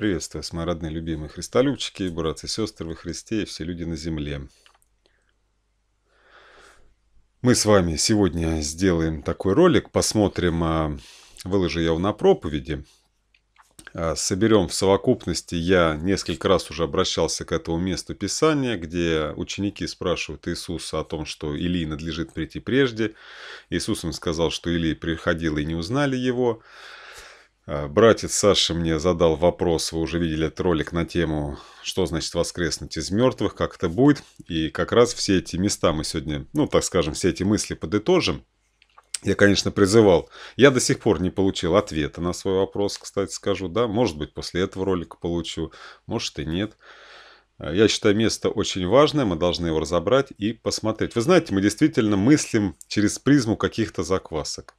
Приветствую вас, мои родные, любимые христолюбчики, братцы и сестры во Христе и все люди на земле. Мы с вами сегодня сделаем такой ролик, посмотрим, а, выложу я его на проповеди. А, соберем в совокупности, я несколько раз уже обращался к этому месту Писания, где ученики спрашивают Иисуса о том, что Илии надлежит прийти прежде. Иисус им сказал, что Илии приходил и не узнали его. А, братец Саша мне задал вопрос, вы уже видели этот ролик на тему, что значит воскреснуть из мертвых, как это будет. И как раз все эти места мы сегодня, ну так скажем, все эти мысли подытожим. Я, конечно, призывал. Я до сих пор не получил ответа на свой вопрос, кстати, скажу. Да, может быть, после этого ролика получу, может и нет. А, я считаю, место очень важное, мы должны его разобрать и посмотреть. Вы знаете, мы действительно мыслим через призму каких-то заквасок.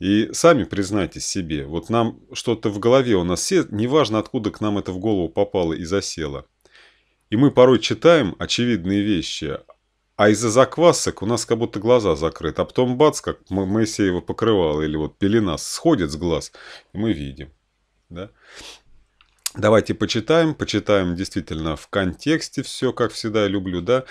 И сами признайтесь себе, вот нам что-то в голове у нас сед, неважно откуда к нам это в голову попало и засело. И мы порой читаем очевидные вещи, а из-за заквасок у нас как будто глаза закрыты, а потом бац, как Моисеева покрывало или вот пелена сходит с глаз, и мы видим. Да? Давайте почитаем, почитаем действительно в контексте все, как всегда я люблю, да,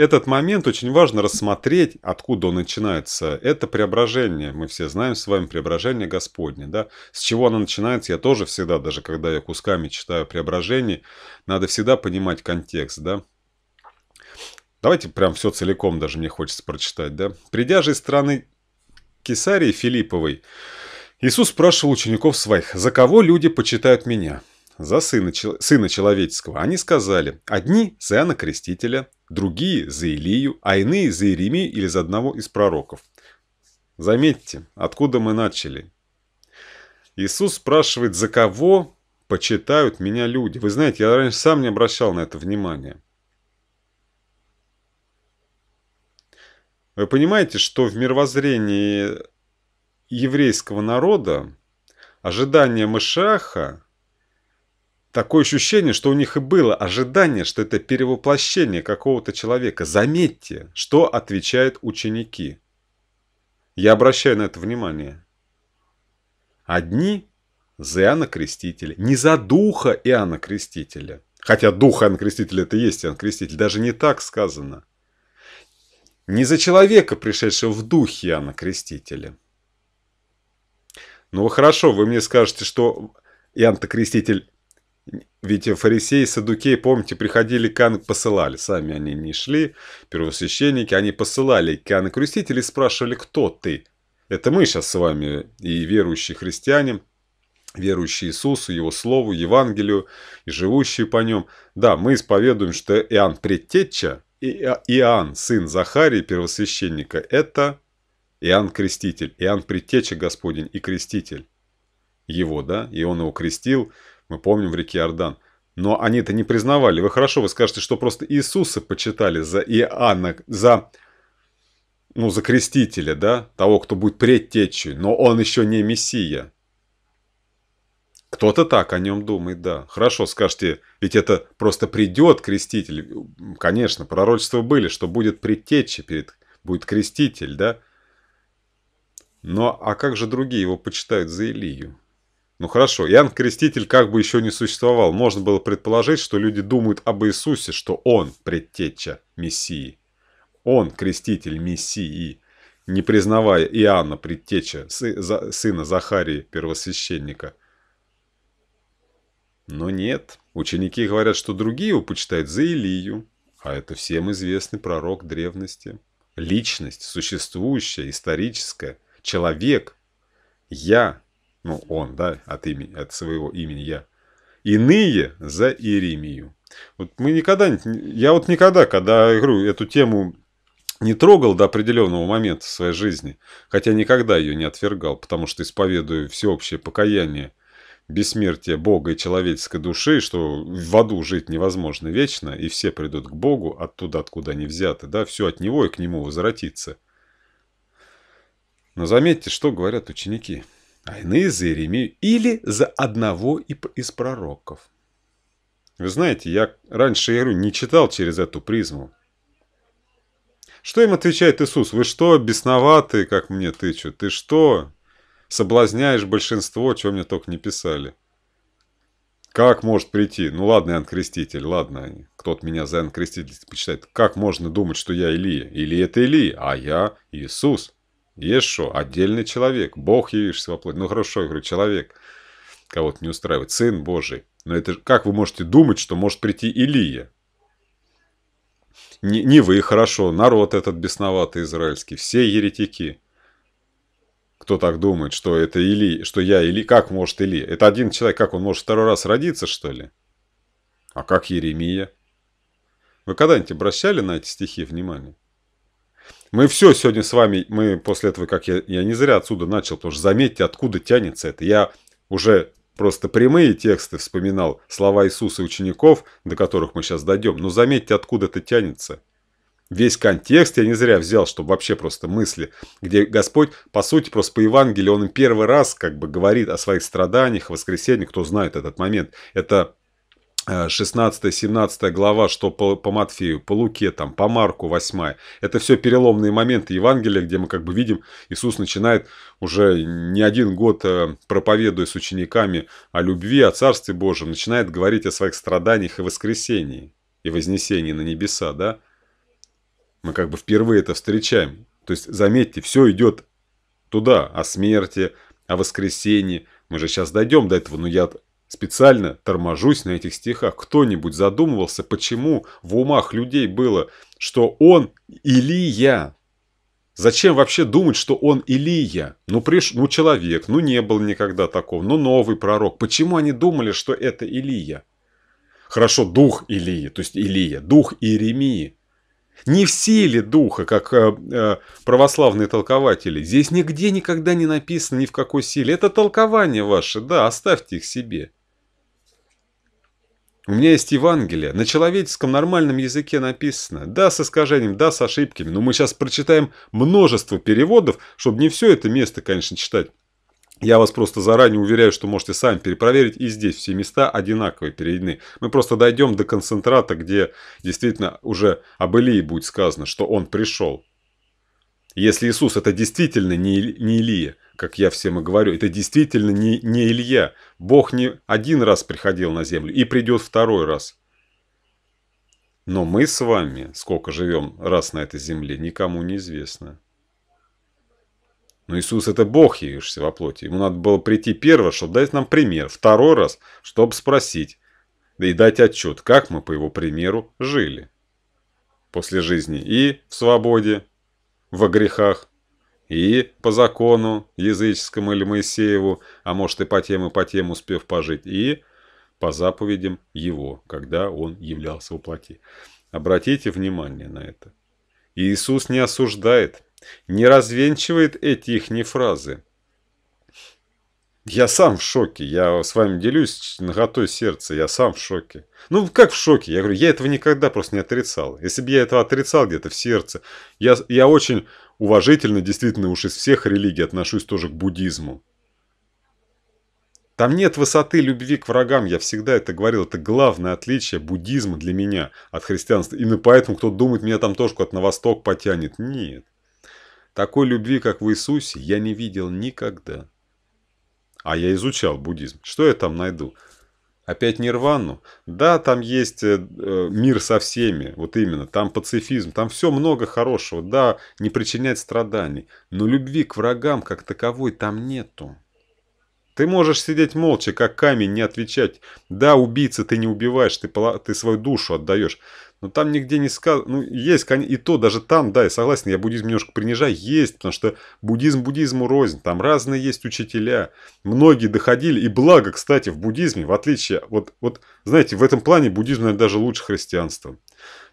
этот момент очень важно рассмотреть, откуда он начинается. Это преображение, мы все знаем с вами, преображение Господне. Да? С чего оно начинается, я тоже всегда, даже когда я кусками читаю преображение, надо всегда понимать контекст. Да? Давайте прям все целиком даже мне хочется прочитать. Да? «Придя же из страны Кесарии Филипповой, Иисус спрашивал учеников своих, «За кого люди почитают меня?» за сына, сына человеческого, они сказали, одни за Иоанна Крестителя, другие за Илию, а иные за Иеремию или за одного из пророков. Заметьте, откуда мы начали. Иисус спрашивает, за кого почитают меня люди. Вы знаете, я раньше сам не обращал на это внимания. Вы понимаете, что в мировоззрении еврейского народа ожидание Мышаха Такое ощущение, что у них и было ожидание, что это перевоплощение какого-то человека. Заметьте, что отвечают ученики. Я обращаю на это внимание. Одни за Иоанна Крестителя, не за духа Иоанна Крестителя. Хотя дух Иоанна Крестителя это и есть Иоанн Креститель, даже не так сказано. Не за человека, пришедшего в духе Иоанна Крестителя. Ну хорошо, вы мне скажете, что Иоанн-то Креститель ведь фарисеи и садукеи, помните, приходили к Иоанну, посылали. Сами они не шли, первосвященники, они посылали к Иоанну крестителя и спрашивали, кто ты? Это мы сейчас с вами и верующие христиане, верующие Иисусу, Его Слову, Евангелию и живущие по нем. Да, мы исповедуем, что Иоанн Предтеча, и Иоанн, сын Захарии, первосвященника, это Иоанн Креститель, Иоанн Предтеча Господень и Креститель его, да, и он его крестил – мы помним в реке Ордан. Но они это не признавали. Вы хорошо, вы скажете, что просто Иисуса почитали за Иоанна, за, ну, за крестителя, да, того, кто будет предтечью, но он еще не Мессия. Кто-то так о нем думает, да. Хорошо, скажете, ведь это просто придет креститель. Конечно, пророчества были, что будет предтеча, перед, будет креститель, да. Но а как же другие его почитают за Илию? Ну хорошо, Иоанн Креститель как бы еще не существовал. Можно было предположить, что люди думают об Иисусе, что Он предтеча Мессии. Он креститель Мессии, не признавая Иоанна предтеча, сына Захарии, первосвященника. Но нет, ученики говорят, что другие его почитают за Илию, а это всем известный пророк древности. Личность, существующая, историческая, человек, я – ну он, да, от, имени, от своего имени я, иные за Иеремию. Вот мы никогда, я вот никогда, когда игру эту тему не трогал до определенного момента в своей жизни, хотя никогда ее не отвергал, потому что исповедую всеобщее покаяние, бессмертие Бога и человеческой души, что в аду жить невозможно вечно, и все придут к Богу оттуда, откуда они взяты, да, все от Него и к Нему возвратится. Но заметьте, что говорят ученики – Тайны за Иеремию или за одного из пророков. Вы знаете, я раньше Иеру не читал через эту призму. Что им отвечает Иисус? Вы что, бесноваты, как мне тычут? Ты что, соблазняешь большинство, чего мне только не писали? Как может прийти? Ну ладно, Иоанн Креститель, ладно, кто-то меня за Иоанн Креститель почитает. Как можно думать, что я Илия? Или это Илия, а я Иисус? Ешо – отдельный человек. Бог явишься воплоть. Ну хорошо, я говорю, человек. Кого-то не устраивает. Сын Божий. Но это как вы можете думать, что может прийти Илия? Не, не вы, хорошо, народ этот бесноватый израильский, все еретики. Кто так думает, что это Или, что я Или, как может Или? Это один человек, как он может второй раз родиться, что ли? А как Еремия? Вы когда-нибудь обращали на эти стихи внимание? Мы все сегодня с вами, мы после этого, как я, я не зря отсюда начал, потому что заметьте, откуда тянется это. Я уже просто прямые тексты вспоминал, слова Иисуса и учеников, до которых мы сейчас дойдем, но заметьте, откуда это тянется. Весь контекст я не зря взял, чтобы вообще просто мысли, где Господь, по сути, просто по Евангелию, Он первый раз как бы говорит о своих страданиях, воскресенье, кто знает этот момент. Это 16-17 э, глава, что по, по Матфею, по Луке, там, по Марку 8. Это все переломные моменты Евангелия, где мы как бы видим, Иисус начинает уже не один год э, проповедуя с учениками о любви, о Царстве Божьем, начинает говорить о своих страданиях и воскресении, и вознесении на небеса, да? Мы как бы впервые это встречаем. То есть, заметьте, все идет туда, о смерти, о воскресении. Мы же сейчас дойдем до этого, но я Специально торможусь на этих стихах. Кто-нибудь задумывался, почему в умах людей было, что он или я? Зачем вообще думать, что он или я? Ну, приш... ну человек, ну не был никогда такого, ну новый пророк. Почему они думали, что это Илия? Хорошо, дух Илии, то есть Илия, дух Иеремии. Не в силе духа, как э, э, православные толкователи. Здесь нигде никогда не написано ни в какой силе. Это толкование ваше, да, оставьте их себе. У меня есть Евангелие, на человеческом нормальном языке написано. Да, с искажением, да, с ошибками. Но мы сейчас прочитаем множество переводов, чтобы не все это место, конечно, читать. Я вас просто заранее уверяю, что можете сами перепроверить, и здесь все места одинаковые переведены. Мы просто дойдем до концентрата, где действительно уже об Илии будет сказано, что он пришел. Если Иисус это действительно не, не Илия, как я всем и говорю, это действительно не, не Илья. Бог не один раз приходил на землю и придет второй раз. Но мы с вами, сколько живем раз на этой земле, никому не известно. Но Иисус это Бог, явившийся во плоти. Ему надо было прийти первый, чтобы дать нам пример. Второй раз, чтобы спросить, да и дать отчет, как мы по его примеру жили после жизни и в свободе, во грехах, и, по закону языческому или Моисееву, а может и по тем, и по тем успев пожить, и по заповедям его, когда он являлся воплоти. Обратите внимание на это. Иисус не осуждает, не развенчивает эти их фразы, я сам в шоке. Я с вами делюсь наготой сердце. Я сам в шоке. Ну, как в шоке? Я говорю, я этого никогда просто не отрицал. Если бы я этого отрицал где-то в сердце. Я, я очень уважительно, действительно, уж из всех религий отношусь тоже к буддизму. Там нет высоты любви к врагам, я всегда это говорил, это главное отличие буддизма для меня от христианства. Именно поэтому кто думает, меня там тоже куда-то на восток потянет. Нет. Такой любви, как в Иисусе, я не видел никогда. А я изучал буддизм. Что я там найду? Опять нирвану? Да, там есть э, э мир со всеми, вот именно, там пацифизм, там все много хорошего, да, не причинять страданий, но любви к врагам как таковой там нету. Ты можешь сидеть молча, как камень, не отвечать. Да, убийца ты не убиваешь, ты, ты свою душу отдаешь. Но ну, там нигде не сказано, ну есть, и то даже там, да, я согласен, я буддизм немножко принижаю, есть, потому что буддизм буддизму рознь, там разные есть учителя, многие доходили, и благо, кстати, в буддизме, в отличие, вот, вот знаете, в этом плане буддизм, наверное, даже лучше христианства.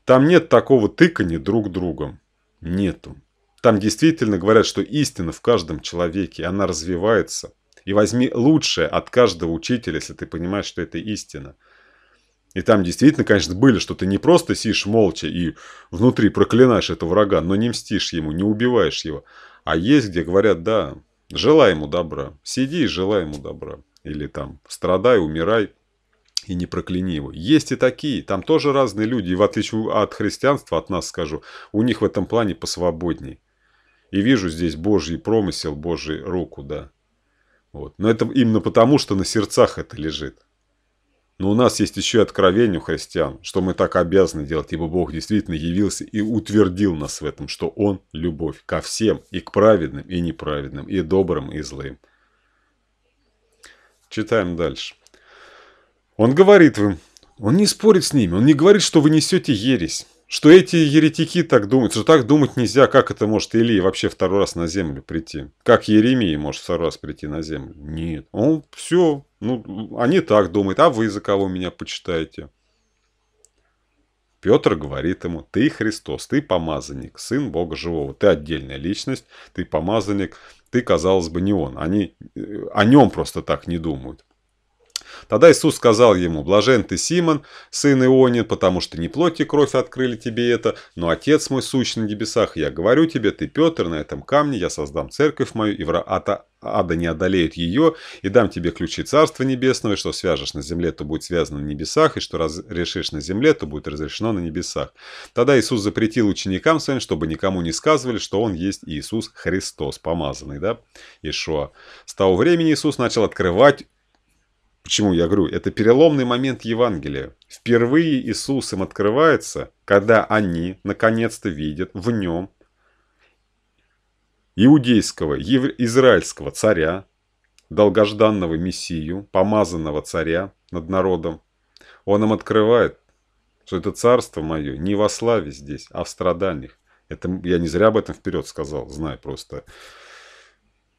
Там нет такого тыкания друг другом, нету. Там действительно говорят, что истина в каждом человеке, она развивается. И возьми лучшее от каждого учителя, если ты понимаешь, что это истина. И там действительно, конечно, были, что ты не просто сишь молча и внутри проклинаешь этого врага, но не мстишь ему, не убиваешь его. А есть, где говорят, да, желай ему добра, сиди и желай ему добра. Или там, страдай, умирай и не прокляни его. Есть и такие, там тоже разные люди, и в отличие от христианства, от нас скажу, у них в этом плане посвободней. И вижу здесь Божий промысел, Божий руку, да. Вот. Но это именно потому, что на сердцах это лежит. Но у нас есть еще и откровение у христиан, что мы так обязаны делать, ибо Бог действительно явился и утвердил нас в этом, что Он – любовь ко всем, и к праведным, и неправедным, и добрым, и злым. Читаем дальше. Он говорит вам, он не спорит с ними, он не говорит, что вы несете ересь. Что эти еретики так думают, что так думать нельзя, как это может Илии вообще второй раз на землю прийти? Как Еремии может второй раз прийти на землю? Нет, он все, ну, они так думают, а вы за кого меня почитаете? Петр говорит ему, ты Христос, ты помазанник, сын Бога Живого, ты отдельная личность, ты помазанник, ты, казалось бы, не он. Они э, о нем просто так не думают. Тогда Иисус сказал ему, «Блажен ты, Симон, сын Ионин, потому что не плоть и кровь открыли тебе это, но Отец мой сущий на небесах, я говорю тебе, ты Петр, на этом камне я создам церковь мою, и врата ада не одолеют ее, и дам тебе ключи Царства Небесного, и что свяжешь на земле, то будет связано на небесах, и что разрешишь на земле, то будет разрешено на небесах». Тогда Иисус запретил ученикам своим, чтобы никому не сказывали, что Он есть Иисус Христос, помазанный, да, Ишуа. С того времени Иисус начал открывать Почему я говорю? Это переломный момент Евангелия. Впервые Иисус им открывается, когда они наконец-то видят в нем иудейского, евре... израильского царя, долгожданного мессию, помазанного царя над народом. Он им открывает, что это царство мое не во славе здесь, а в страданиях. Это, я не зря об этом вперед сказал, знаю просто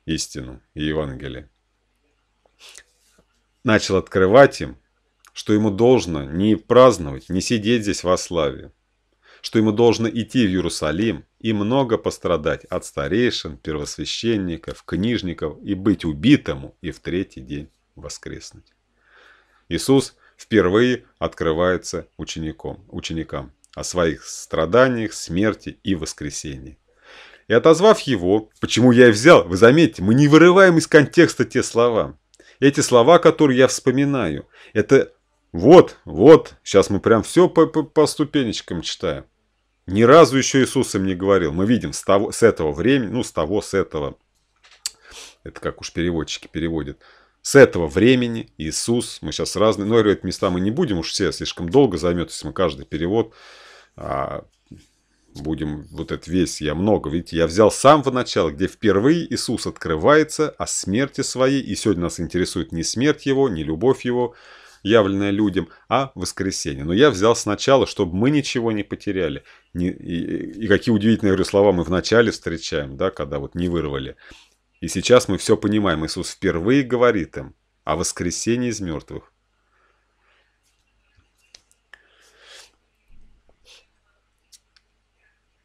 истину и Евангелие начал открывать им, что ему должно не праздновать, не сидеть здесь во славе, что ему должно идти в Иерусалим и много пострадать от старейшин, первосвященников, книжников и быть убитому и в третий день воскреснуть. Иисус впервые открывается учеником, ученикам о своих страданиях, смерти и воскресении. И отозвав его, почему я и взял, вы заметите, мы не вырываем из контекста те слова, эти слова, которые я вспоминаю, это вот, вот, сейчас мы прям все по, по, по ступенечкам читаем. Ни разу еще Иисус им не говорил. Мы видим с, того, с этого времени, ну с того, с этого, это как уж переводчики переводят, с этого времени Иисус, мы сейчас разные, но ну, говорят, места мы не будем, уж все слишком долго займет, если мы каждый перевод а, Будем вот этот весь, я много. Видите, я взял сам самого начало, где впервые Иисус открывается о смерти своей. И сегодня нас интересует не смерть его, не любовь его, явленная людям, а воскресение. Но я взял сначала, чтобы мы ничего не потеряли. Не, и, и какие удивительные говорю, слова мы вначале встречаем, да, когда вот не вырвали. И сейчас мы все понимаем. Иисус впервые говорит им о воскресении из мертвых.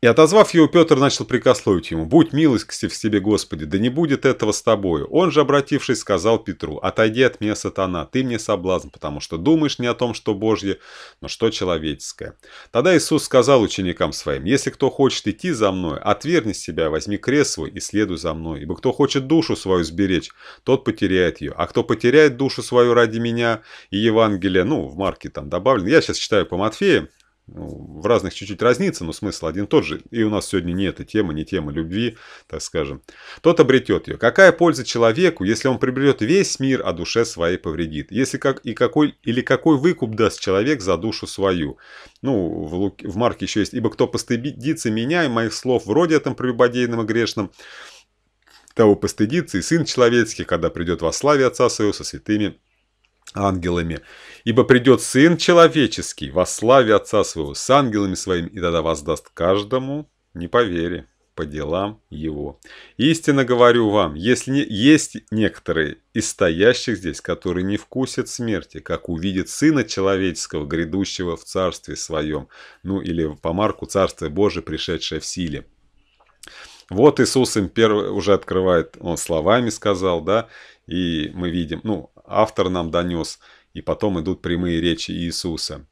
И отозвав его, Петр начал прикословить ему, «Будь милостив к себе, Господи, да не будет этого с тобою». Он же, обратившись, сказал Петру, «Отойди от меня, сатана, ты мне соблазн, потому что думаешь не о том, что Божье, но что человеческое». Тогда Иисус сказал ученикам своим, «Если кто хочет идти за мной, отверни себя, возьми крест свой и следуй за мной, ибо кто хочет душу свою сберечь, тот потеряет ее, а кто потеряет душу свою ради меня и Евангелия, ну, в Марке там добавлено, я сейчас читаю по Матфею, ну, в разных чуть-чуть разница, но смысл один тот же. И у нас сегодня не эта тема, не тема любви, так скажем. Тот обретет ее. Какая польза человеку, если он приобретет весь мир, а душе своей повредит? Если как, и какой, или какой выкуп даст человек за душу свою? Ну, в, Лук, в Марке еще есть. «Ибо кто постыдится меня и моих слов вроде этом прелюбодейном и грешном, того постыдится и Сын Человеческий, когда придет во славе Отца Своего со святыми ангелами. Ибо придет Сын Человеческий во славе Отца Своего с ангелами Своим, и тогда воздаст каждому, не по вере, по делам Его. Истинно говорю вам, если не, есть некоторые из стоящих здесь, которые не вкусят смерти, как увидит Сына Человеческого, грядущего в Царстве Своем, ну или по Марку Царствие Божие, пришедшее в силе. Вот Иисус им перв... уже открывает, он словами сказал, да, и мы видим, ну, автор нам донес, и потом идут прямые речи Иисуса.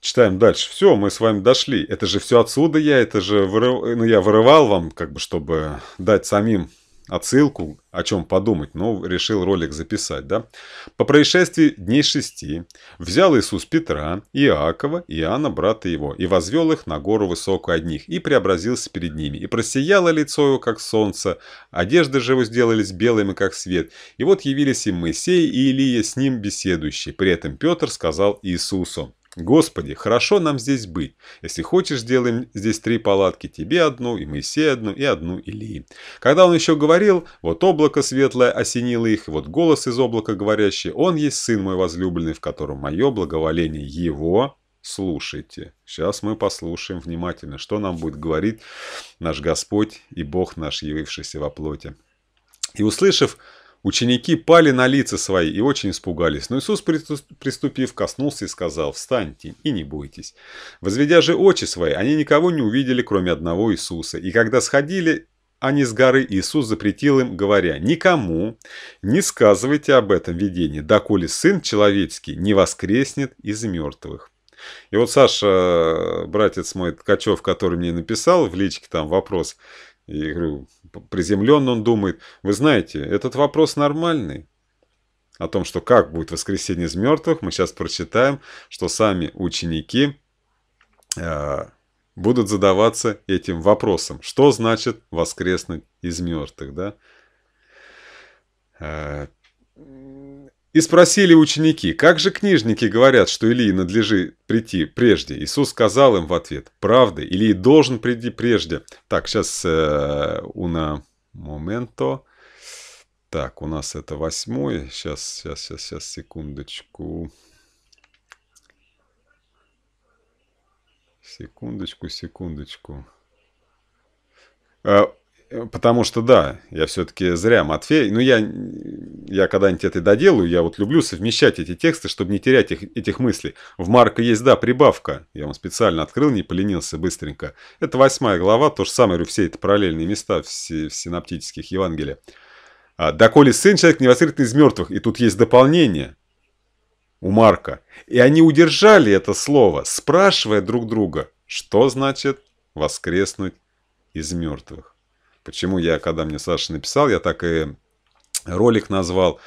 Читаем дальше. Все, мы с вами дошли. Это же все отсюда я, это же вырыв... ну, я вырывал вам, как бы, чтобы дать самим отсылку, о чем подумать, но решил ролик записать, да? По происшествии дней шести взял Иисус Петра, Иакова, Иоанна, брата его, и возвел их на гору высокую одних, и преобразился перед ними, и просияло лицо его, как солнце, одежды же его сделались белыми, как свет, и вот явились и Моисей, и Илия с ним беседующие. При этом Петр сказал Иисусу, Господи, хорошо нам здесь быть. Если хочешь, сделаем здесь три палатки, тебе одну, и Моисею одну, и одну Илии. Когда он еще говорил, вот облако светлое осенило их, вот голос из облака говорящий, он есть сын мой возлюбленный, в котором мое благоволение его... Слушайте. Сейчас мы послушаем внимательно, что нам будет говорить наш Господь и Бог наш, явившийся во плоти. И услышав Ученики пали на лица свои и очень испугались, но Иисус, приступив, коснулся и сказал, «Встаньте и не бойтесь». Возведя же очи свои, они никого не увидели, кроме одного Иисуса. И когда сходили они с горы, Иисус запретил им, говоря, «Никому не сказывайте об этом видении, доколе Сын Человеческий не воскреснет из мертвых». И вот Саша, братец мой Ткачев, который мне написал в личке там вопрос, и говорю, приземленно он думает. Вы знаете, этот вопрос нормальный. О том, что как будет воскресение из мертвых, мы сейчас прочитаем, что сами ученики э, будут задаваться этим вопросом. Что значит воскреснуть из мертвых? Да? Э, и спросили ученики, как же книжники говорят, что Илии надлежит прийти прежде? Иисус сказал им в ответ, правда, Илии должен прийти прежде. Так, сейчас, э, уна моменто. Так, у нас это восьмой. Сейчас, сейчас, сейчас, сейчас, секундочку. Секундочку, секундочку. Э, Э, потому что, да, я все-таки зря Матфей, ну я, я когда-нибудь это доделаю, я вот люблю совмещать эти тексты, чтобы не терять их, этих мыслей. В Марка есть, да, прибавка, я вам специально открыл, не поленился быстренько. Это восьмая глава, то же самое, говорю, все эти параллельные места в, си, в синаптических Евангелиях. А, «Доколе сын человек не воскресит из мертвых», и тут есть дополнение у Марка. И они удержали это слово, спрашивая друг друга, что значит воскреснуть из мертвых. Почему я, когда мне Саша написал, я так и ролик назвал,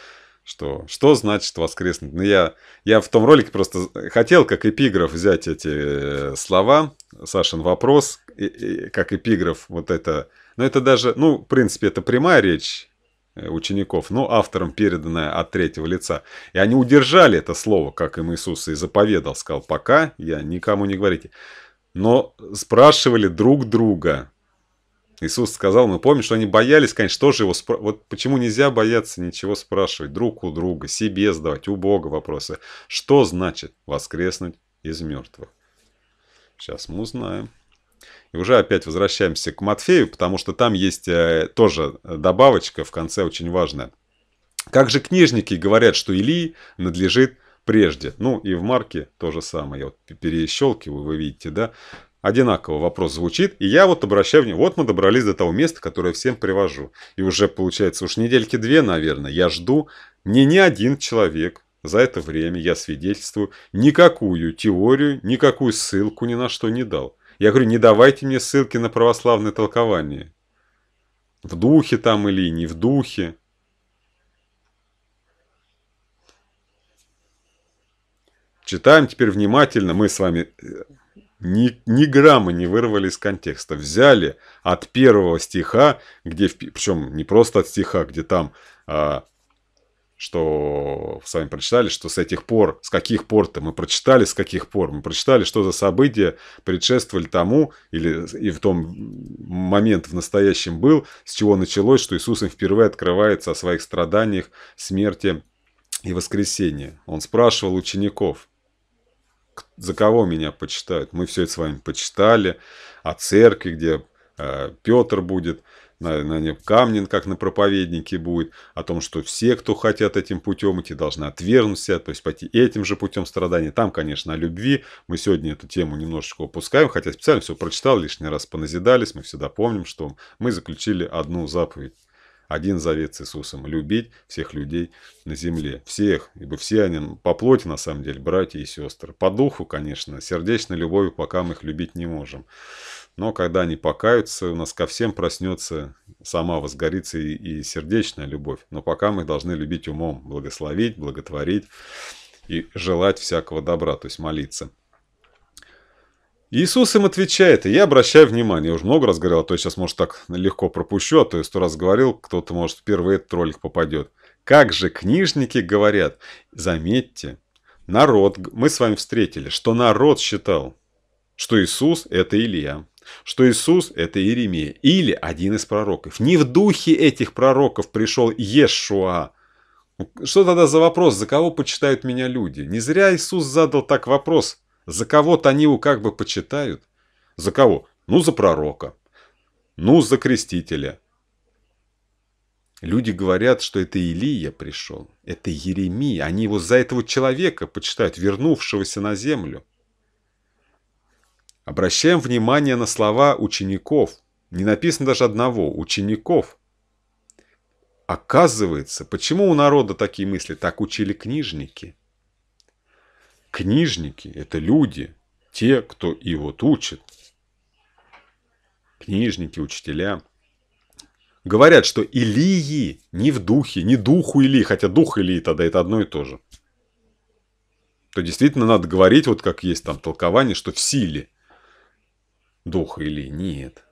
что, что значит воскреснуть. Ну, я, я в том ролике просто хотел как эпиграф взять эти э, слова, Сашин вопрос, и, и, как эпиграф вот это. Но это даже, ну, в принципе, это прямая речь э, учеников, но автором переданная от третьего лица. И они удержали это слово, как им Иисус и заповедал, сказал, пока я никому не говорите. Но спрашивали друг друга, Иисус сказал, мы «Ну, помним, что они боялись, конечно, тоже его спра... Вот почему нельзя бояться ничего спрашивать друг у друга, себе задавать, у Бога вопросы. Что значит воскреснуть из мертвых? Сейчас мы узнаем. И уже опять возвращаемся к Матфею, потому что там есть э, тоже добавочка в конце очень важная. Как же книжники говорят, что Илии надлежит прежде. Ну и в Марке то же самое. Я вот перещелкиваю, вы видите, да? одинаково вопрос звучит, и я вот обращаю внимание, вот мы добрались до того места, которое всем привожу. И уже получается уж недельки две, наверное, я жду, Не ни один человек за это время, я свидетельствую, никакую теорию, никакую ссылку ни на что не дал. Я говорю, не давайте мне ссылки на православное толкование. В духе там или не в духе. Читаем теперь внимательно. Мы с вами э, ни, ни грамма не вырвали из контекста. Взяли от первого стиха, где, причем не просто от стиха, где там, а, что вами прочитали, что с этих пор, с каких пор-то мы прочитали, с каких пор мы прочитали, что за события предшествовали тому, или и в том момент в настоящем был, с чего началось, что Иисус им впервые открывается о своих страданиях, смерти и воскресении. Он спрашивал учеников, за кого меня почитают? Мы все это с вами почитали, о церкви, где э, Петр будет, на, на нем Камнин, как на проповеднике будет, о том, что все, кто хотят этим путем идти, должны отвернуться, то есть пойти этим же путем страдания. Там, конечно, о любви. Мы сегодня эту тему немножечко упускаем, хотя специально все прочитал, лишний раз поназидались. Мы всегда помним, что мы заключили одну заповедь один завет с Иисусом – любить всех людей на земле. Всех, ибо все они по плоти, на самом деле, братья и сестры. По духу, конечно, сердечной любовью пока мы их любить не можем. Но когда они покаются, у нас ко всем проснется, сама возгорится и, и сердечная любовь. Но пока мы должны любить умом, благословить, благотворить и желать всякого добра, то есть молиться. Иисус им отвечает, и я обращаю внимание. Я уже много раз говорил, а то я сейчас, может, так легко пропущу, а то я сто раз говорил, кто-то, может, впервые этот ролик попадет. Как же книжники говорят, заметьте, народ, мы с вами встретили, что народ считал, что Иисус – это Илья, что Иисус – это Иеремия или один из пророков. Не в духе этих пророков пришел Ешуа, ну, что тогда за вопрос, за кого почитают меня люди? Не зря Иисус задал так вопрос за кого-то они его как бы почитают. За кого? Ну, за пророка. Ну, за крестителя. Люди говорят, что это Илия пришел, это Еремия. Они его за этого человека почитают, вернувшегося на землю. Обращаем внимание на слова учеников. Не написано даже одного – учеников. Оказывается, почему у народа такие мысли так учили книжники? Книжники – это люди, те, кто и вот учит. Книжники, учителя – говорят, что Илии не в духе, не духу Илии, хотя дух Илии тогда это одно и то же. То действительно надо говорить, вот как есть там толкование, что в силе духа Илии. Нет.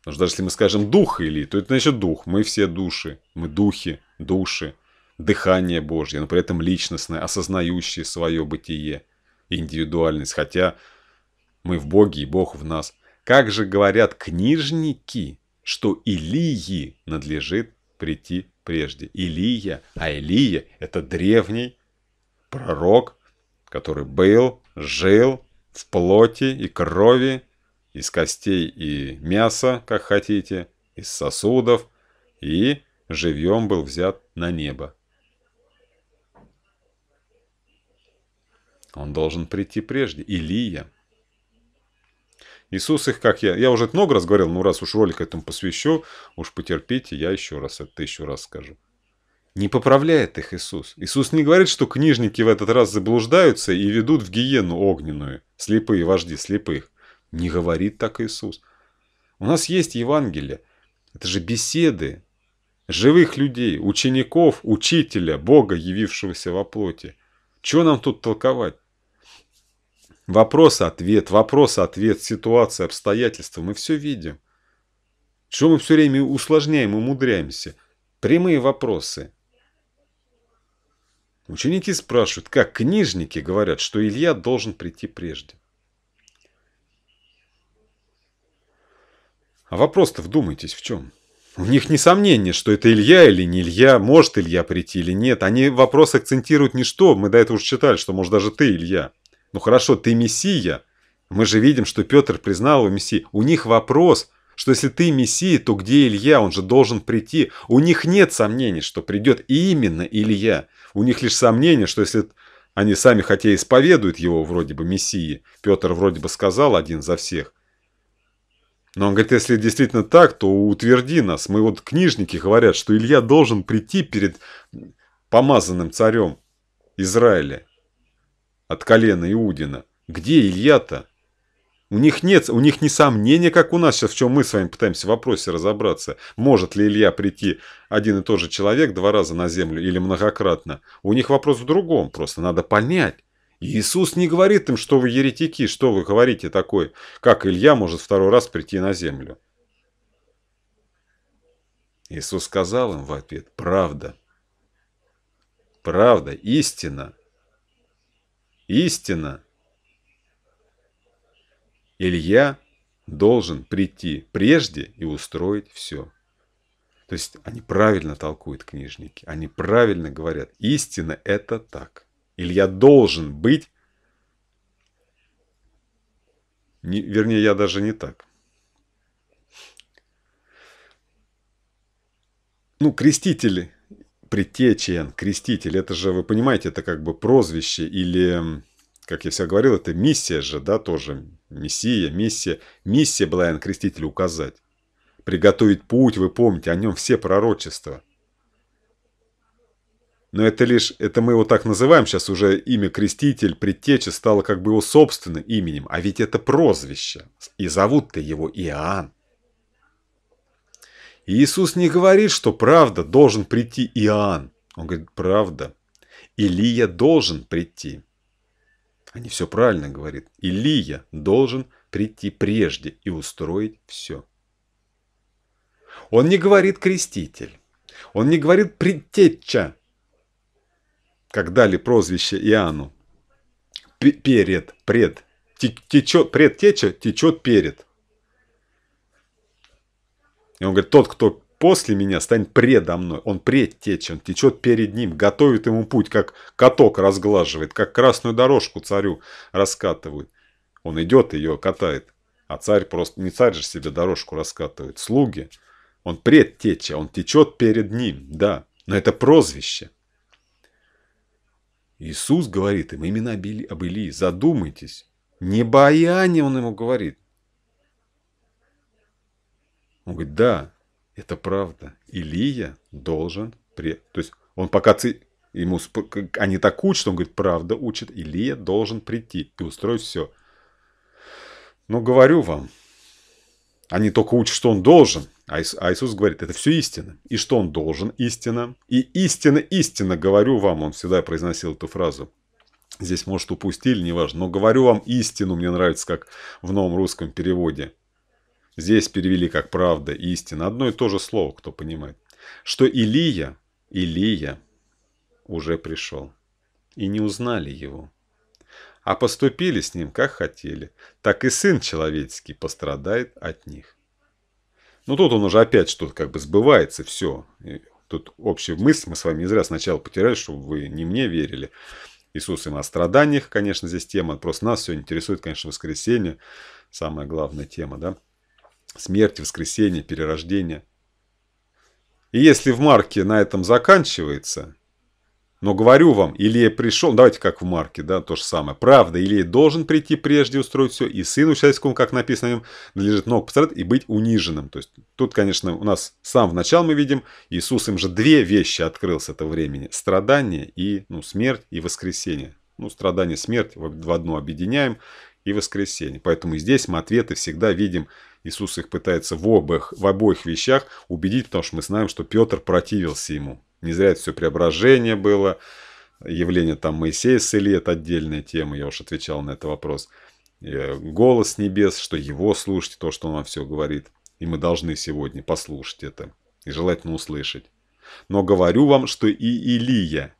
Потому что даже если мы скажем дух Илии, то это значит дух. Мы все души, мы духи, души дыхание Божье, но при этом личностное, осознающее свое бытие, индивидуальность, хотя мы в Боге и Бог в нас. Как же говорят книжники, что Илии надлежит прийти прежде. Илия, а Илия – это древний пророк, который был, жил в плоти и крови, из костей и мяса, как хотите, из сосудов, и живьем был взят на небо. Он должен прийти прежде. Илия. Иисус их, как я, я уже много раз говорил, но раз уж ролик этому посвящу, уж потерпите, я еще раз это еще раз скажу. Не поправляет их Иисус. Иисус не говорит, что книжники в этот раз заблуждаются и ведут в гиену огненную, слепые вожди слепых. Не говорит так Иисус. У нас есть Евангелие. Это же беседы живых людей, учеников, учителя, Бога, явившегося во плоти. Чего нам тут толковать? Вопрос-ответ, вопрос-ответ, ситуация, обстоятельства. Мы все видим. Чего мы все время усложняем, умудряемся? Прямые вопросы. Ученики спрашивают, как книжники говорят, что Илья должен прийти прежде. А вопрос-то вдумайтесь, в чем? У них не сомнение, что это Илья или не Илья, может Илья прийти или нет. Они вопрос акцентируют не что, мы до этого уже читали, что может даже ты, Илья. Ну хорошо, ты мессия. Мы же видим, что Петр признал его мессией. У них вопрос, что если ты мессия, то где Илья? Он же должен прийти. У них нет сомнений, что придет именно Илья. У них лишь сомнение, что если они сами хотя исповедуют его вроде бы мессии, Петр вроде бы сказал один за всех, но он говорит, если действительно так, то утверди нас. Мы вот книжники говорят, что Илья должен прийти перед помазанным царем Израиля от колена Иудина. Где Илья-то? У них нет, у них не сомнения, как у нас сейчас, в чем мы с вами пытаемся в вопросе разобраться. Может ли Илья прийти один и тот же человек два раза на землю или многократно? У них вопрос в другом, просто надо понять. Иисус не говорит им, что вы еретики, что вы говорите такое, как Илья может второй раз прийти на землю. Иисус сказал им в ответ, правда. Правда, истина. Истина. Илья должен прийти прежде и устроить все. То есть они правильно толкуют книжники, они правильно говорят, истина это так. Илья должен быть, не, вернее, я даже не так. Ну, крестители Притечен, креститель, это же, вы понимаете, это как бы прозвище или, как я всегда говорил, это миссия же, да, тоже, миссия, миссия. Миссия была Иоанн Крестителю указать. Приготовить путь, вы помните, о нем все пророчества. Но это лишь, это мы его так называем сейчас, уже имя Креститель, Предтеча стало как бы его собственным именем, а ведь это прозвище, и зовут-то его Иоанн. Иисус не говорит, что правда должен прийти Иоанн. Он говорит, правда. Илия должен прийти. Они все правильно говорят. Илия должен прийти прежде и устроить все. Он не говорит креститель. Он не говорит предтеча, как дали прозвище Иоанну. Перед, пред. Течет, предтеча течет перед. И он говорит, тот, кто после меня станет предо мной. Он пред он течет перед ним, готовит ему путь, как каток разглаживает, как красную дорожку царю раскатывают. Он идет, ее катает. А царь просто, не царь же себе дорожку раскатывает, слуги. Он пред теча, он течет перед ним, да, но это прозвище. Иисус говорит им имена были, были. задумайтесь. Не баяне, он ему говорит, он говорит, да, это правда. Илия должен... При... То есть он пока ци... ему они так учат, он говорит, правда учит, Илия должен прийти и устроить все. Но говорю вам, они только учат, что он должен. А, а Иисус говорит, это все истина. И что он должен, истина. И истина, истина, говорю вам, он всегда произносил эту фразу. Здесь, может, упустили, неважно. Но говорю вам истину, мне нравится, как в новом русском переводе. Здесь перевели как правда и истина. Одно и то же слово, кто понимает. Что Илия, Илия уже пришел. И не узнали его. А поступили с ним, как хотели. Так и сын человеческий пострадает от них. Ну тут он уже опять что-то как бы сбывается, все. И тут общая мысль, мы с вами не зря сначала потеряли, чтобы вы не мне верили. Иисус им о страданиях, конечно, здесь тема. Просто нас все интересует, конечно, воскресенье. Самая главная тема, да смерти, воскресения, перерождения. И если в Марке на этом заканчивается, но говорю вам, Илия пришел, давайте как в Марке, да, то же самое. Правда, Илия должен прийти прежде, устроить все, и сыну человеческому, как написано в нем, надлежит ног пострадать и быть униженным. То есть тут, конечно, у нас сам в начале мы видим, Иисус им же две вещи открыл с этого времени. Страдание и ну, смерть и воскресение. Ну, страдание, смерть в одно объединяем и воскресенье. Поэтому здесь мы ответы всегда видим, Иисус их пытается в обоих, в обоих вещах убедить, потому что мы знаем, что Петр противился ему. Не зря это все преображение было, явление там Моисея с Ильей, это отдельная тема, я уж отвечал на этот вопрос. Э, голос небес, что его слушайте, то, что он вам все говорит. И мы должны сегодня послушать это и желательно услышать. Но говорю вам, что и Илия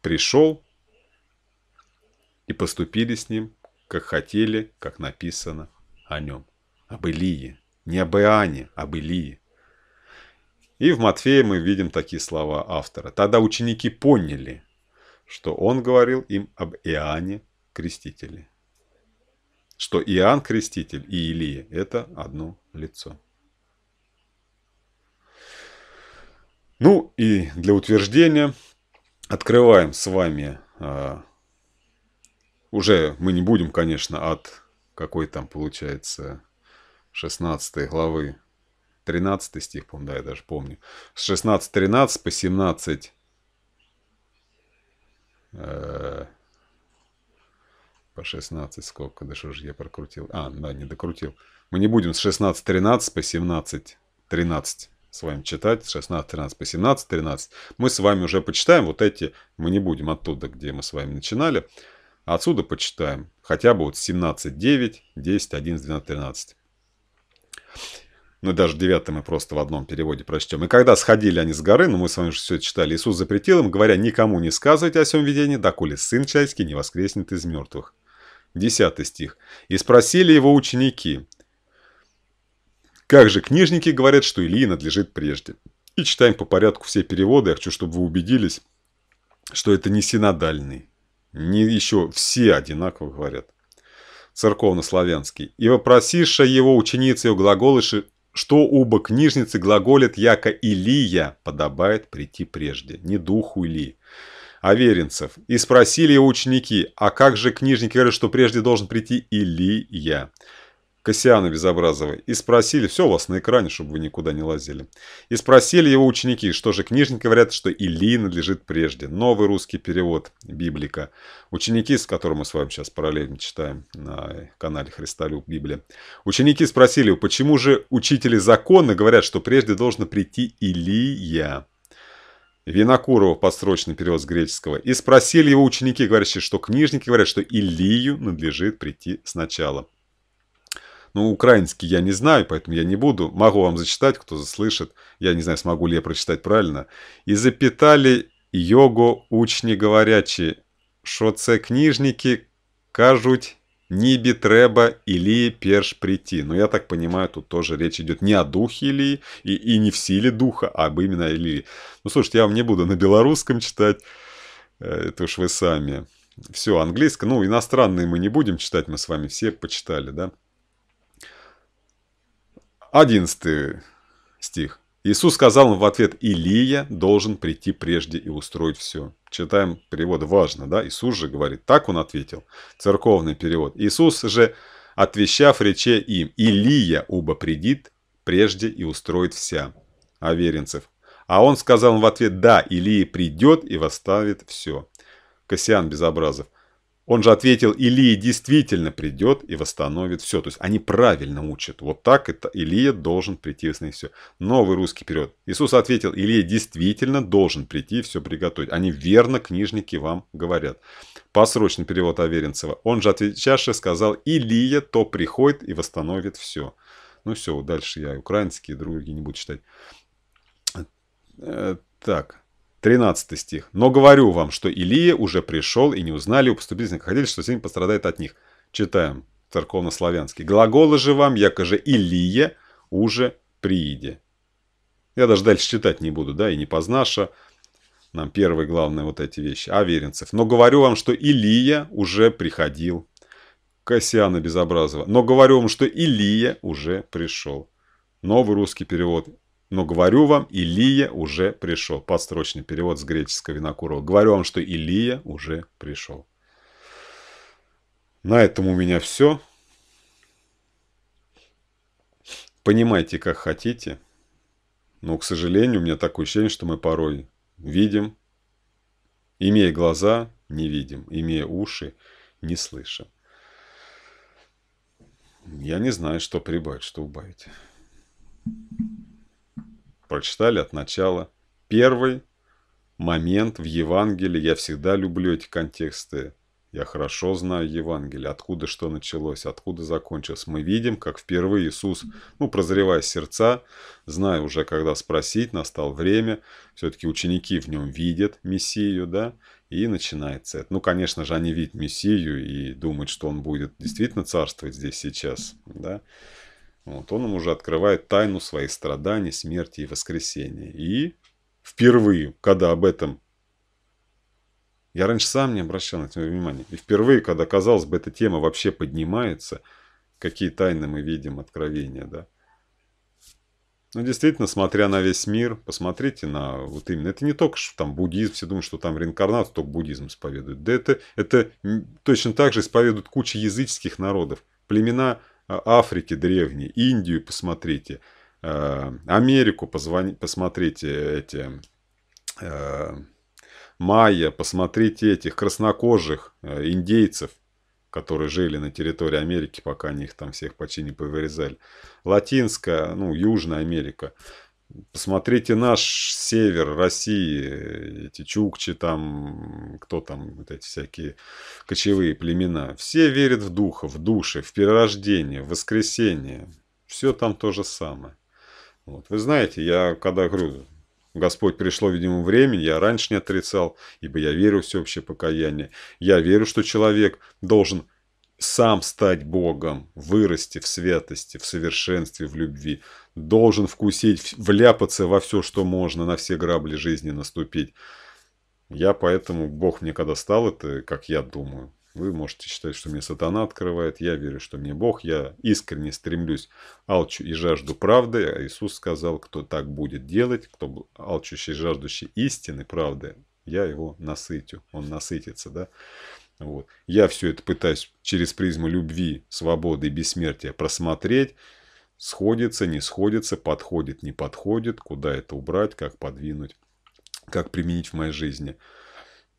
пришел и поступили с ним, как хотели, как написано о нем. Об Илии. Не об Иоанне, об Илии. И в Матфея мы видим такие слова автора. Тогда ученики поняли, что он говорил им об Иоанне Крестителе. Что Иоанн Креститель и Илия – это одно лицо. Ну и для утверждения открываем с вами а, уже мы не будем, конечно, от какой там получается 16 главы, 13 стих, по да, я даже помню. С 16-13 по 17 э, по 16 сколько, да что же я прокрутил? А, да, не докрутил. Мы не будем с 16-13 по 17-13 с вами читать, с 16, 13 по 17, 13. Мы с вами уже почитаем вот эти, мы не будем оттуда, где мы с вами начинали. Отсюда почитаем. Хотя бы вот 17, 9, 10, 11, 12, 13. Ну, даже 9 мы просто в одном переводе прочтем. «И когда сходили они с горы, но ну, мы с вами же все читали, Иисус запретил им, говоря, никому не сказывайте о сем видении, доколе Сын Человеческий не воскреснет из мертвых». 10 стих. «И спросили его ученики, как же книжники говорят, что Илии надлежит прежде?» И читаем по порядку все переводы. Я хочу, чтобы вы убедились, что это не синодальный не еще все одинаково говорят, церковнославянский. «И вопросиша его ученицы у глаголыши, что убо книжницы глаголят яко Илия, подобает прийти прежде, не духу Или». веренцев И спросили его ученики, а как же книжники говорят, что прежде должен прийти Илия? Кассиана Безобразова, и спросили, все у вас на экране, чтобы вы никуда не лазили, и спросили его ученики, что же книжники говорят, что Илии надлежит прежде. Новый русский перевод Библика. Ученики, с которым мы с вами сейчас параллельно читаем на канале Христолюб Библия. Ученики спросили, почему же учители закона говорят, что прежде должно прийти Илия? Винокурова подсрочный перевод с греческого, и спросили его ученики, говорящие, что книжники говорят, что Илию надлежит прийти сначала. Ну, украинский я не знаю, поэтому я не буду. Могу вам зачитать, кто заслышит. Я не знаю, смогу ли я прочитать правильно. «И запитали його учни говорячи, что це книжники кажуть, Нибе треба Илии перш прийти. Но ну, я так понимаю, тут тоже речь идет не о духе Илии и, и не в силе духа, а об именно Илии. Ну, слушайте, я вам не буду на белорусском читать, э, это уж вы сами. Все, английское, ну, иностранные мы не будем читать, мы с вами все почитали, да. 11 стих. Иисус сказал им в ответ, Илия должен прийти прежде и устроить все. Читаем перевод, важно, да? Иисус же говорит, так он ответил, церковный перевод. Иисус же, отвечав рече им, Илия уба придит прежде и устроит вся. Аверинцев. А он сказал им в ответ, да, Илия придет и восставит все. Кассиан Безобразов. Он же ответил, Илия действительно придет и восстановит все. То есть они правильно учат. Вот так это Илия должен прийти и все. Новый русский период. Иисус ответил, Илия действительно должен прийти и все приготовить. Они верно, книжники, вам говорят. Посрочный перевод Аверинцева. Он же отвечавший сказал, Илия то приходит и восстановит все. Ну все, дальше я украинские, другие не буду читать. Э, так. 13 стих. «Но говорю вам, что Илия уже пришел и не узнали у поступительных ходили, что сегодня пострадает от них». Читаем церковно-славянский. «Глаголы же вам, якоже Илия, уже прииде». Я даже дальше читать не буду, да, и не познаша. Нам первые главные вот эти вещи. Аверинцев. «Но говорю вам, что Илия уже приходил». Кассиана Безобразова. «Но говорю вам, что Илия уже пришел». Новый русский перевод но говорю вам, Илия уже пришел. Подстрочный перевод с греческого Винокурова. Говорю вам, что Илия уже пришел. На этом у меня все. Понимайте, как хотите. Но, к сожалению, у меня такое ощущение, что мы порой видим, имея глаза, не видим, имея уши, не слышим. Я не знаю, что прибавить, что убавить прочитали от начала. Первый момент в Евангелии, я всегда люблю эти контексты, я хорошо знаю Евангелие, откуда что началось, откуда закончилось. Мы видим, как впервые Иисус, ну, прозревая сердца, зная уже, когда спросить, настал время, все-таки ученики в нем видят Мессию, да, и начинается это. Ну, конечно же, они видят Мессию и думают, что он будет действительно царствовать здесь сейчас, да. Вот, он им уже открывает тайну своих страданий, смерти и воскресения. И впервые, когда об этом... Я раньше сам не обращал на это внимание, И впервые, когда, казалось бы, эта тема вообще поднимается, какие тайны мы видим, откровения, да. Ну, действительно, смотря на весь мир, посмотрите на вот именно. Это не только что там буддизм, все думают, что там реинкарнацию только буддизм исповедует. Да это, это точно так же исповедуют куча языческих народов. Племена а, Африки древней, Индию посмотрите, э, Америку позвони, посмотрите эти э, майя, посмотрите этих краснокожих э, индейцев, которые жили на территории Америки, пока они их там всех почти не повырезали. Латинская, ну, Южная Америка. Посмотрите наш север России, эти чукчи там, кто там, вот эти всякие кочевые племена. Все верят в духа, в души, в перерождение, в воскресение. Все там то же самое. Вот. Вы знаете, я когда говорю, Господь пришло, видимо, время, я раньше не отрицал, ибо я верю в всеобщее покаяние. Я верю, что человек должен сам стать Богом, вырасти в святости, в совершенстве, в любви. Должен вкусить, вляпаться во все, что можно, на все грабли жизни наступить. Я поэтому, Бог мне когда стал, это как я думаю. Вы можете считать, что мне сатана открывает, я верю, что мне Бог, я искренне стремлюсь, алчу и жажду правды, а Иисус сказал, кто так будет делать, кто алчущий, жаждущий истины, правды, я его насытю, он насытится, да. Вот. Я все это пытаюсь через призму любви, свободы и бессмертия просмотреть. Сходится, не сходится, подходит, не подходит, куда это убрать, как подвинуть, как применить в моей жизни.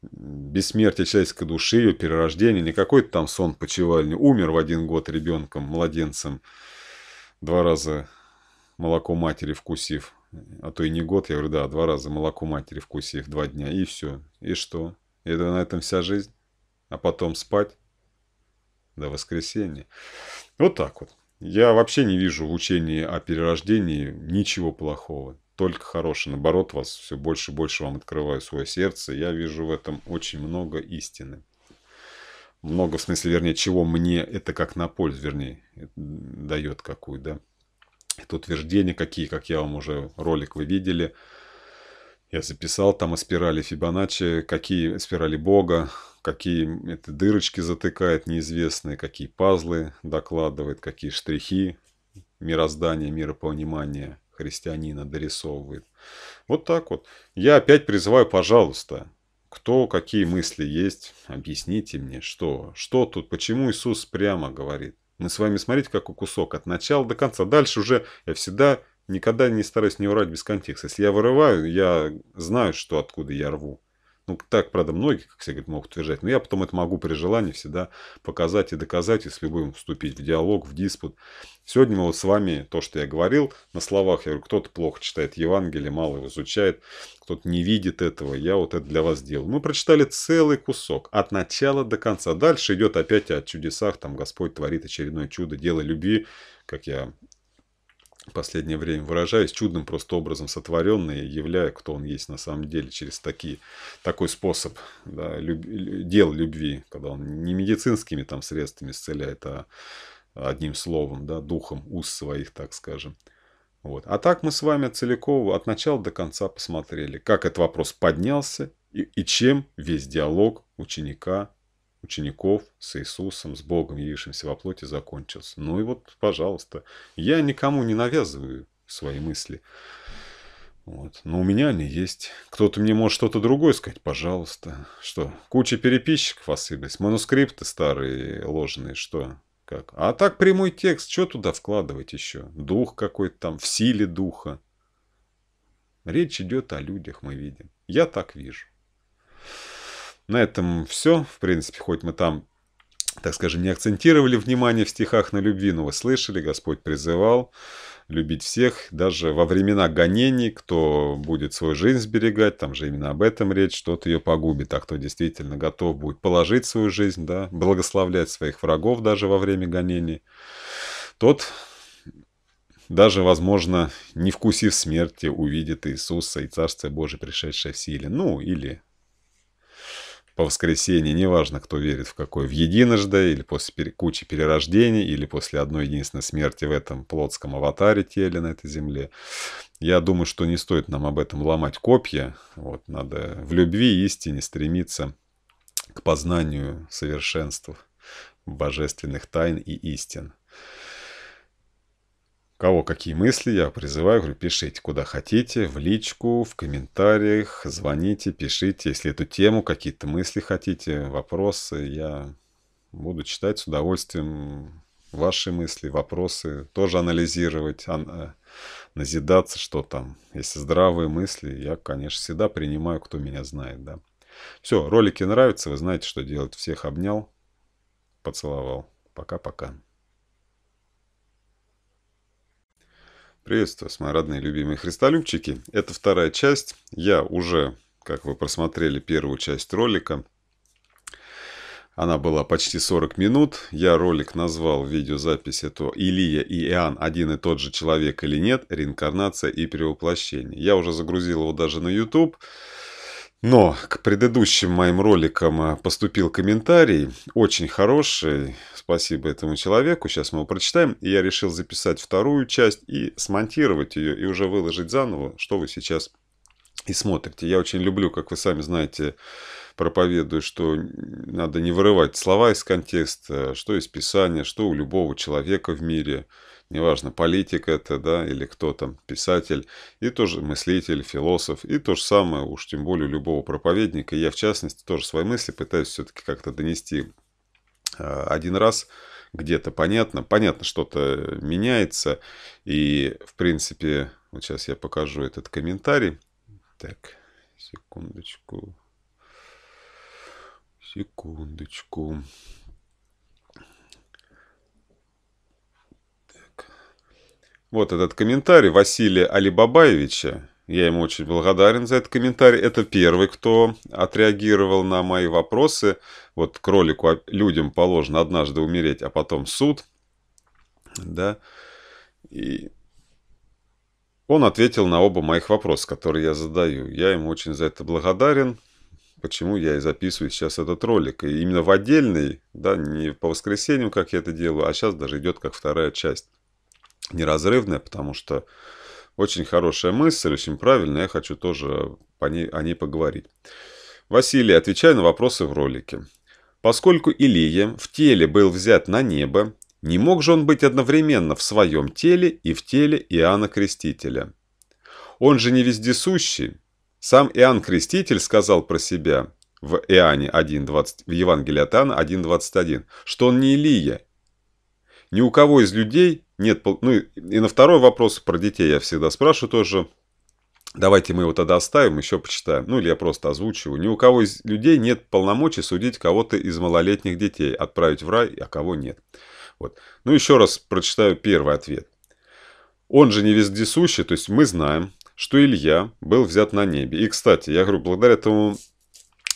Бессмертие человеческой души, ее перерождение, не какой-то там сон почевальни. Умер в один год ребенком, младенцем, два раза молоко матери вкусив. А то и не год, я говорю, да, два раза молоко матери вкусив, два дня, и все. И что? Это на этом вся жизнь? а потом спать до воскресенья. Вот так вот. Я вообще не вижу в учении о перерождении ничего плохого, только хорошее. Наоборот, вас все больше и больше вам открываю свое сердце. Я вижу в этом очень много истины. Много, в смысле, вернее, чего мне это как на пользу, вернее, дает какую, да. Это утверждения какие, как я вам уже ролик вы видели. Я записал там о спирали Фибоначчи, какие спирали Бога, какие это дырочки затыкает неизвестные, какие пазлы докладывает, какие штрихи мироздания, миропонимания христианина дорисовывает. Вот так вот. Я опять призываю, пожалуйста, кто какие мысли есть, объясните мне, что, что тут, почему Иисус прямо говорит. Мы с вами, смотрите, какой кусок, от начала до конца. Дальше уже я всегда никогда не стараюсь не урать без контекста. Если я вырываю, я знаю, что откуда я рву. Ну, так, правда, многие, как все говорят, могут утверждать. Но я потом это могу при желании всегда показать и доказать, если будем вступить в диалог, в диспут. Сегодня мы вот с вами, то, что я говорил, на словах, я говорю, кто-то плохо читает Евангелие, мало его изучает, кто-то не видит этого, я вот это для вас делаю. Мы прочитали целый кусок, от начала до конца. Дальше идет опять о чудесах, там Господь творит очередное чудо, дело любви, как я последнее время выражаюсь, чудным просто образом сотворенный, являя, кто он есть на самом деле, через такие, такой способ да, люб, дел любви, когда он не медицинскими там средствами исцеляет, а одним словом, да, духом уст своих, так скажем. Вот. А так мы с вами целиком от начала до конца посмотрели, как этот вопрос поднялся и, и чем весь диалог ученика учеников с Иисусом, с Богом, явившимся во плоти, закончился. Ну и вот, пожалуйста. Я никому не навязываю свои мысли. Вот. Но у меня они есть. Кто-то мне может что-то другое сказать, пожалуйста. Что, куча переписчиков осыпались, манускрипты старые, ложные, что? Как? А так прямой текст, что туда вкладывать еще? Дух какой-то там, в силе духа. Речь идет о людях, мы видим. Я так вижу. На этом все. В принципе, хоть мы там, так скажем, не акцентировали внимание в стихах на любви, но вы слышали, Господь призывал любить всех, даже во времена гонений, кто будет свою жизнь сберегать, там же именно об этом речь, тот ее погубит, а кто действительно готов будет положить свою жизнь, да, благословлять своих врагов даже во время гонений, тот даже, возможно, не вкусив смерти, увидит Иисуса и Царствие Божие, пришедшее в силе, ну, или по воскресенье, неважно, кто верит в какой, в единожды, или после кучи перерождений, или после одной единственной смерти в этом плотском аватаре теле на этой земле. Я думаю, что не стоит нам об этом ломать копья. Вот, надо в любви и истине стремиться к познанию совершенств божественных тайн и истин кого какие мысли, я призываю, говорю, пишите куда хотите, в личку, в комментариях, звоните, пишите, если эту тему, какие-то мысли хотите, вопросы, я буду читать с удовольствием ваши мысли, вопросы, тоже анализировать, э, назидаться, что там. Если здравые мысли, я, конечно, всегда принимаю, кто меня знает, да. Все, ролики нравятся, вы знаете, что делать. Всех обнял, поцеловал. Пока-пока. Приветствую вас, мои родные любимые христолюбчики. Это вторая часть. Я уже, как вы просмотрели первую часть ролика, она была почти 40 минут. Я ролик назвал видеозапись эту «Илия и Иоанн один и тот же человек или нет? Реинкарнация и перевоплощение». Я уже загрузил его даже на YouTube. Но к предыдущим моим роликам э, поступил комментарий, очень хороший, спасибо этому человеку, сейчас мы его прочитаем. И я решил записать вторую часть и смонтировать ее, и уже выложить заново, что вы сейчас и смотрите. Я очень люблю, как вы сами знаете, проповедую, что надо не вырывать слова из контекста, что из Писания, что у любого человека в мире – неважно, политик это, да, или кто там, писатель, и тоже мыслитель, философ, и то же самое, уж тем более любого проповедника. Я, в частности, тоже свои мысли пытаюсь все-таки как-то донести а, один раз где-то понятно. Понятно, что-то меняется. И, в принципе, вот сейчас я покажу этот комментарий. Так, секундочку. Секундочку. Вот этот комментарий Василия Алибабаевича. Я ему очень благодарен за этот комментарий. Это первый, кто отреагировал на мои вопросы. Вот к ролику людям положено однажды умереть, а потом суд. Да. И он ответил на оба моих вопроса, которые я задаю. Я ему очень за это благодарен. Почему я и записываю сейчас этот ролик. И именно в отдельный, да, не по воскресеньям, как я это делаю, а сейчас даже идет как вторая часть неразрывное, потому что очень хорошая мысль, очень правильная, я хочу тоже по ней, о ней поговорить. Василий, отвечая на вопросы в ролике. Поскольку Илия в теле был взят на небо, не мог же он быть одновременно в своем теле и в теле Иоанна Крестителя. Он же не вездесущий. Сам Иоанн Креститель сказал про себя в Иоанне 1.20, в Евангелии от Иоанна 1.21, что он не Илия, ни у кого из людей нет... Ну и, на второй вопрос про детей я всегда спрашиваю тоже. Давайте мы его тогда оставим, еще почитаем. Ну или я просто озвучиваю. Ни у кого из людей нет полномочий судить кого-то из малолетних детей, отправить в рай, а кого нет. Вот. Ну еще раз прочитаю первый ответ. Он же не вездесущий, то есть мы знаем, что Илья был взят на небе. И, кстати, я говорю, благодаря тому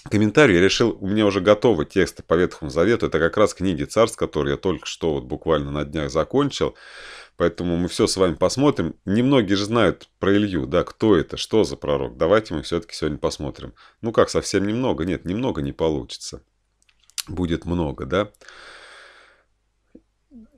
комментарий я решил, у меня уже готовы тексты по Ветхому Завету. Это как раз книги царств, которые я только что вот буквально на днях закончил. Поэтому мы все с вами посмотрим. Немногие же знают про Илью, да, кто это, что за пророк. Давайте мы все-таки сегодня посмотрим. Ну как, совсем немного? Нет, немного не получится. Будет много, да?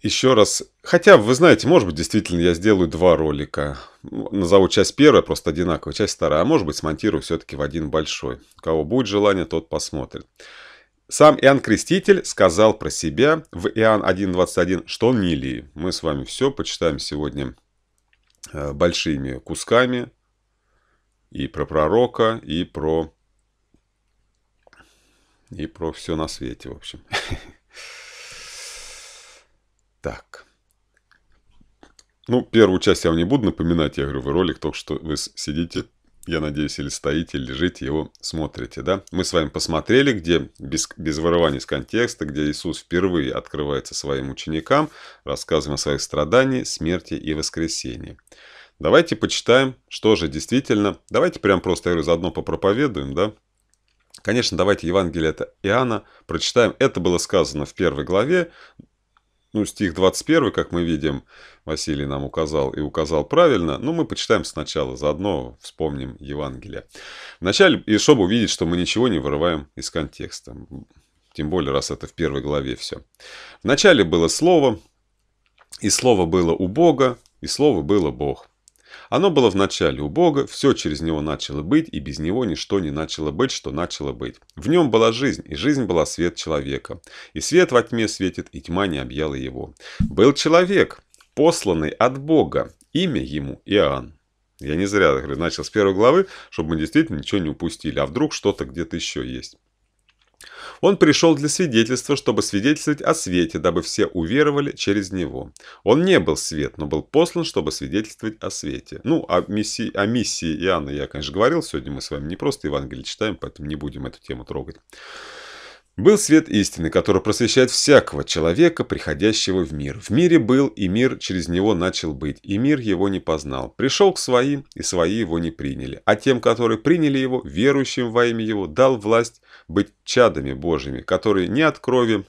еще раз. Хотя, вы знаете, может быть, действительно я сделаю два ролика. Назову часть первая, просто одинаковая, часть вторая. А может быть, смонтирую все-таки в один большой. У кого будет желание, тот посмотрит. Сам Иоанн Креститель сказал про себя в Иоанн 1.21, что он не Илии. Мы с вами все почитаем сегодня э, большими кусками. И про пророка, и про... И про все на свете, в общем. Так. Ну, первую часть я вам не буду напоминать. Я говорю, вы ролик только что вы сидите, я надеюсь, или стоите, или лежите, его смотрите, да? Мы с вами посмотрели, где без, без вырывания из контекста, где Иисус впервые открывается своим ученикам, рассказываем о своих страданиях, смерти и воскресении. Давайте почитаем, что же действительно. Давайте прям просто, я говорю, заодно попроповедуем, да? Конечно, давайте Евангелие от Иоанна прочитаем. Это было сказано в первой главе, ну, стих 21, как мы видим, Василий нам указал и указал правильно, но ну, мы почитаем сначала, заодно вспомним Евангелие. Вначале, и чтобы увидеть, что мы ничего не вырываем из контекста, тем более, раз это в первой главе все. Вначале было слово, и слово было у Бога, и слово было Бог. Оно было вначале у Бога, все через него начало быть, и без него ничто не начало быть, что начало быть. В нем была жизнь, и жизнь была свет человека. И свет во тьме светит, и тьма не объяла его. Был человек, посланный от Бога, имя ему Иоанн. Я не зря говорю, начал с первой главы, чтобы мы действительно ничего не упустили, а вдруг что-то где-то еще есть. Он пришел для свидетельства, чтобы свидетельствовать о свете, дабы все уверовали через него. Он не был свет, но был послан, чтобы свидетельствовать о свете. Ну, о миссии, о миссии Иоанна я, конечно, говорил. Сегодня мы с вами не просто Евангелие читаем, поэтому не будем эту тему трогать. Был свет истины, который просвещает всякого человека, приходящего в мир. В мире был, и мир через него начал быть, и мир его не познал. Пришел к своим, и свои его не приняли. А тем, которые приняли его, верующим во имя его, дал власть быть чадами Божьими, которые не от крови,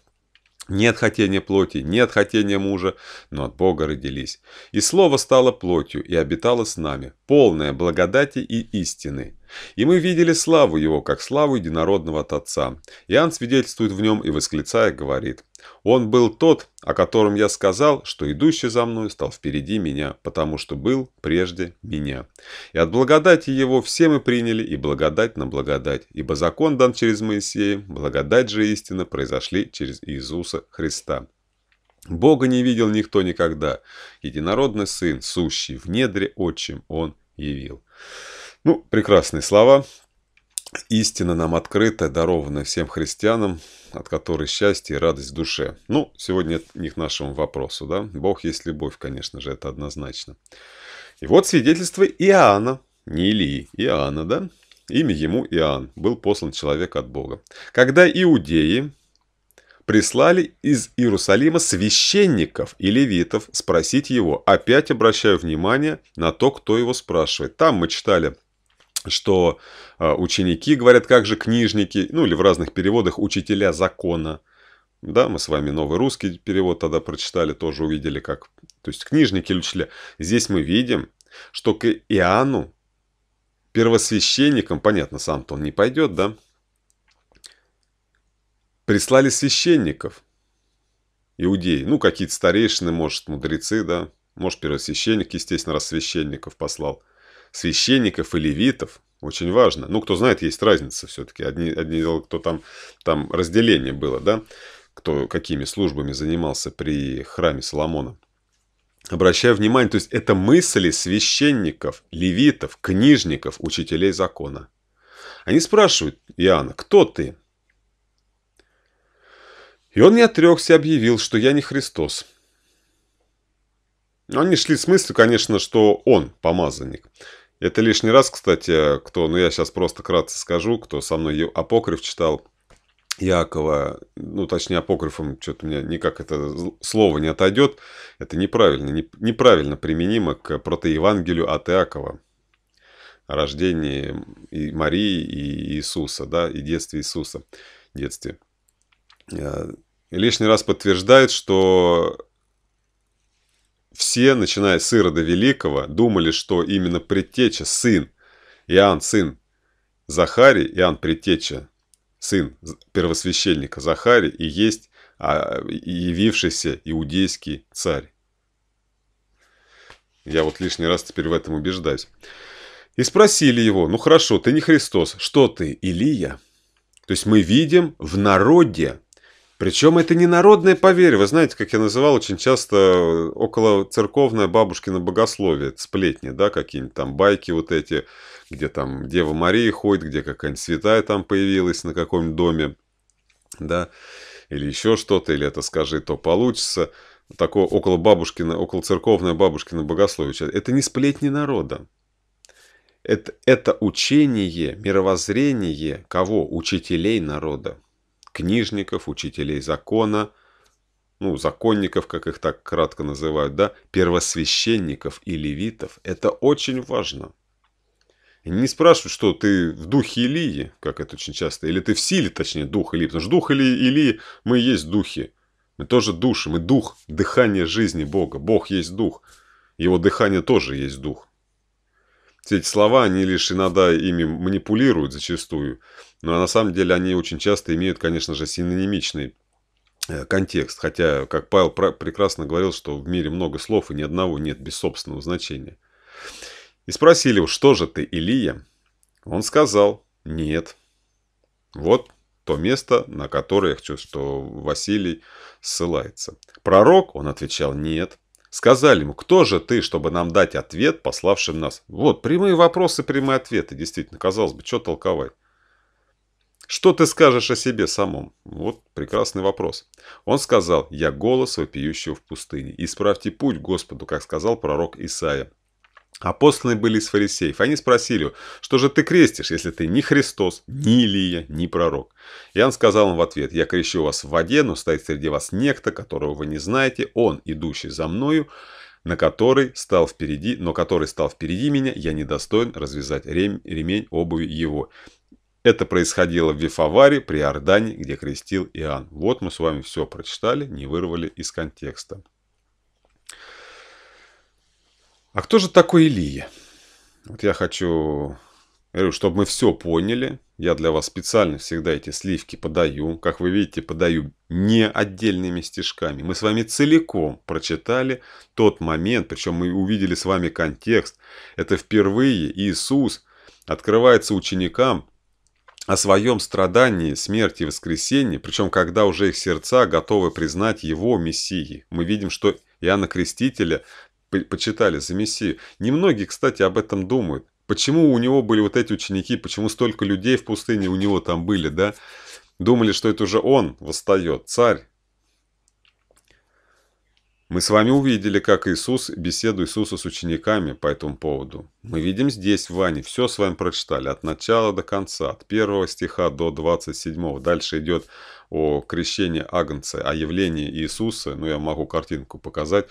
нет хотения плоти, нет хотения мужа, но от Бога родились. И Слово стало плотью и обитало с нами, полное благодати и истины. И мы видели славу Его, как славу единородного от Отца. Иоанн свидетельствует в нем и восклицая, говорит, он был тот, о котором я сказал, что идущий за мной стал впереди меня, потому что был прежде меня. И от благодати его все мы приняли, и благодать на благодать, ибо закон дан через Моисея, благодать же истина произошли через Иисуса Христа. Бога не видел никто никогда. Единородный Сын, сущий, в недре отчим, Он явил. Ну, прекрасные слова. Истина нам открыта, дарована всем христианам, от которой счастье и радость в душе. Ну, сегодня не к нашему вопросу, да? Бог есть любовь, конечно же, это однозначно. И вот свидетельство Иоанна, не Илии, Иоанна, да? Имя ему Иоанн, был послан человек от Бога. Когда иудеи прислали из Иерусалима священников и левитов спросить его, опять обращаю внимание на то, кто его спрашивает. Там мы читали что э, ученики говорят, как же книжники, ну или в разных переводах учителя закона. Да, мы с вами новый русский перевод тогда прочитали, тоже увидели как. То есть книжники или учителя. Здесь мы видим, что к Иоанну, первосвященникам, понятно, сам-то он не пойдет, да, прислали священников, иудеи, ну какие-то старейшины, может, мудрецы, да, может, первосвященник, естественно, раз священников послал – священников и левитов. Очень важно. Ну, кто знает, есть разница все-таки. Одни, одни дела, кто там, там разделение было, да, кто какими службами занимался при храме Соломона. Обращаю внимание, то есть это мысли священников, левитов, книжников, учителей закона. Они спрашивают Иоанна, кто ты? И он не отрекся объявил, что я не Христос. Они шли с мыслью, конечно, что он помазанник. Это лишний раз, кстати, кто, ну я сейчас просто кратко скажу, кто со мной апокриф читал, Якова, ну, точнее, апокрифом, что-то мне никак это слово не отойдет, это неправильно, не, неправильно применимо к протоевангелию от Иакова о рождении и Марии, и Иисуса, да, и детстве Иисуса, детстве. И э, лишний раз подтверждает, что все, начиная с Ирода Великого, думали, что именно предтеча – сын, Иоанн – сын Захарий, Иоанн предтеча, сын первосвященника Захарий и есть а, явившийся иудейский царь. Я вот лишний раз теперь в этом убеждаюсь. И спросили его, ну хорошо, ты не Христос, что ты, Илия? То есть мы видим в народе причем это не народное поверье. Вы знаете, как я называл очень часто э, около церковное бабушкино богословие, сплетни, да, какие-нибудь там байки вот эти, где там Дева Мария ходит, где какая-нибудь святая там появилась на каком-нибудь доме, да, или еще что-то, или это скажи, то получится. Такое около бабушкина, около церковное бабушкино богословие. Это не сплетни народа. Это, это учение, мировоззрение кого? Учителей народа книжников, учителей закона, ну, законников, как их так кратко называют, да, первосвященников и левитов. Это очень важно. И не спрашивают, что ты в духе Илии, как это очень часто, или ты в силе, точнее, дух Илии, потому что дух Илии, Илии мы и есть духи. Мы тоже души, мы дух, дыхание жизни Бога. Бог есть дух. Его дыхание тоже есть дух. Все эти слова, они лишь иногда ими манипулируют зачастую. Но на самом деле они очень часто имеют, конечно же, синонимичный э, контекст. Хотя, как Павел прекрасно говорил, что в мире много слов и ни одного нет без собственного значения. И спросили его, что же ты, Илия? Он сказал, нет. Вот то место, на которое, я хочу, что Василий ссылается. Пророк, он отвечал, нет. Сказали ему, кто же ты, чтобы нам дать ответ, пославшим нас? Вот, прямые вопросы, прямые ответы. Действительно, казалось бы, что толковать? Что ты скажешь о себе самом? Вот прекрасный вопрос. Он сказал, я голос вопиющего в пустыне. Исправьте путь Господу, как сказал пророк Исаия. Апостолы были из фарисеев. Они спросили, что же ты крестишь, если ты не Христос, ни Илия, ни пророк? Иоанн сказал им в ответ, я крещу вас в воде, но стоит среди вас некто, которого вы не знаете, он, идущий за мною, на который стал впереди, но который стал впереди меня, я недостоин развязать ремень обуви его. Это происходило в Вифаваре при Иордане, где крестил Иоанн. Вот мы с вами все прочитали, не вырвали из контекста. А кто же такой Илия? Вот я хочу, чтобы мы все поняли. Я для вас специально всегда эти сливки подаю. Как вы видите, подаю не отдельными стишками. Мы с вами целиком прочитали тот момент, причем мы увидели с вами контекст. Это впервые Иисус открывается ученикам о своем страдании, смерти и воскресении, причем когда уже их сердца готовы признать его Мессией. Мы видим, что Иоанна Крестителя почитали за Мессию. Немногие, кстати, об этом думают. Почему у него были вот эти ученики, почему столько людей в пустыне у него там были, да? Думали, что это уже он восстает, царь, мы с вами увидели, как Иисус, беседу Иисуса с учениками по этому поводу. Мы видим здесь, в Ване, все с вами прочитали, от начала до конца, от первого стиха до 27. Дальше идет о крещении Агнца, о явлении Иисуса. Ну, я могу картинку показать,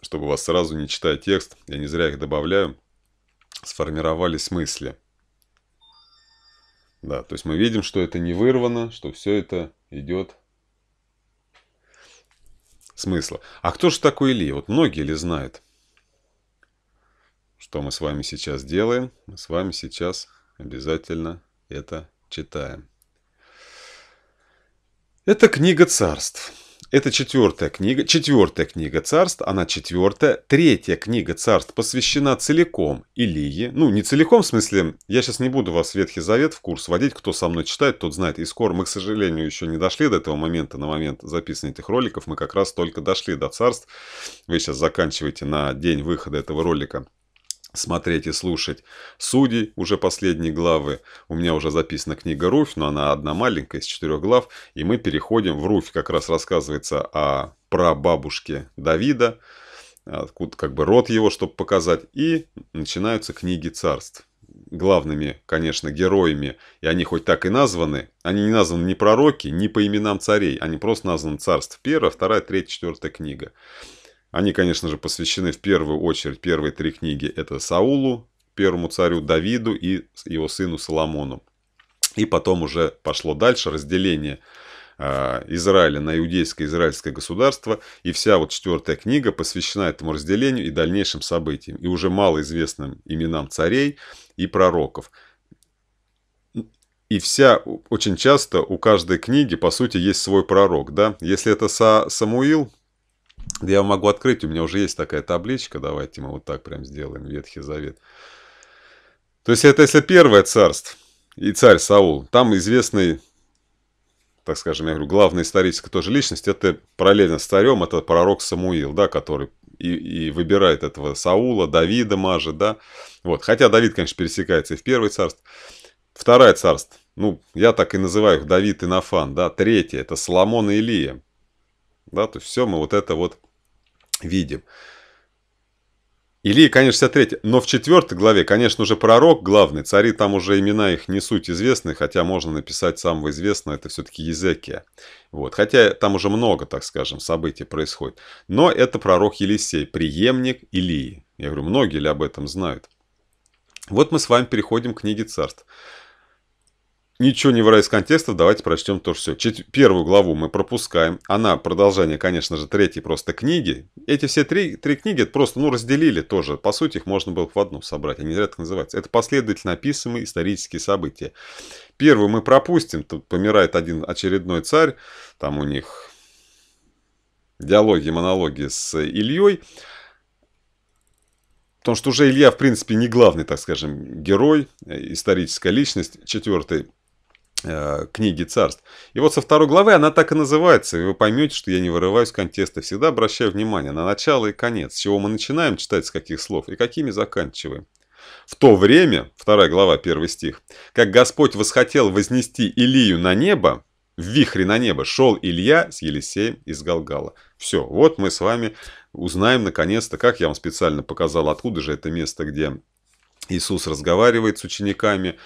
чтобы вас сразу не читая текст, я не зря их добавляю, сформировались мысли. Да, то есть мы видим, что это не вырвано, что все это идет смысла. А кто же такой Ли? Вот многие ли знают? Что мы с вами сейчас делаем? Мы с вами сейчас обязательно это читаем. Это книга царств. Это четвертая книга, четвертая книга царств, она четвертая. Третья книга царств посвящена целиком Илии. Ну, не целиком, в смысле, я сейчас не буду вас Ветхий Завет в курс водить, кто со мной читает, тот знает. И скоро мы, к сожалению, еще не дошли до этого момента, на момент записания этих роликов, мы как раз только дошли до царств. Вы сейчас заканчиваете на день выхода этого ролика смотреть и слушать. Судей, уже последние главы. У меня уже записана книга Руфь, но она одна маленькая, из четырех глав. И мы переходим в Руфь, как раз рассказывается о прабабушке Давида, откуда как бы род его, чтобы показать. И начинаются книги царств. Главными, конечно, героями, и они хоть так и названы, они не названы ни пророки, ни по именам царей, они просто названы царств. Первая, вторая, третья, четвертая книга. Они, конечно же, посвящены в первую очередь первые три книги. Это Саулу, первому царю Давиду и его сыну Соломону. И потом уже пошло дальше разделение э, Израиля на иудейское израильское государство. И вся вот четвертая книга посвящена этому разделению и дальнейшим событиям. И уже малоизвестным именам царей и пророков. И вся, очень часто у каждой книги, по сути, есть свой пророк. Да? Если это Са Самуил, я могу открыть, у меня уже есть такая табличка, давайте мы вот так прям сделаем, Ветхий Завет. То есть это если первое царство и царь Саул, там известный, так скажем, я говорю, главная историческая тоже личность, это параллельно с царем, это пророк Самуил, да, который и, и выбирает этого Саула, Давида мажа, да. Вот, хотя Давид, конечно, пересекается и в первое царство. Второе царство, ну, я так и называю их Давид и Нафан, да. Третье, это Соломон и Илия. Да, то есть все мы вот это вот видим. Илии, конечно, 63, но в 4 главе, конечно же, пророк главный, цари там уже имена их не суть известны, хотя можно написать самого известного, это все-таки Езекия. Вот, хотя там уже много, так скажем, событий происходит. Но это пророк Елисей, преемник Илии. Я говорю, многие ли об этом знают? Вот мы с вами переходим к книге царств. Ничего не врая из контекста, давайте прочтем то все. Чет... Первую главу мы пропускаем. Она продолжение, конечно же, третьей просто книги. Эти все три, три книги просто ну, разделили тоже. По сути, их можно было в одну собрать. Они зря так называются. Это последовательно описанные исторические события. Первую мы пропустим. Тут помирает один очередной царь. Там у них диалоги, монологи с Ильей. Потому что уже Илья, в принципе, не главный, так скажем, герой, э, историческая личность. Четвертый Э, книги царств. И вот со второй главы она так и называется, и вы поймете, что я не вырываюсь из контекста, всегда обращаю внимание на начало и конец, с чего мы начинаем читать, с каких слов и какими заканчиваем. В то время, вторая глава, первый стих, как Господь восхотел вознести Илию на небо, в вихре на небо шел Илья с Елисеем из Галгала. Все, вот мы с вами узнаем наконец-то, как я вам специально показал, откуда же это место, где Иисус разговаривает с учениками,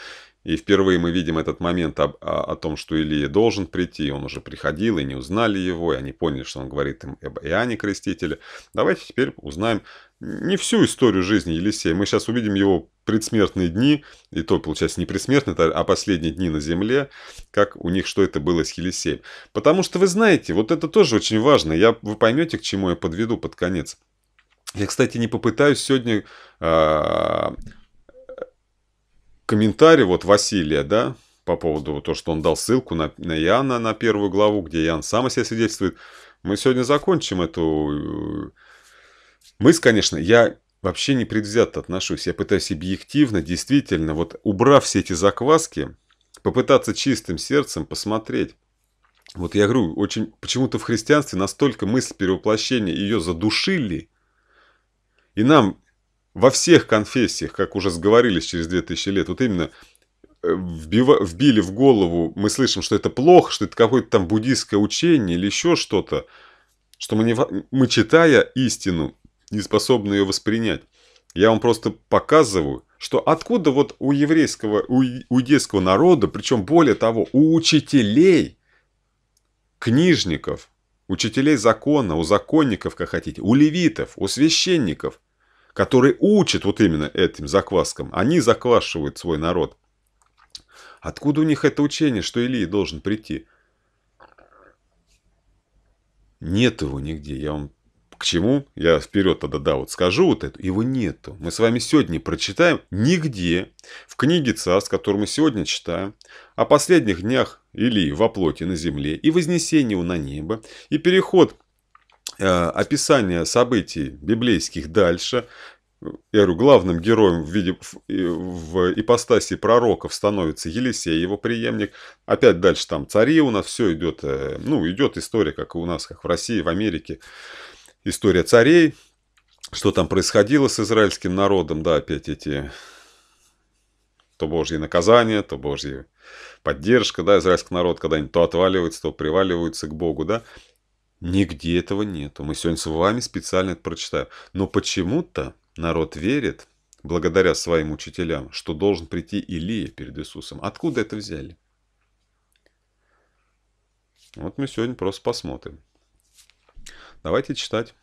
и впервые мы видим этот момент об, о, о том, что Илия должен прийти, он уже приходил, и не узнали его, и они поняли, что он говорит им об Иоанне Крестителе. Давайте теперь узнаем не всю историю жизни Елисея. Мы сейчас увидим его предсмертные дни, и то, получается, не предсмертные, а последние дни на земле, как у них, что это было с Елисеем. Потому что вы знаете, вот это тоже очень важно, я, вы поймете, к чему я подведу под конец. Я, кстати, не попытаюсь сегодня... Э -э комментарий вот Василия, да, по поводу того, что он дал ссылку на, на Иоанна, на первую главу, где Иоанн сам о себе свидетельствует. Мы сегодня закончим эту э, мысль, конечно. Я вообще не предвзято отношусь. Я пытаюсь объективно, действительно, вот убрав все эти закваски, попытаться чистым сердцем посмотреть. Вот я говорю, очень почему-то в христианстве настолько мысль перевоплощения ее задушили, и нам во всех конфессиях, как уже сговорились через 2000 лет, вот именно э, вбили в голову, мы слышим, что это плохо, что это какое-то там буддийское учение или еще что-то, что мы, не, мы читая истину, не способны ее воспринять. Я вам просто показываю, что откуда вот у еврейского, у иудейского народа, причем более того, у учителей, книжников, учителей закона, у законников, как хотите, у левитов, у священников – которые учат вот именно этим закваскам. Они заквашивают свой народ. Откуда у них это учение, что Илии должен прийти? Нет его нигде. Я вам к чему? Я вперед тогда, да, вот скажу вот это. Его нету. Мы с вами сегодня прочитаем нигде в книге Царств, которую мы сегодня читаем, о последних днях Илии во плоти на земле и вознесению на небо, и переход Э, описание событий библейских дальше. Я говорю, главным героем в виде в ипостаси пророков становится Елисей, его преемник. Опять дальше там цари у нас все идет, э, ну, идет история, как у нас, как в России, в Америке. История царей, что там происходило с израильским народом, да, опять эти то божье наказание, то божье поддержка, да, израильский народ когда-нибудь то отваливается, то приваливается к Богу, да. Нигде этого нету. Мы сегодня с вами специально это прочитаем. Но почему-то народ верит, благодаря своим учителям, что должен прийти Илия перед Иисусом. Откуда это взяли? Вот мы сегодня просто посмотрим. Давайте читать.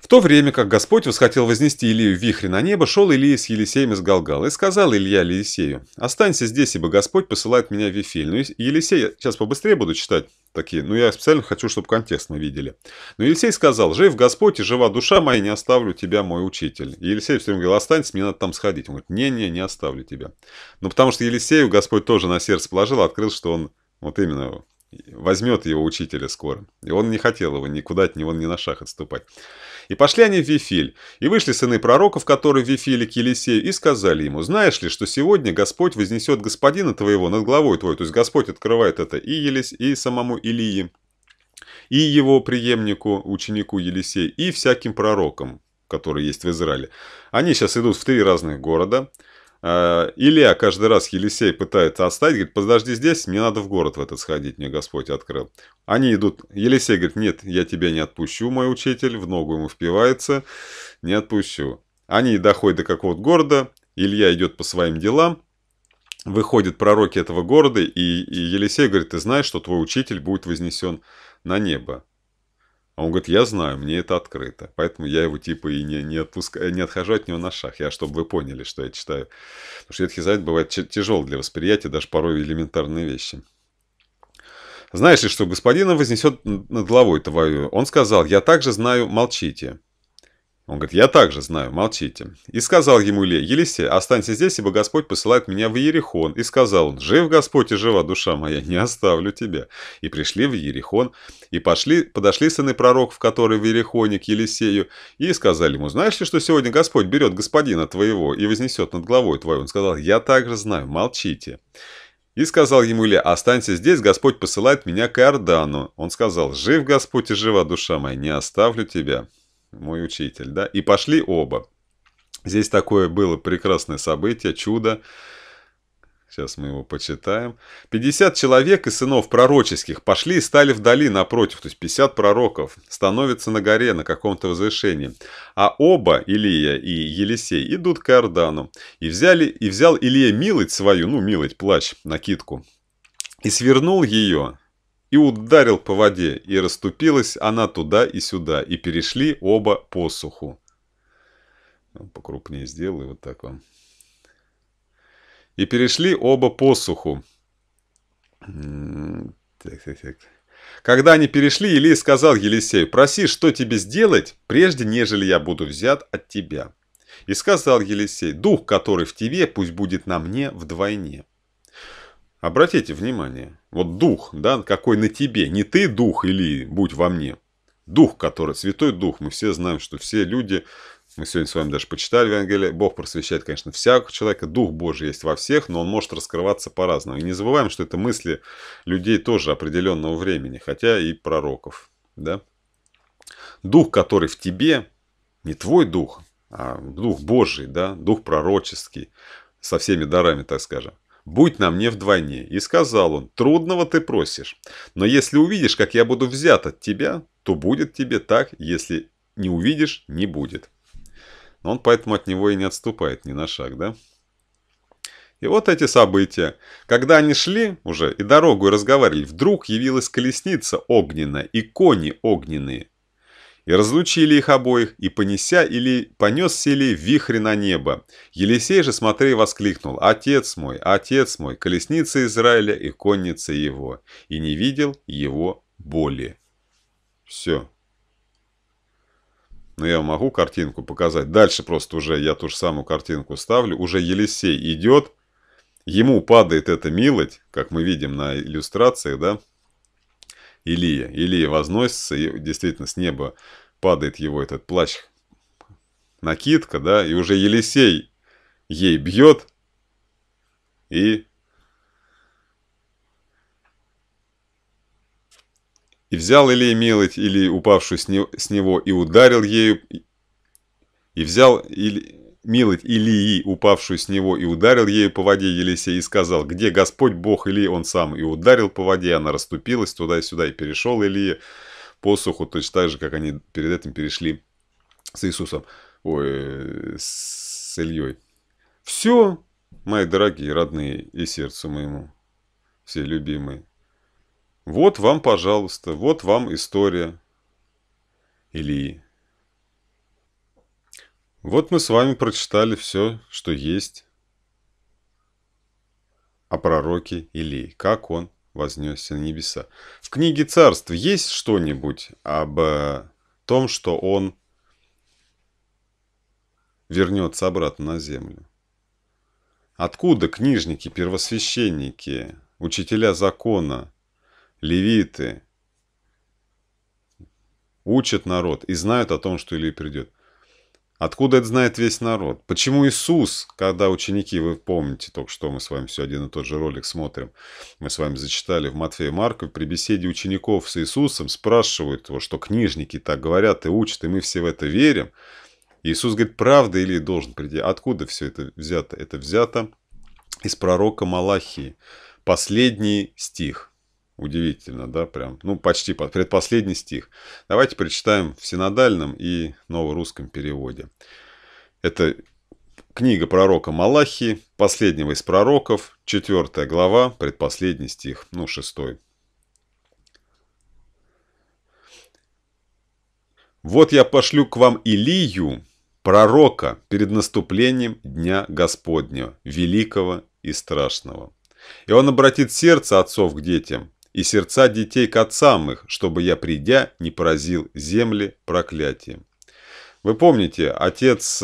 В то время, как Господь восхотел вознести Илию в вихре на небо, шел Илия с Елисеем из Галгала, и сказал Илья Елисею, «Останься здесь, ибо Господь посылает меня в Вифиль». Ну, Елисей, я сейчас побыстрее буду читать такие, но я специально хочу, чтобы контекст мы видели. Но Елисей сказал, «Жив Господь и жива душа моя, не оставлю тебя, мой учитель». И Елисей все время говорил, «Останься, мне надо там сходить». Он говорит, «Не-не, не оставлю тебя». Ну, потому что Елисею Господь тоже на сердце положил, открыл, что он вот именно возьмет его учителя скоро. И он не хотел его никуда от него ни на шаг отступать. И пошли они в Вифиль, и вышли сыны пророков, которые в Вифиле к Елисею, и сказали ему, знаешь ли, что сегодня Господь вознесет господина твоего над головой твой, то есть Господь открывает это и Елис, и самому Илии, и его преемнику, ученику Елисея, и всяким пророкам, которые есть в Израиле. Они сейчас идут в три разных города – Э, Илья каждый раз Елисей пытается отстать, говорит, подожди здесь, мне надо в город в этот сходить, мне Господь открыл. Они идут, Елисей говорит, нет, я тебя не отпущу, мой учитель, в ногу ему впивается, не отпущу. Они доходят до какого-то города, Илья идет по своим делам, выходят пророки этого города, и, и Елисей говорит, ты знаешь, что твой учитель будет вознесен на небо. А он говорит, я знаю, мне это открыто. Поэтому я его типа и не, не, отпускаю, не отхожу от него на шаг. Я, чтобы вы поняли, что я читаю. Потому что Ветхий Завет бывает тяжел для восприятия, даже порой элементарные вещи. Знаешь ли, что господина вознесет над головой твою? Он сказал, я также знаю, молчите. Он говорит, я также знаю, молчите. И сказал ему Илья, Елисей, останься здесь, ибо Господь посылает меня в Ерехон. И сказал он, жив Господь и жива душа моя, не оставлю тебя. И пришли в Ерехон, и пошли, подошли сыны пророков, которые в Ерехоне к Елисею, и сказали ему, знаешь ли, что сегодня Господь берет господина твоего и вознесет над головой твою? Он сказал, я также знаю, молчите. И сказал ему Илья, останься здесь, Господь посылает меня к Иордану. Он сказал, жив Господь и жива душа моя, не оставлю тебя мой учитель, да, и пошли оба. Здесь такое было прекрасное событие, чудо. Сейчас мы его почитаем. 50 человек и сынов пророческих пошли и стали вдали напротив, то есть 50 пророков становятся на горе на каком-то возвышении. А оба, Илия и Елисей, идут к Иордану. И, взяли, и взял Илия милость свою, ну, милость, плащ, накидку, и свернул ее, и ударил по воде, и расступилась она туда и сюда, и перешли оба по суху. Ну, покрупнее сделаю вот так вам. И перешли оба по суху. Так, так, так. Когда они перешли, Илей сказал Елисею, «Проси, что тебе сделать, прежде нежели я буду взят от тебя». И сказал Елисей, «Дух, который в тебе, пусть будет на мне вдвойне». Обратите внимание, вот дух, да, какой на тебе, не ты дух или будь во мне, дух, который, святой дух, мы все знаем, что все люди, мы сегодня с вами даже почитали Евангелие, Бог просвещает, конечно, всякого человека, дух Божий есть во всех, но он может раскрываться по-разному. И не забываем, что это мысли людей тоже определенного времени, хотя и пророков, да. Дух, который в тебе, не твой дух, а дух Божий, да, дух пророческий, со всеми дарами, так скажем будь на мне вдвойне. И сказал он, трудного ты просишь, но если увидишь, как я буду взят от тебя, то будет тебе так, если не увидишь, не будет. Но он поэтому от него и не отступает ни на шаг, да? И вот эти события. Когда они шли уже и дорогу и разговаривали, вдруг явилась колесница огненная и кони огненные и разлучили их обоих, и понеся или понес сели вихри на небо. Елисей же, смотри, воскликнул «Отец мой, отец мой, колесница Израиля и конница его», и не видел его боли. Все. Но ну, я могу картинку показать. Дальше просто уже я ту же самую картинку ставлю. Уже Елисей идет, ему падает эта милость, как мы видим на иллюстрации, да, Илия. Илия возносится, и действительно с неба падает его этот плащ, накидка, да, и уже Елисей ей бьет, и... И взял Илия мелоть, или упавшую с, него, и ударил ею, и взял Илей милость Илии, упавшую с него, и ударил ею по воде Елисея и сказал, где Господь Бог Илии, он сам, и ударил по воде, она расступилась туда и сюда, и перешел Илия по суху, точно так же, как они перед этим перешли с Иисусом, ой, с Ильей. Все, мои дорогие, родные, и сердцу моему, все любимые. Вот вам, пожалуйста, вот вам история Илии. Вот мы с вами прочитали все, что есть о пророке Илии, как он вознесся на небеса. В книге царств есть что-нибудь об э, том, что он вернется обратно на землю? Откуда книжники, первосвященники, учителя закона, левиты учат народ и знают о том, что Илия придет? Откуда это знает весь народ? Почему Иисус, когда ученики, вы помните, только что мы с вами все один и тот же ролик смотрим, мы с вами зачитали в Матфея Марка, при беседе учеников с Иисусом спрашивают его, что книжники так говорят и учат, и мы все в это верим. Иисус говорит, правда или должен прийти? Откуда все это взято? Это взято из пророка Малахии. Последний стих. Удивительно, да, прям, ну, почти предпоследний стих. Давайте прочитаем в синодальном и новорусском переводе. Это книга пророка Малахи, последнего из пророков, четвертая глава, предпоследний стих, ну, шестой. «Вот я пошлю к вам Илию, пророка, перед наступлением Дня Господня, великого и страшного. И он обратит сердце отцов к детям, и сердца детей к отцам их, чтобы я, придя, не поразил земли проклятием». Вы помните, отец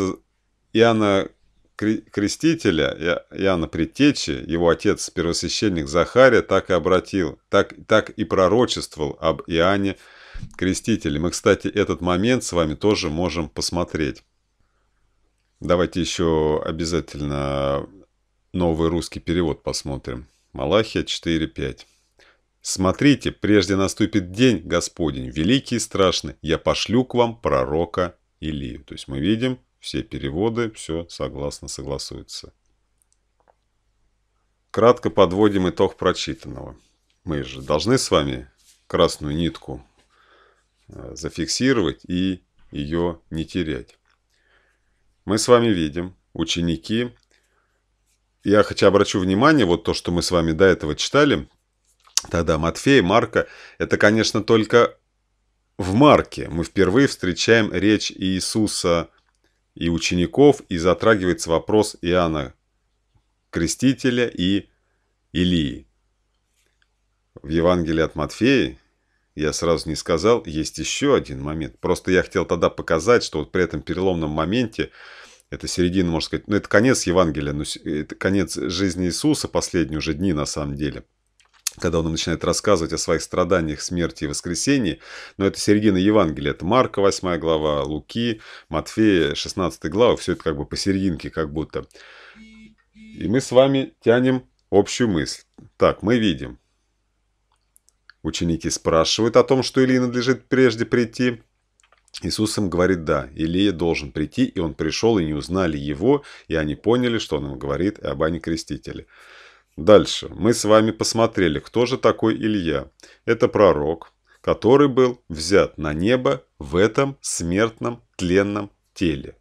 Иоанна Крестителя, Иоанна Предтечи, его отец, первосвященник Захария, так и обратил, так, так и пророчествовал об Иоанне Крестителе. Мы, кстати, этот момент с вами тоже можем посмотреть. Давайте еще обязательно новый русский перевод посмотрим. Малахия 4.5. Смотрите, прежде наступит день Господень, великий и страшный, я пошлю к вам пророка Илию. То есть мы видим все переводы, все согласно согласуется. Кратко подводим итог прочитанного. Мы же должны с вами красную нитку э, зафиксировать и ее не терять. Мы с вами видим, ученики, я хочу обращу внимание, вот то, что мы с вами до этого читали, Тогда Матфея, Марка – это, конечно, только в Марке. Мы впервые встречаем речь Иисуса и учеников, и затрагивается вопрос Иоанна Крестителя и Илии. В Евангелии от Матфея, я сразу не сказал, есть еще один момент. Просто я хотел тогда показать, что вот при этом переломном моменте, это середина, можно сказать, ну это конец Евангелия, но это конец жизни Иисуса, последние уже дни на самом деле – когда он начинает рассказывать о своих страданиях, смерти и воскресении, но это середина Евангелия, это Марка 8 глава, Луки, Матфея 16 глава, все это как бы посерединке как будто. И мы с вами тянем общую мысль. Так, мы видим. Ученики спрашивают о том, что Илии надлежит прежде прийти. Иисус им говорит «да, Илия должен прийти, и он пришел, и не узнали его, и они поняли, что он им говорит об Ане Крестителе». Дальше. Мы с вами посмотрели, кто же такой Илья. Это пророк, который был взят на небо в этом смертном тленном теле.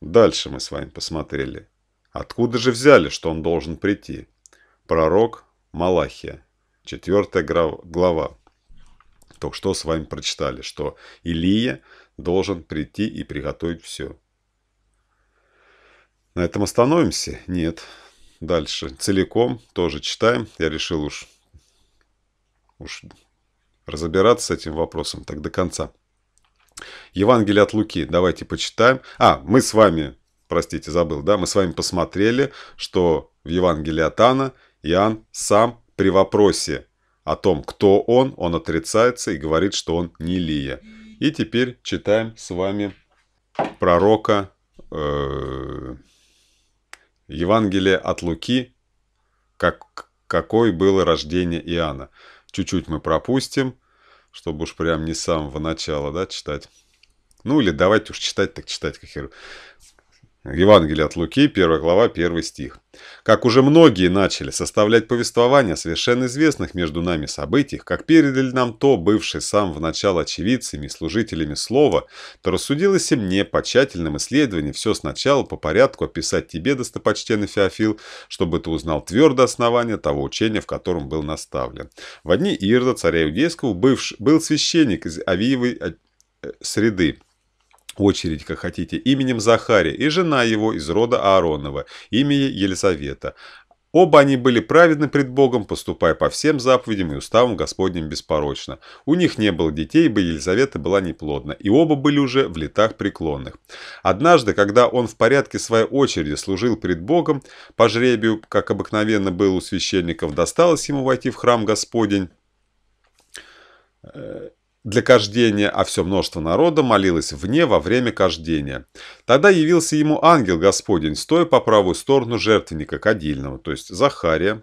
Дальше мы с вами посмотрели. Откуда же взяли, что он должен прийти? Пророк Малахия, 4 глава. Только что с вами прочитали, что Илия должен прийти и приготовить все. На этом остановимся? Нет. Дальше целиком тоже читаем. Я решил уж, уж разобираться с этим вопросом так до конца. Евангелие от Луки, давайте почитаем. А, мы с вами, простите, забыл, да, мы с вами посмотрели, что в Евангелии от Анна Иоанн сам при вопросе о том, кто он, он отрицается и говорит, что он не Лия. И теперь читаем с вами пророка э, Евангелие от Луки, как, какое было рождение Иоанна. Чуть-чуть мы пропустим, чтобы уж прям не с самого начала да, читать. Ну или давайте уж читать, так читать, как хер. Евангелие от Луки, 1 глава, 1 стих. Как уже многие начали составлять повествования о совершенно известных между нами событиях, как передали нам то, бывший сам в начало очевидцами и служителями слова, то рассудилось и мне по тщательном исследовании все сначала по порядку описать тебе, достопочтенный Феофил, чтобы ты узнал твердо основание того учения, в котором был наставлен. В одни Ирда, царя иудейского, бывш, был священник из Авиевой э, среды, очередь, как хотите, именем Захария и жена его из рода Ааронова, имя Елизавета. Оба они были праведны пред Богом, поступая по всем заповедям и уставам Господним беспорочно. У них не было детей, ибо Елизавета была неплодна, и оба были уже в летах преклонных. Однажды, когда он в порядке своей очереди служил пред Богом, по жребию, как обыкновенно было у священников, досталось ему войти в храм Господень, для кождения, а все множество народа молилось вне во время кождения. Тогда явился ему ангел Господень, стоя по правую сторону жертвенника кадильного, то есть Захария,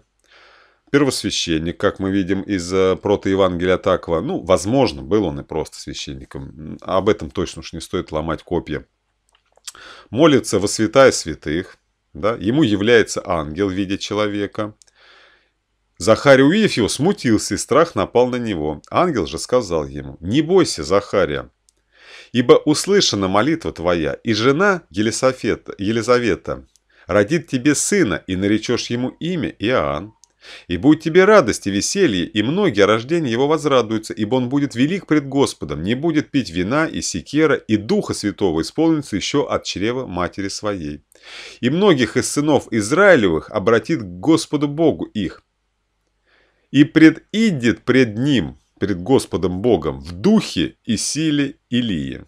первосвященник, как мы видим из э, протоевангелия Такова. Ну, возможно, был он и просто священником. Об этом точно уж не стоит ломать копья. Молится во святая святых. Да? Ему является ангел в виде человека – Захарий увидев его, смутился, и страх напал на него. Ангел же сказал ему, «Не бойся, Захария, ибо услышана молитва твоя, и жена Елисавета Елизавета родит тебе сына, и наречешь ему имя Иоанн. И будет тебе радость и веселье, и многие рождения его возрадуются, ибо он будет велик пред Господом, не будет пить вина и секера, и Духа Святого исполнится еще от чрева матери своей. И многих из сынов Израилевых обратит к Господу Богу их, и предидет пред ним, пред Господом Богом, в духе и силе Илии.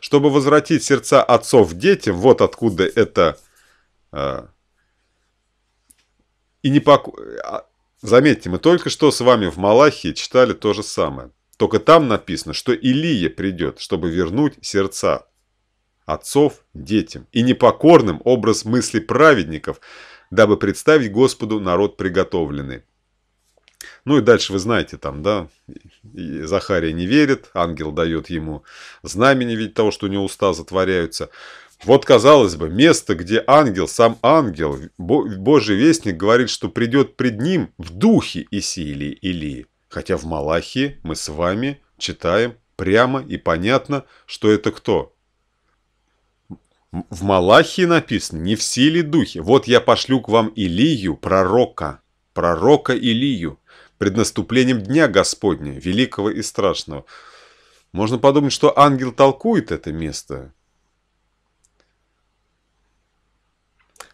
Чтобы возвратить сердца отцов детям, вот откуда это... Э, и не пок... А, заметьте, мы только что с вами в Малахии читали то же самое. Только там написано, что Илия придет, чтобы вернуть сердца отцов детям и непокорным образ мысли праведников – дабы представить Господу народ приготовленный. Ну и дальше вы знаете там, да, Захария не верит, ангел дает ему знамени ведь того, что у него уста затворяются. Вот, казалось бы, место, где ангел, сам ангел, Божий Вестник говорит, что придет пред ним в духе и силе Илии. Хотя в Малахии мы с вами читаем прямо и понятно, что это кто? В Малахии написано «Не в силе духе». Вот я пошлю к вам Илию, пророка, пророка Илию, пред наступлением Дня Господня, великого и страшного. Можно подумать, что ангел толкует это место.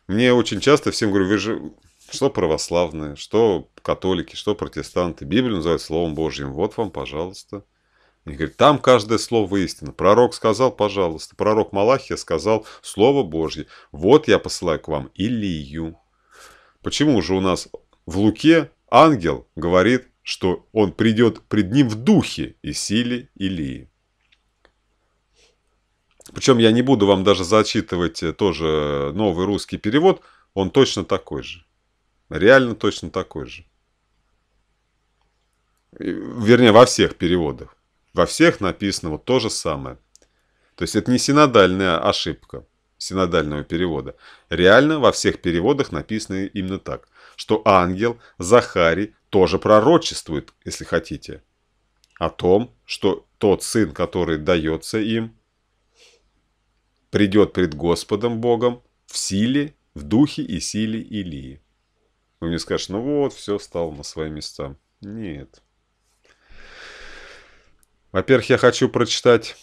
Мне очень часто всем говорю, вы же что православные, что католики, что протестанты. Библию называют Словом Божьим. Вот вам, пожалуйста. Они говорят, там каждое слово истина. Пророк сказал, пожалуйста. Пророк Малахия сказал Слово Божье. Вот я посылаю к вам Илию. Почему же у нас в Луке ангел говорит, что он придет пред ним в духе и силе Илии? Причем я не буду вам даже зачитывать э, тоже э, новый русский перевод, он точно такой же. Реально точно такой же. Вернее, во всех переводах. Во всех написано вот то же самое. То есть это не синодальная ошибка синодального перевода. Реально во всех переводах написано именно так, что ангел Захарий тоже пророчествует, если хотите, о том, что тот сын, который дается им, придет пред Господом Богом в силе, в духе и силе Илии. Вы мне скажете, ну вот, все стало на свои места. Нет. Во-первых, я хочу прочитать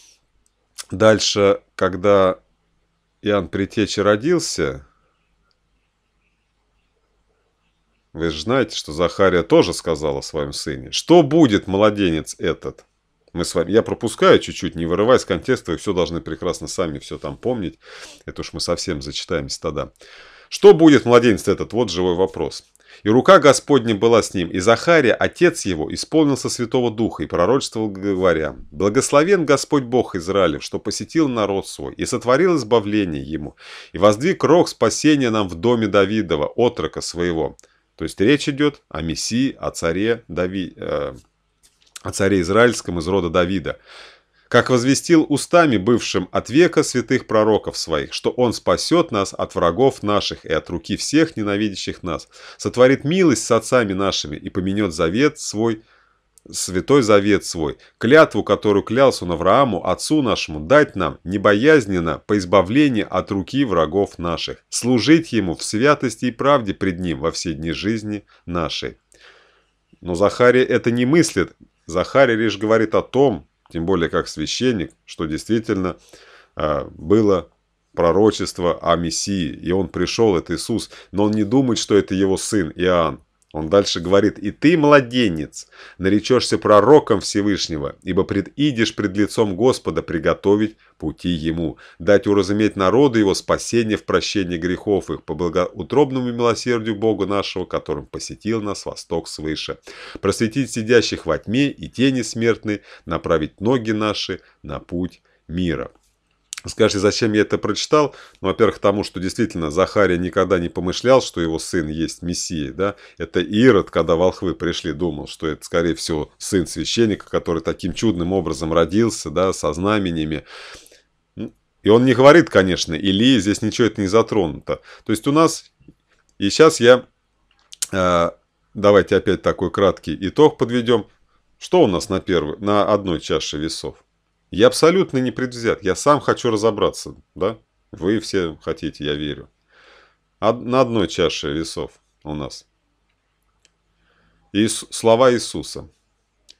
дальше, когда Иоанн Притеча родился. Вы же знаете, что Захария тоже сказала о своем сыне. Что будет, младенец этот? Мы с вами, я пропускаю чуть-чуть, не вырывая из контекста, вы все должны прекрасно сами все там помнить. Это уж мы совсем зачитаемся тогда. Что будет, младенец этот? Вот живой вопрос. И рука Господня была с ним, и Захария, отец его, исполнился Святого Духа и пророчествовал, говоря, «Благословен Господь Бог Израилев, что посетил народ свой, и сотворил избавление ему, и воздвиг рог спасения нам в доме Давидова, отрока своего». То есть речь идет о Мессии, о царе Дави... Э, о царе Израильском из рода Давида как возвестил устами бывшим от века святых пророков своих, что Он спасет нас от врагов наших и от руки всех ненавидящих нас, сотворит милость с отцами нашими и поменет завет свой, святой завет свой, клятву, которую клялся на Аврааму, отцу нашему, дать нам, небоязненно, по избавлению от руки врагов наших, служить ему в святости и правде пред ним во все дни жизни нашей. Но Захария это не мыслит, Захария лишь говорит о том, тем более как священник, что действительно а, было пророчество о Мессии, и он пришел, это Иисус, но он не думает, что это его сын Иоанн. Он дальше говорит, «И ты, младенец, наречешься пророком Всевышнего, ибо предидешь пред лицом Господа приготовить пути Ему, дать уразуметь народу Его спасение в прощении грехов их, по благоутробному милосердию Бога нашего, которым посетил нас восток свыше, просветить сидящих во тьме и тени смертной, направить ноги наши на путь мира». Скажите, зачем я это прочитал? Ну, во-первых, тому, что действительно Захария никогда не помышлял, что его сын есть Мессия, да? Это Ирод, когда волхвы пришли, думал, что это, скорее всего, сын священника, который таким чудным образом родился, да, со знамениями. И он не говорит, конечно, Илии, здесь ничего это не затронуто. То есть у нас, и сейчас я, а, давайте опять такой краткий итог подведем. Что у нас на, первой, на одной чаше весов? Я абсолютно не предвзят, я сам хочу разобраться, да? Вы все хотите, я верю. Од на одной чаше весов у нас. И слова Иисуса.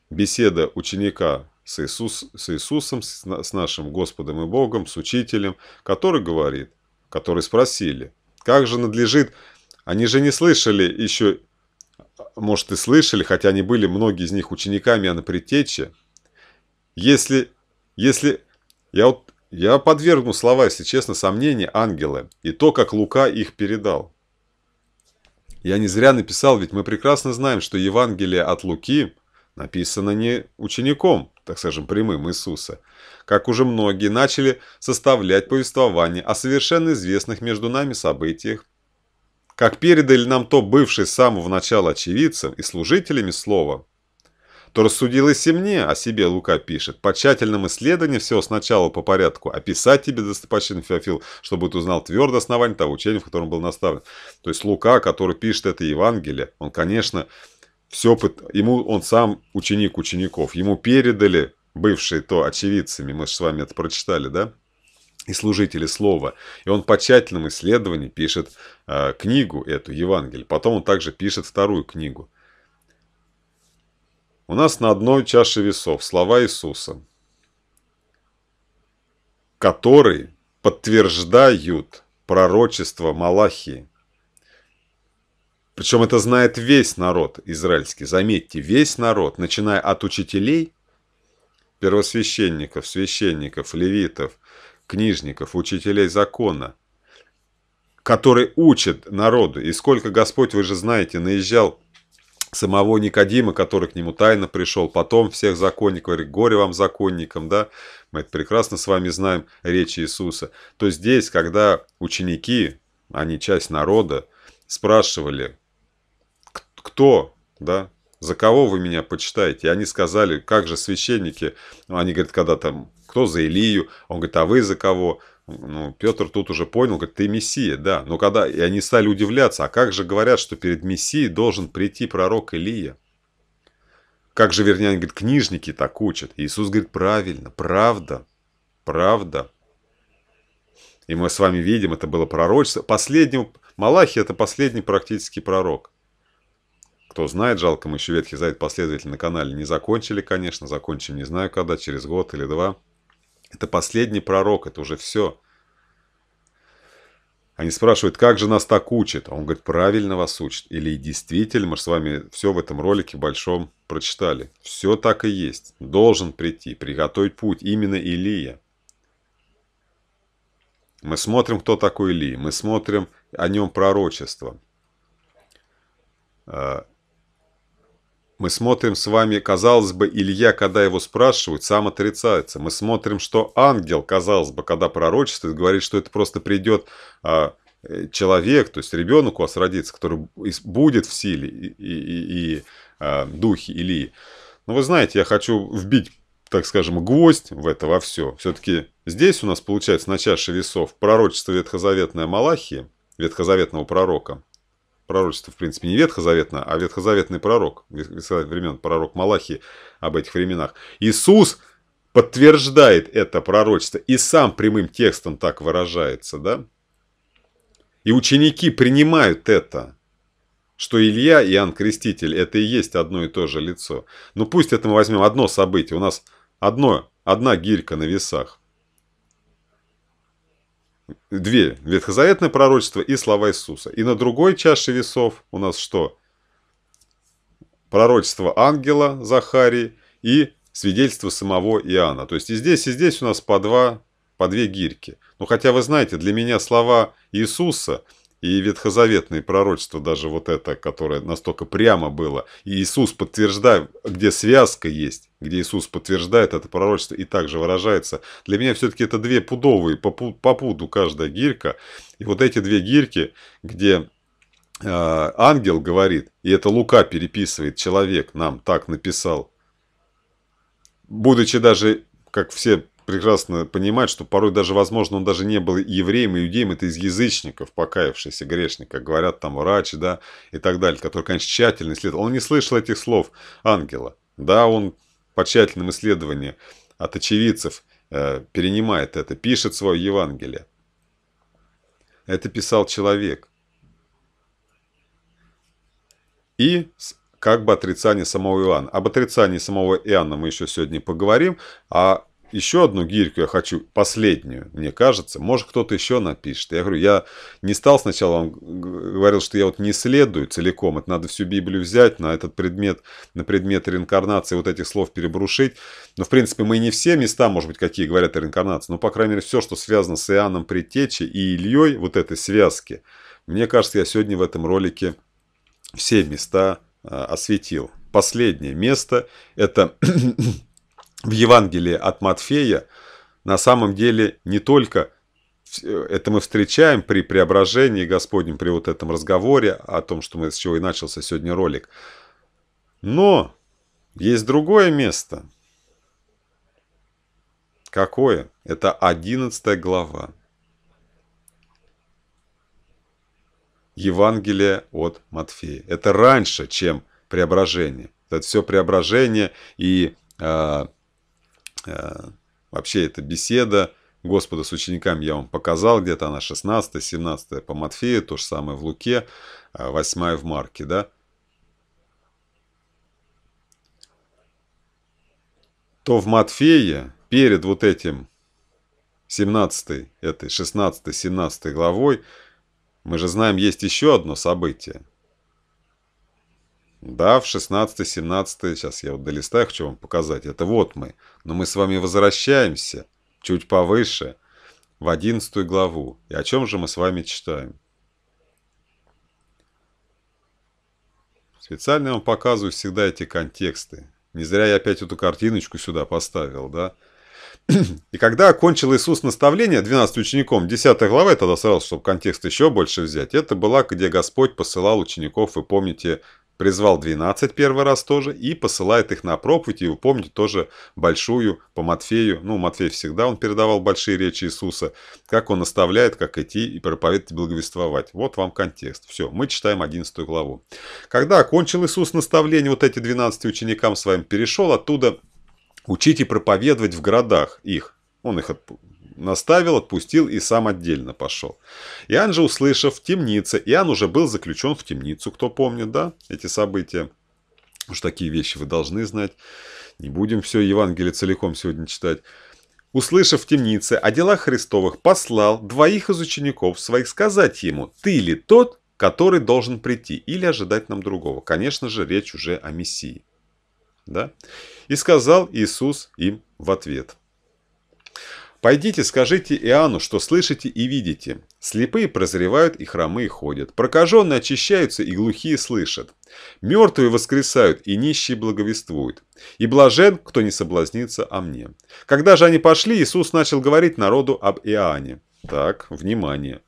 Беседа ученика с, Иисус, с Иисусом, с, с нашим Господом и Богом, с Учителем, который говорит, который спросили, как же надлежит... Они же не слышали еще, может и слышали, хотя они были, многие из них учениками Анапритечи, если если... Я вот... Я подвергну слова, если честно, сомнения ангелы и то, как Лука их передал. Я не зря написал, ведь мы прекрасно знаем, что Евангелие от Луки написано не учеником, так скажем, прямым Иисуса, как уже многие начали составлять повествование о совершенно известных между нами событиях, как передали нам то бывшие с самого начала очевидцем и служителями слова, то рассудил и мне, о себе Лука пишет. По тщательном исследовании все сначала по порядку. Описать тебе, достопочтенный Феофил, чтобы ты узнал твердо основание того учения, в котором был наставлен. То есть Лука, который пишет это Евангелие, он, конечно, все, ему он сам ученик учеников. Ему передали бывшие то очевидцами, мы же с вами это прочитали, да? и служители слова. И он по тщательному исследованию пишет э, книгу эту, Евангелие. Потом он также пишет вторую книгу. У нас на одной чаше весов слова Иисуса, которые подтверждают пророчество Малахии. Причем это знает весь народ израильский. Заметьте, весь народ, начиная от учителей, первосвященников, священников, левитов, книжников, учителей закона, которые учат народу. И сколько Господь, вы же знаете, наезжал самого Никодима, который к нему тайно пришел, потом всех законников, говорит, горе вам законникам, да, мы это прекрасно с вами знаем, речи Иисуса, то здесь, когда ученики, они часть народа, спрашивали, кто, да, за кого вы меня почитаете? И они сказали, как же священники, ну, они говорят, когда там, кто за Илию? Он говорит, а вы за кого? Ну, Петр тут уже понял, говорит, ты Мессия, да. Но когда и они стали удивляться, а как же говорят, что перед Мессией должен прийти пророк Илия? Как же, вернее, они говорят, книжники так учат. Иисус говорит, правильно, правда, правда. И мы с вами видим, это было пророчество. Последним, Малахи это последний практически пророк. Кто знает, жалко, мы еще Ветхий Завет последовательно на канале не закончили, конечно. Закончим, не знаю когда, через год или два. Это последний пророк, это уже все. Они спрашивают, как же нас так учат? А он говорит, правильно вас учат. Или действительно, мы с вами все в этом ролике большом прочитали. Все так и есть. Должен прийти, приготовить путь. Именно Илия. Мы смотрим, кто такой Илия. Мы смотрим о нем пророчество. А, мы смотрим с вами, казалось бы, Илья, когда его спрашивают, сам отрицается. Мы смотрим, что ангел, казалось бы, когда пророчествует, говорит, что это просто придет а, э, человек, то есть ребенок у вас родится, который будет в силе и, и, и а, духе Ильи. Но ну, вы знаете, я хочу вбить так скажем, гвоздь в это во все. Все-таки здесь у нас получается на чаше весов пророчество ветхозаветное Малахии, ветхозаветного пророка, пророчество, в принципе, не ветхозаветное, а ветхозаветный пророк, времен пророк Малахи об этих временах. Иисус подтверждает это пророчество и сам прямым текстом так выражается, да? И ученики принимают это, что Илья и Иоанн Креститель – это и есть одно и то же лицо. Но ну, пусть это мы возьмем одно событие, у нас одно, одна гирька на весах две ветхозаветное пророчество и слова Иисуса. И на другой чаше весов у нас что? Пророчество ангела Захарии и свидетельство самого Иоанна. То есть и здесь, и здесь у нас по два, по две гирьки. Но ну, хотя вы знаете, для меня слова Иисуса – и ветхозаветные пророчества, даже вот это, которое настолько прямо было, и Иисус подтверждает, где связка есть, где Иисус подтверждает это пророчество и также выражается. Для меня все-таки это две пудовые, по, пуду каждая гирька. И вот эти две гирьки, где э, ангел говорит, и это Лука переписывает, человек нам так написал, будучи даже, как все прекрасно понимать, что порой даже, возможно, он даже не был евреем, иудеем, это из язычников, покаявшийся грешник, как говорят там врачи, да, и так далее, который, конечно, тщательно исследовал. Он не слышал этих слов ангела, да, он по тщательным исследованиям от очевидцев э, перенимает это, пишет свое Евангелие. Это писал человек. И как бы отрицание самого Иоанна. Об отрицании самого Иоанна мы еще сегодня поговорим, а еще одну гирьку я хочу, последнюю, мне кажется, может кто-то еще напишет. Я говорю, я не стал сначала, он говорил, что я вот не следую целиком, это надо всю Библию взять на этот предмет, на предмет реинкарнации вот этих слов перебрушить. Но, в принципе, мы не все места, может быть, какие говорят о реинкарнации, но, по крайней мере, все, что связано с Иоанном Притечи и Ильей, вот этой связки, мне кажется, я сегодня в этом ролике все места а, осветил. Последнее место – это в Евангелии от Матфея на самом деле не только э, это мы встречаем при преображении Господнем, при вот этом разговоре о том, что мы, с чего и начался сегодня ролик. Но есть другое место. Какое? Это 11 глава. Евангелие от Матфея. Это раньше, чем преображение. Это все преображение и э, Э, вообще эта беседа Господа с учениками я вам показал, где-то она 16 17 по Матфею, то же самое в Луке, 8 а в Марке, да. То в Матфея перед вот этим 17 этой 16 17 главой мы же знаем, есть еще одно событие – да, в 16-17, сейчас я вот долистаю, хочу вам показать. Это вот мы. Но мы с вами возвращаемся чуть повыше, в 11 главу. И о чем же мы с вами читаем? Специально я вам показываю всегда эти контексты. Не зря я опять эту картиночку сюда поставил, да? И когда окончил Иисус наставление 12 учеником, 10 глава, я тогда сразу, чтобы контекст еще больше взять, это была, где Господь посылал учеников, вы помните, Призвал 12 первый раз тоже и посылает их на проповедь. И вы помните тоже большую по Матфею. Ну, Матфей всегда он передавал большие речи Иисуса. Как он оставляет, как идти и проповедовать и благовествовать. Вот вам контекст. Все, мы читаем 11 главу. Когда окончил Иисус наставление вот эти 12 ученикам своим, перешел оттуда учить и проповедовать в городах их. Он их отпустил. Наставил, отпустил и сам отдельно пошел. Иоанн же, услышав, темнице Иоанн уже был заключен в темницу, кто помнит, да, эти события. Уж такие вещи вы должны знать. Не будем все Евангелие целиком сегодня читать. Услышав в темнице о делах Христовых, послал двоих из учеников своих сказать ему, «Ты ли тот, который должен прийти, или ожидать нам другого?» Конечно же, речь уже о Мессии. Да? И сказал Иисус им в ответ – Пойдите, скажите Иоанну, что слышите и видите. Слепые прозревают и хромые ходят. Прокаженные очищаются и глухие слышат. Мертвые воскресают и нищие благовествуют. И блажен, кто не соблазнится о мне. Когда же они пошли, Иисус начал говорить народу об Иоанне. Так, внимание.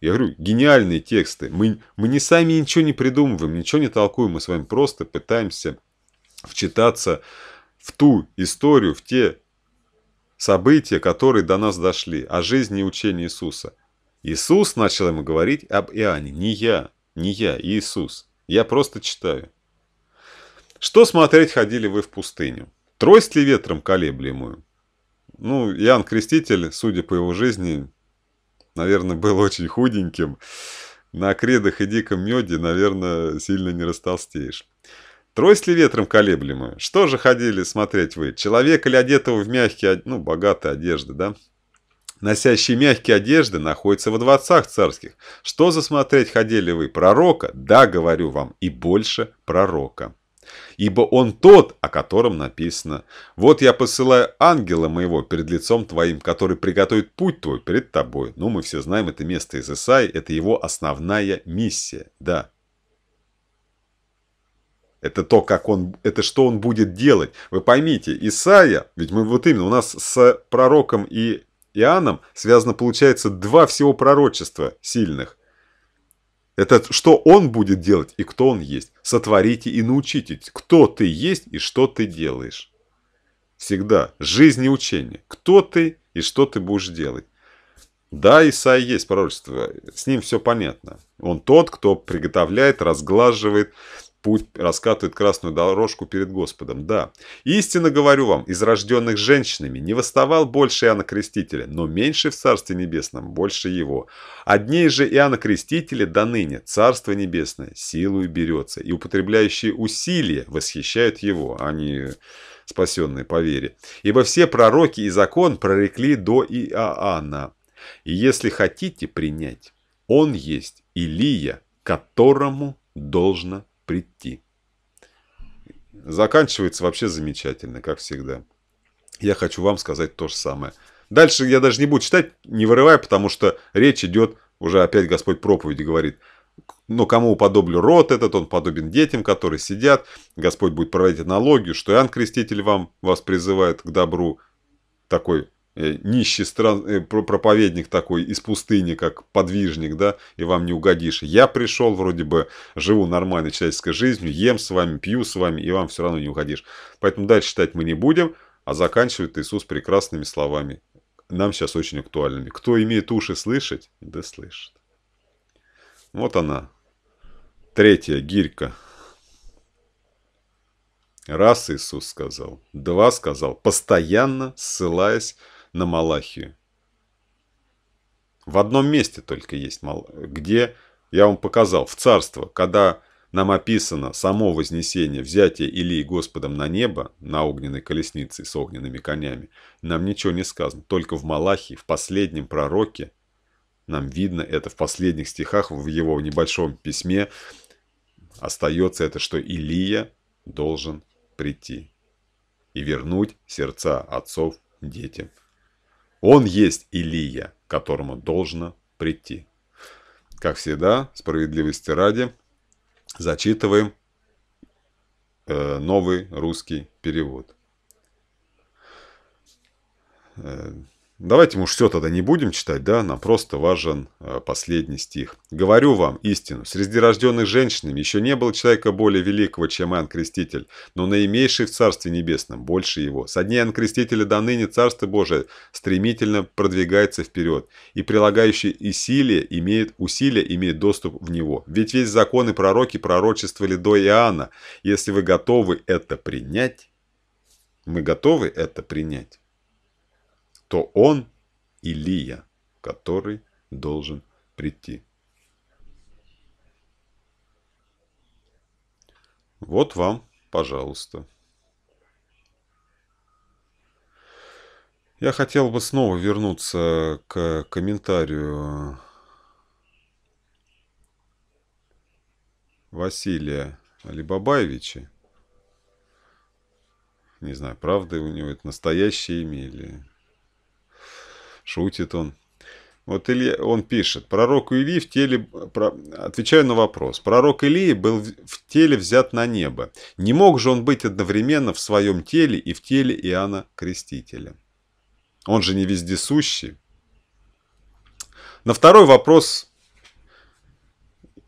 Я говорю, гениальные тексты. Мы, мы не сами ничего не придумываем, ничего не толкуем. Мы с вами просто пытаемся вчитаться в ту историю, в те события, которые до нас дошли, о жизни и учении Иисуса. Иисус начал ему говорить об Иоанне. Не я, не я, Иисус. Я просто читаю. Что смотреть ходили вы в пустыню? Трость ли ветром колеблемую? Ну, Иоанн Креститель, судя по его жизни, наверное, был очень худеньким. На кредах и диком меде, наверное, сильно не растолстеешь. Трость ли ветром колеблемую? Что же ходили смотреть вы? Человек ли одетого в мягкие, ну, богатые одежды, да? Носящие мягкие одежды находятся во дворцах царских. Что за смотреть ходили вы? Пророка? Да, говорю вам, и больше пророка. Ибо он тот, о котором написано. Вот я посылаю ангела моего перед лицом твоим, который приготовит путь твой перед тобой. Ну, мы все знаем это место из Исаи, это его основная миссия, да. Это то, как он, это что он будет делать. Вы поймите, Исаия, ведь мы вот именно, у нас с пророком и Иоанном связано, получается, два всего пророчества сильных. Это что он будет делать и кто он есть. Сотворите и научите, кто ты есть и что ты делаешь. Всегда. Жизнь и учение. Кто ты и что ты будешь делать. Да, Исаия есть пророчество, с ним все понятно. Он тот, кто приготовляет, разглаживает, путь раскатывает красную дорожку перед Господом. Да, истинно говорю вам, из рожденных женщинами не восставал больше Иоанна Крестителя, но меньше в Царстве Небесном, больше его. Одни же Иоанна Крестителя до ныне Царство Небесное силою берется, и употребляющие усилия восхищают его, а не спасенные по вере. Ибо все пророки и закон прорекли до Иоанна. И если хотите принять, он есть Илия, которому должно прийти. Заканчивается вообще замечательно, как всегда. Я хочу вам сказать то же самое. Дальше я даже не буду читать, не вырывая, потому что речь идет, уже опять Господь проповеди говорит, но кому уподоблю рот этот, он подобен детям, которые сидят. Господь будет проводить аналогию, что Иоанн Креститель вам, вас призывает к добру. Такой Э, нищий стран... Э, проповедник такой из пустыни, как подвижник, да, и вам не угодишь. Я пришел, вроде бы, живу нормальной человеческой жизнью, ем с вами, пью с вами, и вам все равно не угодишь. Поэтому дальше читать мы не будем, а заканчивает Иисус прекрасными словами, нам сейчас очень актуальными. Кто имеет уши слышать, да слышит. Вот она, третья гирька. Раз Иисус сказал, два сказал, постоянно ссылаясь на Малахию. В одном месте только есть, где я вам показал, в царство, когда нам описано само вознесение, взятие Илии Господом на небо, на огненной колеснице с огненными конями, нам ничего не сказано. Только в Малахии, в последнем пророке, нам видно это в последних стихах, в его небольшом письме, остается это, что Илия должен прийти и вернуть сердца отцов детям. Он есть Илия, к которому должно прийти. Как всегда, справедливости ради, зачитываем э, новый русский перевод. Э, Давайте, мы уж все тогда не будем читать, да, нам просто важен э, последний стих. «Говорю вам истину, среди рожденных женщин еще не было человека более великого, чем Иоанн Креститель, но наимейший в Царстве Небесном, больше его. Со дня Иоанн Крестителя до ныне Царство Божие стремительно продвигается вперед, и прилагающий и силе имеет, усилие имеет доступ в него. Ведь весь закон и пророки пророчествовали до Иоанна. Если вы готовы это принять, мы готовы это принять» то он Илия, который должен прийти. Вот вам, пожалуйста. Я хотел бы снова вернуться к комментарию Василия Алибабаевича. Не знаю, правда у него это настоящее имя или шутит он. Вот Илья, он пишет, пророк Илии в теле, про, отвечаю на вопрос, пророк Илии был в, в теле взят на небо. Не мог же он быть одновременно в своем теле и в теле Иоанна Крестителя? Он же не вездесущий. На второй вопрос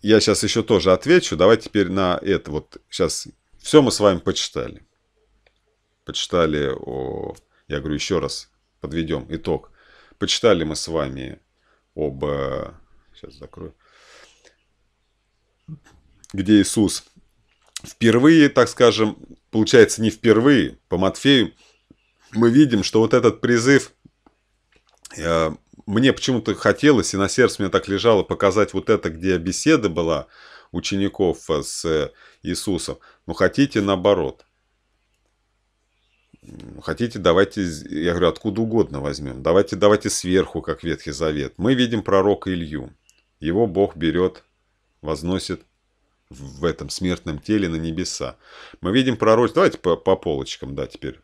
я сейчас еще тоже отвечу. Давай теперь на это вот сейчас все мы с вами почитали. Почитали о... Я говорю еще раз, подведем итог почитали мы с вами об... Сейчас э, закрою. Где Иисус впервые, так скажем, получается не впервые, по Матфею, мы видим, что вот этот призыв, э, мне почему-то хотелось, и на сердце мне так лежало показать вот это, где беседа была учеников э, с Иисусом. Но хотите наоборот. Хотите, давайте, я говорю, откуда угодно возьмем. Давайте, давайте сверху, как Ветхий Завет. Мы видим пророка Илью. Его Бог берет, возносит в этом смертном теле на небеса. Мы видим пророчество... Давайте по, по полочкам, да, теперь.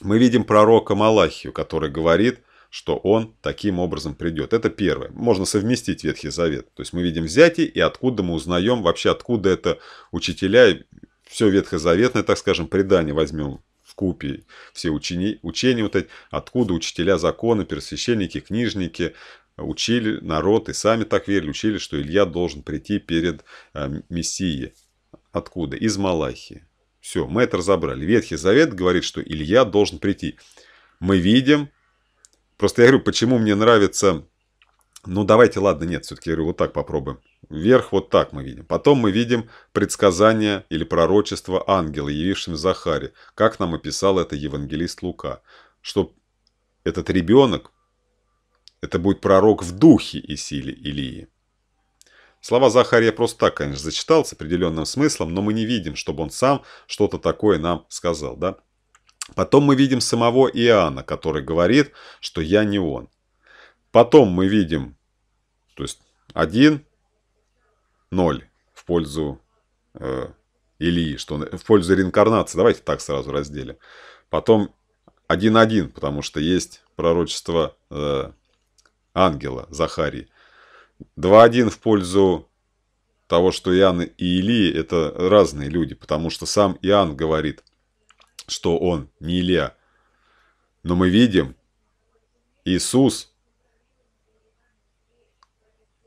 Мы видим пророка Малахию, который говорит, что он таким образом придет. Это первое. Можно совместить Ветхий Завет. То есть мы видим взятие и откуда мы узнаем вообще, откуда это учителя, все ветхозаветное, так скажем, предание возьмем Скупий. Все учени, учения вот эти, откуда учителя закона, пересвященники, книжники э, учили народ и сами так верили, учили, что Илья должен прийти перед э, Мессией. Откуда? Из Малахии. Все, мы это разобрали. Ветхий Завет говорит, что Илья должен прийти. Мы видим. Просто я говорю, почему мне нравится... Ну, давайте, ладно, нет, все-таки я говорю, вот так попробуем. Вверх вот так мы видим. Потом мы видим предсказание или пророчество ангела, явившим Захаре, как нам описал это евангелист Лука, что этот ребенок, это будет пророк в духе и силе Илии. Слова Захария просто так, конечно, зачитал с определенным смыслом, но мы не видим, чтобы он сам что-то такое нам сказал. Да? Потом мы видим самого Иоанна, который говорит, что я не он. Потом мы видим, то есть один ноль в пользу э, Ильи, что он, в пользу реинкарнации. Давайте так сразу разделим. Потом 1-1, потому что есть пророчество э, ангела Захарии. 2-1 в пользу того, что Иоанн и Илии – это разные люди, потому что сам Иоанн говорит, что он не Илья. Но мы видим, Иисус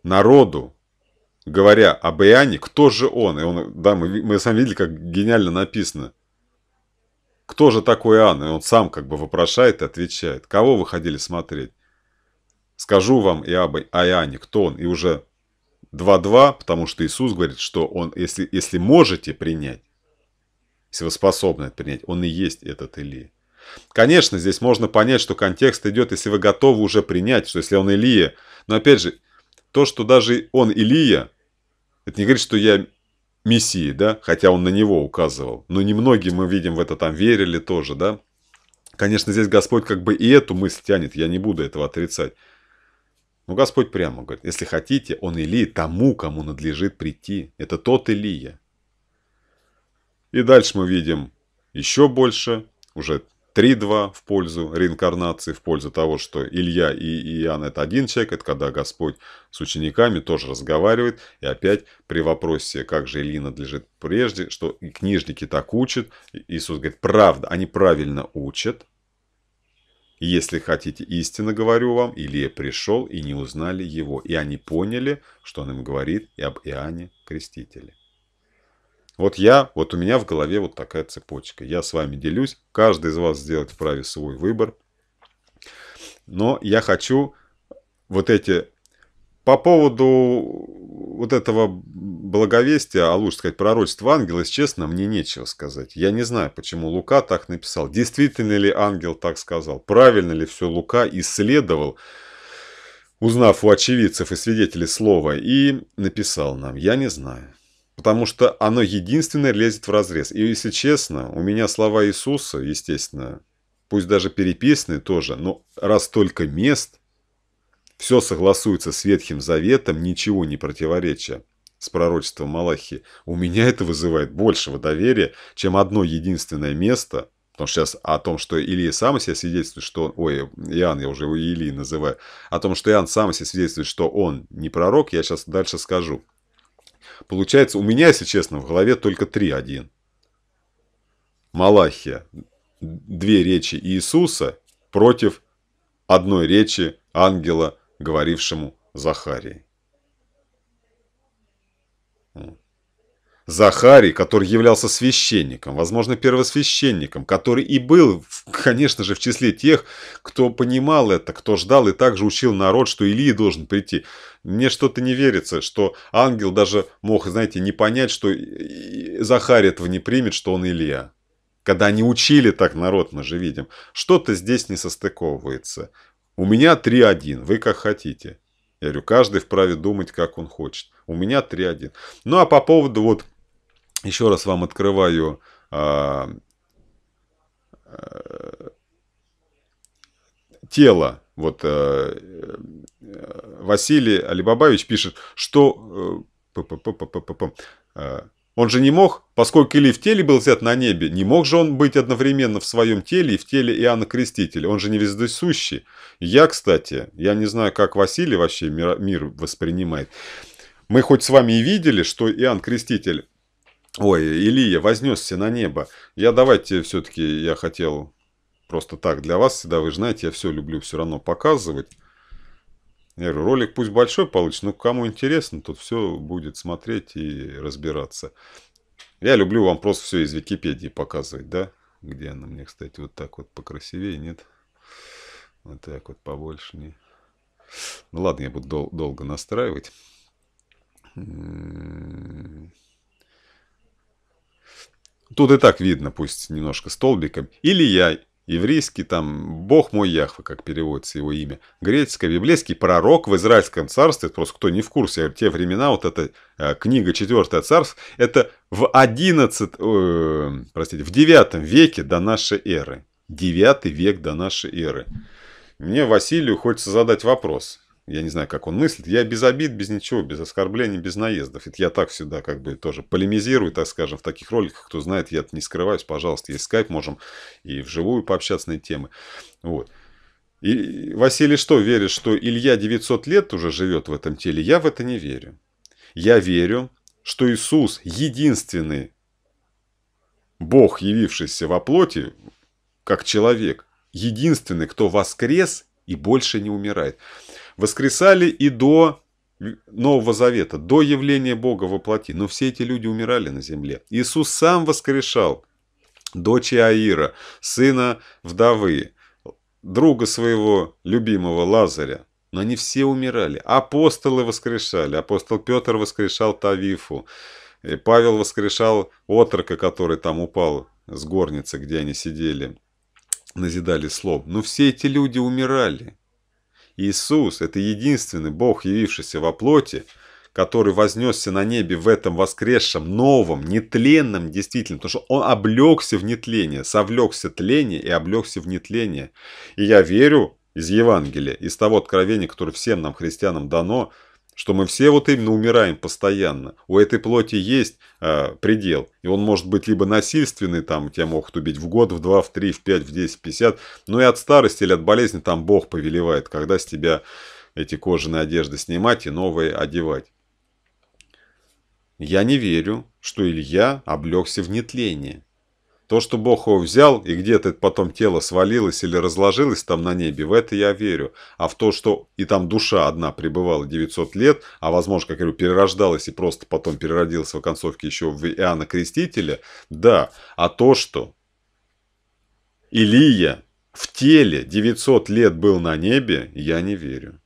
народу говоря об Иоанне, кто же он? И он, да, мы, мы сами видели, как гениально написано. Кто же такой Иоанн? И он сам как бы вопрошает и отвечает. Кого вы ходили смотреть? Скажу вам и об Иоанне, кто он? И уже 2.2, потому что Иисус говорит, что он, если, если можете принять, если вы способны это принять, он и есть этот Илия. Конечно, здесь можно понять, что контекст идет, если вы готовы уже принять, что если он Илия, но опять же, то, что даже он, Илия, это не говорит, что я мессии, да, хотя он на него указывал, но немногие мы видим в это там верили тоже, да. Конечно, здесь Господь как бы и эту мысль тянет, я не буду этого отрицать. Но Господь прямо говорит, если хотите, он Илии тому, кому надлежит прийти. Это тот Илия. И дальше мы видим еще больше, уже 3-2 в пользу реинкарнации, в пользу того, что Илья и Иоанн – это один человек, это когда Господь с учениками тоже разговаривает. И опять при вопросе, как же Ильи надлежит прежде, что и книжники так учат, Иисус говорит, правда, они правильно учат. Если хотите, истинно говорю вам, Илья пришел и не узнали его. И они поняли, что он им говорит и об Иоанне Крестителе. Вот я, вот у меня в голове вот такая цепочка. Я с вами делюсь, каждый из вас сделать вправе свой выбор. Но я хочу вот эти... По поводу вот этого благовестия, а лучше сказать, пророчества ангела, если честно, мне нечего сказать. Я не знаю, почему Лука так написал. Действительно ли ангел так сказал? Правильно ли все Лука исследовал? узнав у очевидцев и свидетелей слова, и написал нам, я не знаю потому что оно единственное лезет в разрез. И если честно, у меня слова Иисуса, естественно, пусть даже переписанные тоже, но раз только мест, все согласуется с Ветхим Заветом, ничего не противоречия с пророчеством Малахи, у меня это вызывает большего доверия, чем одно единственное место, потому что сейчас о том, что Илия сам себя свидетельствует, что он, ой, Иоанн, я уже его Илии называю, о том, что Иоанн сам себя свидетельствует, что он не пророк, я сейчас дальше скажу. Получается, у меня, если честно, в голове только три один. Малахия. Две речи Иисуса против одной речи ангела, говорившему Захарии. Захарий, который являлся священником, возможно, первосвященником, который и был, конечно же, в числе тех, кто понимал это, кто ждал и также учил народ, что Илия должен прийти. Мне что-то не верится, что ангел даже мог, знаете, не понять, что Захарий этого не примет, что он Илья. Когда они учили так народ, мы же видим, что-то здесь не состыковывается. У меня 3-1, вы как хотите. Я говорю, каждый вправе думать, как он хочет. У меня 3-1. Ну, а по поводу вот еще раз вам открываю а, а, тело. Вот а, Василий Алибабаевич пишет, что... П -п -п он же не мог, поскольку Или в теле был взят на небе, не мог же он быть одновременно в своем теле и в теле Иоанна Крестителя. Он же не вездесущий. Я, кстати, я не знаю, как Василий вообще мир, мир воспринимает. Мы хоть с вами и видели, что Иоанн Креститель Ой, Илия, вознесся на небо. Я давайте все-таки, я хотел просто так для вас всегда, вы же знаете, я все люблю все равно показывать. Я говорю, ролик пусть большой получится, но кому интересно, тут все будет смотреть и разбираться. Я люблю вам просто все из Википедии показывать, да? Где она мне, кстати, вот так вот покрасивее, нет? Вот так вот побольше, не. Ну ладно, я буду дол долго настраивать. М-м-м. Тут и так видно, пусть немножко столбиком. Или я, еврейский там, бог мой Яхва, как переводится его имя, греческое, библейский пророк в Израильском царстве, просто кто не в курсе, в те времена вот эта э, книга «Четвертое царств, это в 11, э, простите, в 9 веке до нашей эры. 9 век до нашей эры. Мне, Василию, хочется задать вопрос. Я не знаю, как он мыслит. Я без обид, без ничего, без оскорблений, без наездов. Это я так всегда как бы тоже полемизирую, так скажем, в таких роликах. Кто знает, я не скрываюсь. Пожалуйста, есть скайп, можем и вживую пообщаться на эти темы. Вот. И Василий что, верит, что Илья 900 лет уже живет в этом теле? Я в это не верю. Я верю, что Иисус единственный Бог, явившийся во плоти, как человек, единственный, кто воскрес и больше не умирает воскресали и до Нового Завета, до явления Бога во плоти. Но все эти люди умирали на земле. Иисус сам воскрешал дочь Аира, сына вдовы, друга своего любимого Лазаря. Но они все умирали. Апостолы воскрешали. Апостол Петр воскрешал Тавифу. И э, Павел воскрешал отрока, который там упал с горницы, где они сидели, назидали слов. Но все эти люди умирали. Иисус – это единственный Бог, явившийся во плоти, который вознесся на небе в этом воскресшем, новом, нетленном, действительно, потому что он облегся в нетление, совлекся тление и облегся в нетление. И я верю из Евангелия, из того откровения, которое всем нам, христианам, дано – что мы все вот именно умираем постоянно. У этой плоти есть э, предел, и он может быть либо насильственный, там тебя могут убить в год, в два, в три, в пять, в десять, в пятьдесят, но и от старости или от болезни там Бог повелевает, когда с тебя эти кожаные одежды снимать и новые одевать. Я не верю, что Илья облегся в нетление. То, что Бог его взял, и где-то потом тело свалилось или разложилось там на небе, в это я верю. А в то, что и там душа одна пребывала 900 лет, а возможно, как я говорю, перерождалась и просто потом переродилась в оконцовке еще в Иоанна Крестителя, да. А то, что Илия в теле 900 лет был на небе, я не верю.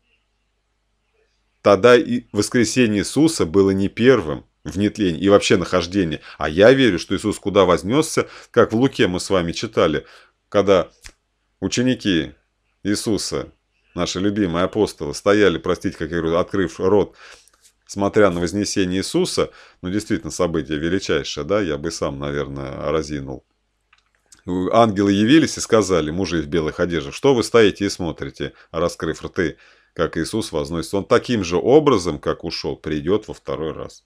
Тогда и воскресение Иисуса было не первым, в нетлень и вообще нахождение. А я верю, что Иисус куда вознесся, как в Луке мы с вами читали, когда ученики Иисуса, наши любимые апостолы, стояли, простите, как я говорю, открыв рот, смотря на вознесение Иисуса, ну, действительно, событие величайшее, да, я бы сам, наверное, разинул. Ангелы явились и сказали, мужи в белых одеждах, что вы стоите и смотрите, раскрыв рты, как Иисус возносится. Он таким же образом, как ушел, придет во второй раз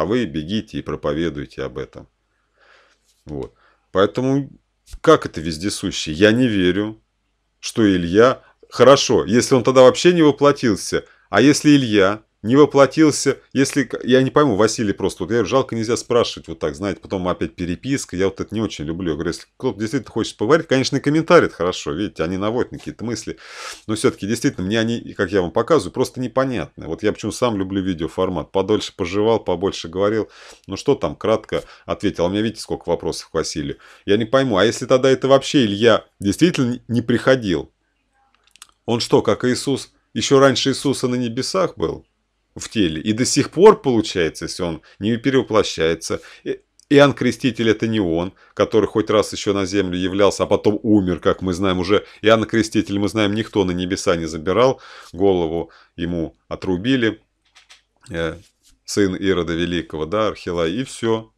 а вы бегите и проповедуете об этом. Вот. Поэтому как это вездесущий? Я не верю, что Илья... Хорошо, если он тогда вообще не воплотился, а если Илья не воплотился, если, я не пойму, Василий просто, вот я жалко нельзя спрашивать вот так, знаете, потом опять переписка, я вот это не очень люблю, я говорю, если кто-то действительно хочет поговорить, конечно, и комментарит хорошо, видите, они наводят на какие-то мысли, но все-таки действительно мне они, как я вам показываю, просто непонятны, вот я почему сам люблю видеоформат, подольше пожевал, побольше говорил, ну что там, кратко ответил, а у меня видите, сколько вопросов к Василию, я не пойму, а если тогда это вообще Илья действительно не приходил, он что, как Иисус, еще раньше Иисуса на небесах был? в теле. И до сих пор, получается, если он не перевоплощается, Иоанн Креститель это не он, который хоть раз еще на землю являлся, а потом умер, как мы знаем уже. Иоанна Креститель, мы знаем, никто на небеса не забирал, голову ему отрубили, э, сын Ирода Великого, да, Архила, и все.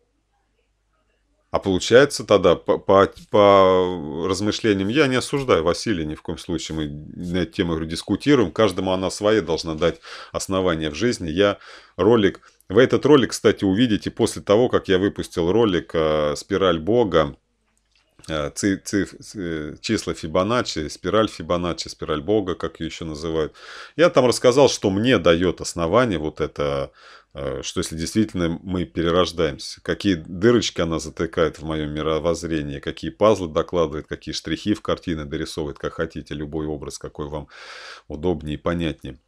А получается тогда, по, по, по размышлениям, я не осуждаю Василия ни в коем случае, мы на эту тему говорю, дискутируем, каждому она своя должна дать основания в жизни. Я ролик, вы этот ролик, кстати, увидите после того, как я выпустил ролик э, «Спираль Бога», э, ци, ци, числа Фибоначчи, спираль Фибоначчи, спираль Бога, как ее еще называют. Я там рассказал, что мне дает основание вот это Э, что если действительно мы перерождаемся, какие дырочки она затыкает в моем мировоззрении, какие пазлы докладывает, какие штрихи в картины дорисовывает, как хотите, любой образ, какой вам удобнее и понятнее.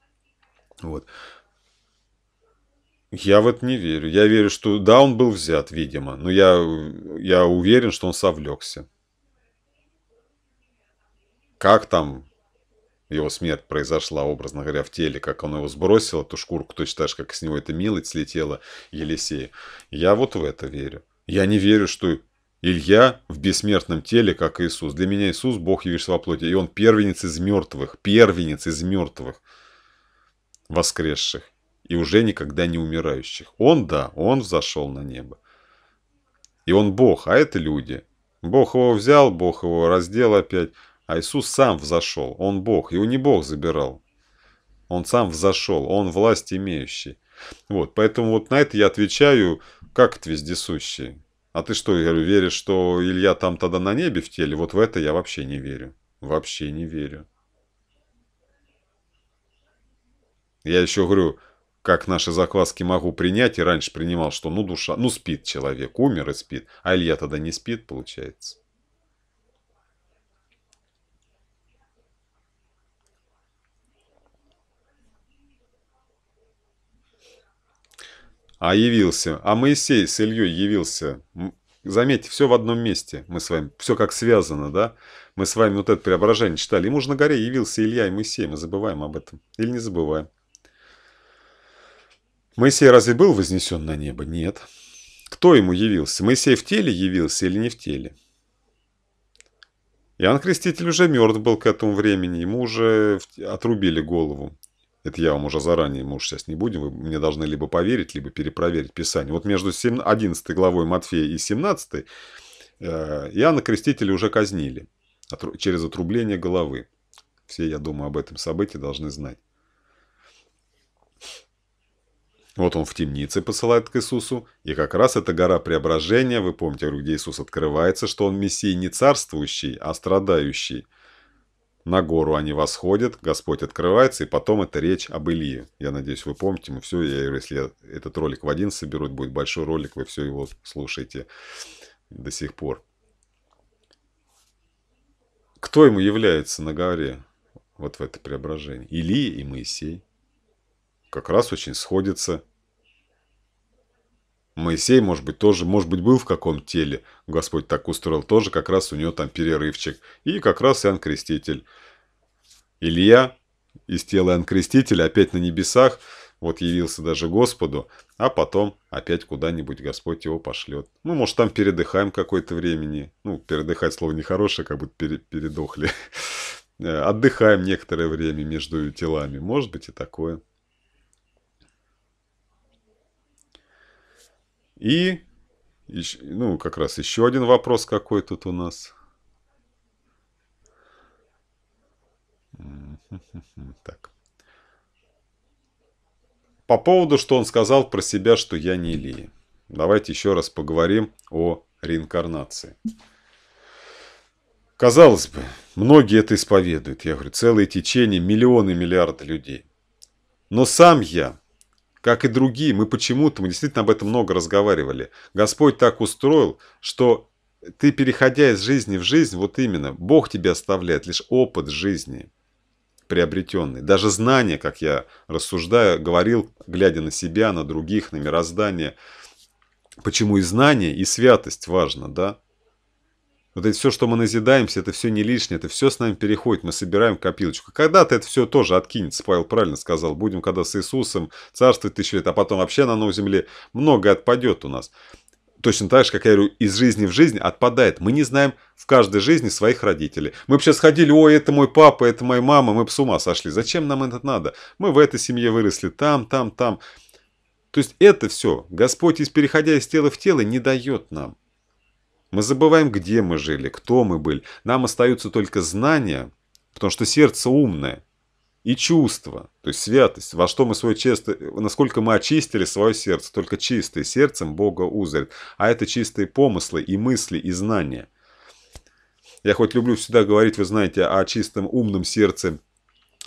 Вот. Я в это не верю. Я верю, что да, он был взят, видимо, но я, я уверен, что он совлекся. Как там его смерть произошла, образно говоря, в теле, как он его сбросил, эту шкурку точно так же, как с него эта милость слетела Елисея. Я вот в это верю. Я не верю, что Илья в бессмертном теле, как Иисус. Для меня Иисус – Бог, явившийся во плоти, и Он первенец из мертвых, первенец из мертвых, воскресших и уже никогда не умирающих. Он, да, Он взошел на небо. И Он Бог, а это люди. Бог его взял, Бог его раздел опять – а Иисус сам взошел, Он Бог, его не Бог забирал. Он сам взошел, Он власть имеющий. Вот, поэтому вот на это я отвечаю, как это вездесущий. А ты что, я говорю, веришь, что Илья там тогда на небе в теле? Вот в это я вообще не верю. Вообще не верю. Я еще говорю, как наши закваски могу принять, и раньше принимал, что ну душа, ну спит человек, умер и спит. А Илья тогда не спит, получается. А явился. А Моисей с Ильей явился. Заметьте, все в одном месте мы с вами. Все как связано, да? Мы с вами вот это преображение читали. Ему же на горе явился Илья и Моисей. Мы забываем об этом. Или не забываем. Моисей разве был вознесен на небо? Нет. Кто ему явился? Моисей в теле явился или не в теле? Иоанн Креститель уже мертв был к этому времени, ему уже отрубили голову. Это я вам уже заранее, мы уж сейчас не будем, вы мне должны либо поверить, либо перепроверить Писание. Вот между 11 главой Матфея и 17 э, Иоанна Крестителя уже казнили через отрубление головы. Все, я думаю, об этом событии должны знать. Вот он в темнице посылает к Иисусу, и как раз это гора преображения, вы помните, где Иисус открывается, что он Мессия не царствующий, а страдающий – на гору они восходят, Господь открывается, и потом это речь об Илии. Я надеюсь, вы помните, мы все, я, если этот ролик в один соберут, будет большой ролик, вы все его слушаете до сих пор. Кто ему является на горе, вот в это преображение? Илия и Моисей. Как раз очень сходятся Моисей, может быть, тоже, может быть, был в каком теле. Господь так устроил тоже, как раз у него там перерывчик. И как раз Иоанн Креститель. Илья из тела Иоанн Крестителя опять на небесах, вот явился даже Господу, а потом опять куда-нибудь Господь его пошлет. Ну, может, там передыхаем какое-то времени. Ну, передыхать слово нехорошее, как будто пере передохли. Отдыхаем некоторое время между телами. Может быть и такое. И, ну, как раз еще один вопрос какой тут у нас. Так. По поводу, что он сказал про себя, что я не Ли. Давайте еще раз поговорим о реинкарнации. Казалось бы, многие это исповедуют. Я говорю, целые течения, миллионы, миллиарды людей. Но сам я как и другие, мы почему-то, мы действительно об этом много разговаривали. Господь так устроил, что ты, переходя из жизни в жизнь, вот именно, Бог тебе оставляет лишь опыт жизни приобретенный. Даже знания, как я рассуждаю, говорил, глядя на себя, на других, на мироздание. Почему и знание, и святость важно, да? Вот это все, что мы назидаемся, это все не лишнее, это все с нами переходит, мы собираем копилочку. Когда-то это все тоже откинется, Павел правильно сказал. Будем когда с Иисусом царствовать тысячи лет, а потом вообще на новой земле. Многое отпадет у нас. Точно так же, как я говорю, из жизни в жизнь отпадает. Мы не знаем в каждой жизни своих родителей. Мы бы сейчас ходили, ой, это мой папа, это моя мама, мы бы с ума сошли. Зачем нам это надо? Мы в этой семье выросли, там, там, там. То есть это все Господь, из переходя из тела в тело, не дает нам. Мы забываем, где мы жили, кто мы были. Нам остаются только знания, потому что сердце умное. И чувство, то есть святость, во что мы свое чисто, насколько мы очистили свое сердце, только чистое сердцем Бога узрит, а это чистые помыслы и мысли и знания. Я хоть люблю всегда говорить, вы знаете, о чистом умном сердце,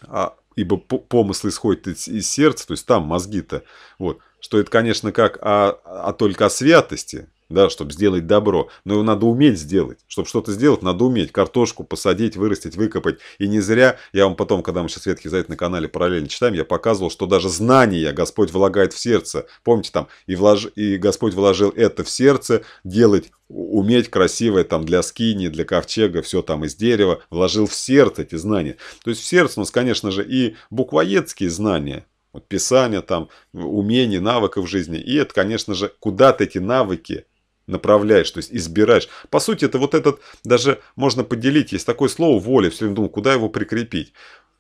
а, ибо помыслы исходят из сердца, то есть там мозги-то, вот, что это, конечно, как о, о только о святости, да, чтобы сделать добро. Но его надо уметь сделать. Чтобы что-то сделать, надо уметь. Картошку посадить, вырастить, выкопать. И не зря, я вам потом, когда мы сейчас ветхий зайд на канале параллельно читаем, я показывал, что даже знания Господь влагает в сердце. Помните там, и, влож... и Господь вложил это в сердце, делать уметь красивое там для скини, для ковчега, все там из дерева, вложил в сердце эти знания. То есть в сердце у нас, конечно же, и буквоедские знания, вот писание там, умений, навыков в жизни. И это, конечно же, куда-то эти навыки направляешь, то есть избираешь. По сути, это вот этот, даже можно поделить, есть такое слово воля, все время думал, куда его прикрепить.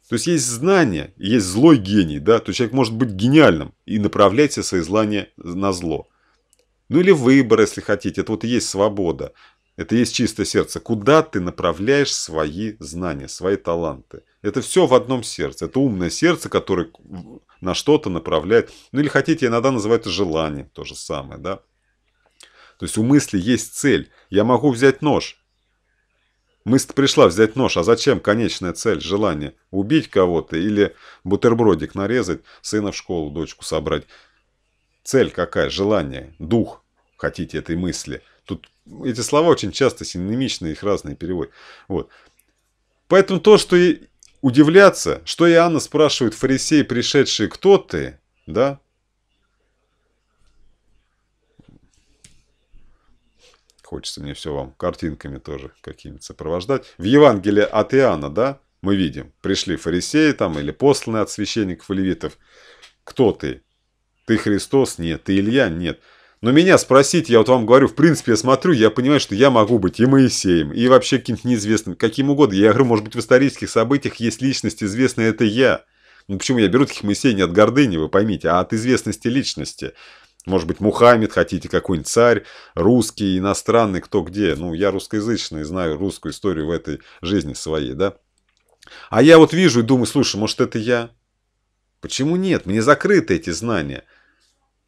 То есть есть знание, есть злой гений, да, то есть человек может быть гениальным и направлять все свои знания на зло. Ну или выбор, если хотите, это вот и есть свобода, это и есть чистое сердце. Куда ты направляешь свои знания, свои таланты? Это все в одном сердце. Это умное сердце, которое на что-то направляет. Ну или хотите, иногда называют это желанием, то же самое, да. То есть у мысли есть цель. Я могу взять нож. Мысль пришла взять нож, а зачем конечная цель, желание? Убить кого-то или бутербродик нарезать, сына в школу, дочку собрать. Цель какая? Желание, дух, хотите этой мысли. Тут эти слова очень часто синонимичны, их разные переводы. Вот. Поэтому то, что и удивляться, что Иоанна спрашивает фарисеи, пришедшие, кто ты, да, хочется мне все вам картинками тоже какими-то сопровождать. В Евангелии от Иоанна, да, мы видим, пришли фарисеи там или посланные от священников и левитов. Кто ты? Ты Христос? Нет. Ты Илья? Нет. Но меня спросить, я вот вам говорю, в принципе, я смотрю, я понимаю, что я могу быть и Моисеем, и вообще каким-то неизвестным, каким угодно. Я говорю, может быть, в исторических событиях есть личность известная, это я. Ну почему я беру таких Моисея не от гордыни, вы поймите, а от известности личности. Может быть, Мухаммед, хотите какой-нибудь царь, русский, иностранный, кто где. Ну, я русскоязычный, знаю русскую историю в этой жизни своей, да. А я вот вижу и думаю, слушай, может, это я? Почему нет? Мне закрыты эти знания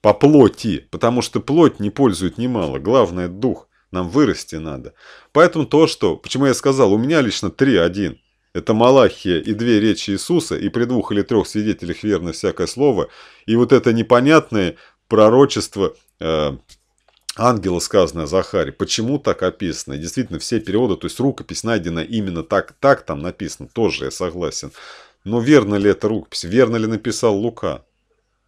по плоти, потому что плоть не пользует немало. Главное – дух. Нам вырасти надо. Поэтому то, что... Почему я сказал, у меня лично три один. Это Малахия и две речи Иисуса, и при двух или трех свидетелях верно всякое слово. И вот это непонятное пророчество э, ангела, сказанное о Захаре. Почему так описано? И действительно, все переводы, то есть рукопись найдена именно так, так там написано, тоже я согласен. Но верно ли это рукопись? Верно ли написал Лука?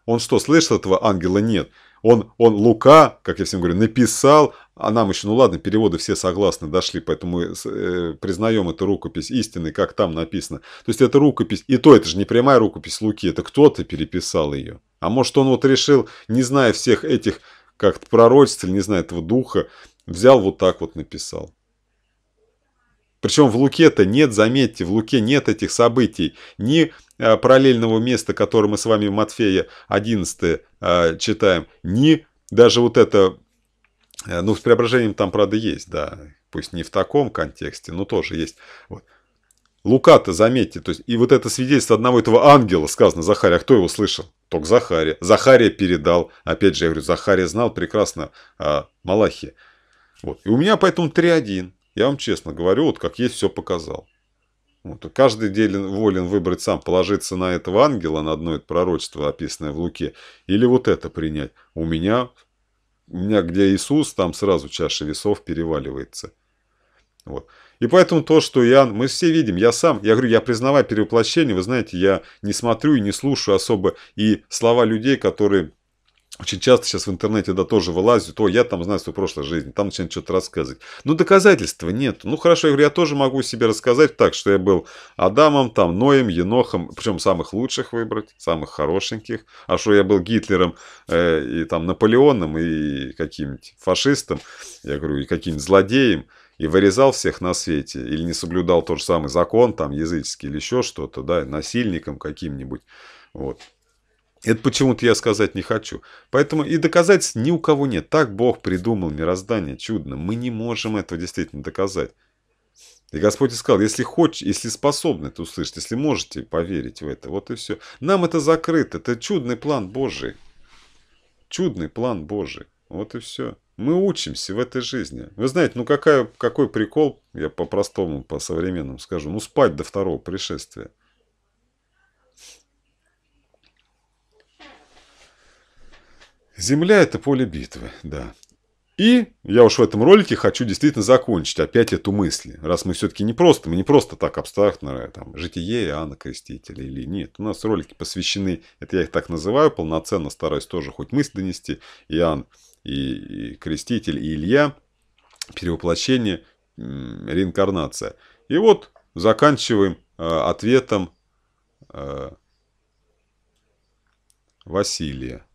Он что, слышал этого ангела? Нет. Он, он Лука, как я всем говорю, написал, а нам еще, ну ладно, переводы все согласны дошли, поэтому мы э, э признаем эту рукопись истинной, как там написано. То есть это рукопись, и то это же не прямая рукопись Луки, это кто-то переписал ее. А может он вот решил, не зная всех этих как-то пророчеств, или не зная этого духа, взял вот так вот написал. Причем в Луке-то нет, заметьте, в Луке нет этих событий, ни Э, параллельного места, которое мы с вами Матфея 11 э, читаем, ни даже вот это, э, ну, с преображением там, правда, есть, да, пусть не в таком контексте, но тоже есть. Вот. Лука-то, заметьте, то есть, и вот это свидетельство одного этого ангела сказано Захаре, а кто его слышал? Только Захария. Захария передал, опять же, я говорю, Захария знал прекрасно а, Малахия. Вот. И у меня поэтому 3-1. Я вам честно говорю, вот как есть, все показал. Вот, каждый делен, волен выбрать сам, положиться на этого ангела, на одно это пророчество, описанное в Луке, или вот это принять. У меня, у меня где Иисус, там сразу чаша весов переваливается. Вот. И поэтому то, что я мы все видим, я сам, я говорю, я признавая перевоплощение, вы знаете, я не смотрю и не слушаю особо и слова людей, которые очень часто сейчас в интернете, да, тоже вылазит, то я там знаю свою прошлую жизнь, там начинают что-то рассказывать. Ну, доказательства нет. Ну, хорошо, я говорю, я тоже могу себе рассказать так, что я был Адамом, там, Ноем, Енохом, причем самых лучших выбрать, самых хорошеньких, а что я был Гитлером э, и там Наполеоном и каким-нибудь фашистом, я говорю, и каким-нибудь злодеем, и вырезал всех на свете, или не соблюдал тот же самый закон, там, языческий или еще что-то, да, насильником каким-нибудь, вот. Это почему-то я сказать не хочу. Поэтому и доказательств ни у кого нет. Так Бог придумал мироздание чудно. Мы не можем этого действительно доказать. И Господь сказал, если хочешь, если способны, то услышать, если можете поверить в это, вот и все. Нам это закрыто, это чудный план Божий. Чудный план Божий, вот и все. Мы учимся в этой жизни. Вы знаете, ну какая, какой прикол, я по-простому, по-современному скажу, ну спать до второго пришествия. Земля – это поле битвы, да. И я уж в этом ролике хочу действительно закончить опять эту мысль. Раз мы все-таки не просто, мы не просто так абстрактно, там, житие Иоанна Крестителя или нет. У нас ролики посвящены, это я их так называю, полноценно стараюсь тоже хоть мысль донести. Иоанн и, Креститель, и Илья, перевоплощение, реинкарнация. И вот заканчиваем э, ответом э, Василия.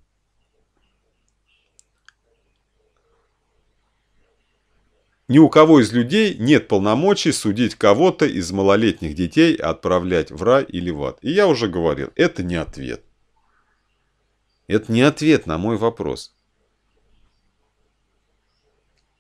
Ни у кого из людей нет полномочий судить кого-то из малолетних детей, а отправлять в рай или в ад. И я уже говорил, это не ответ. Это не ответ на мой вопрос.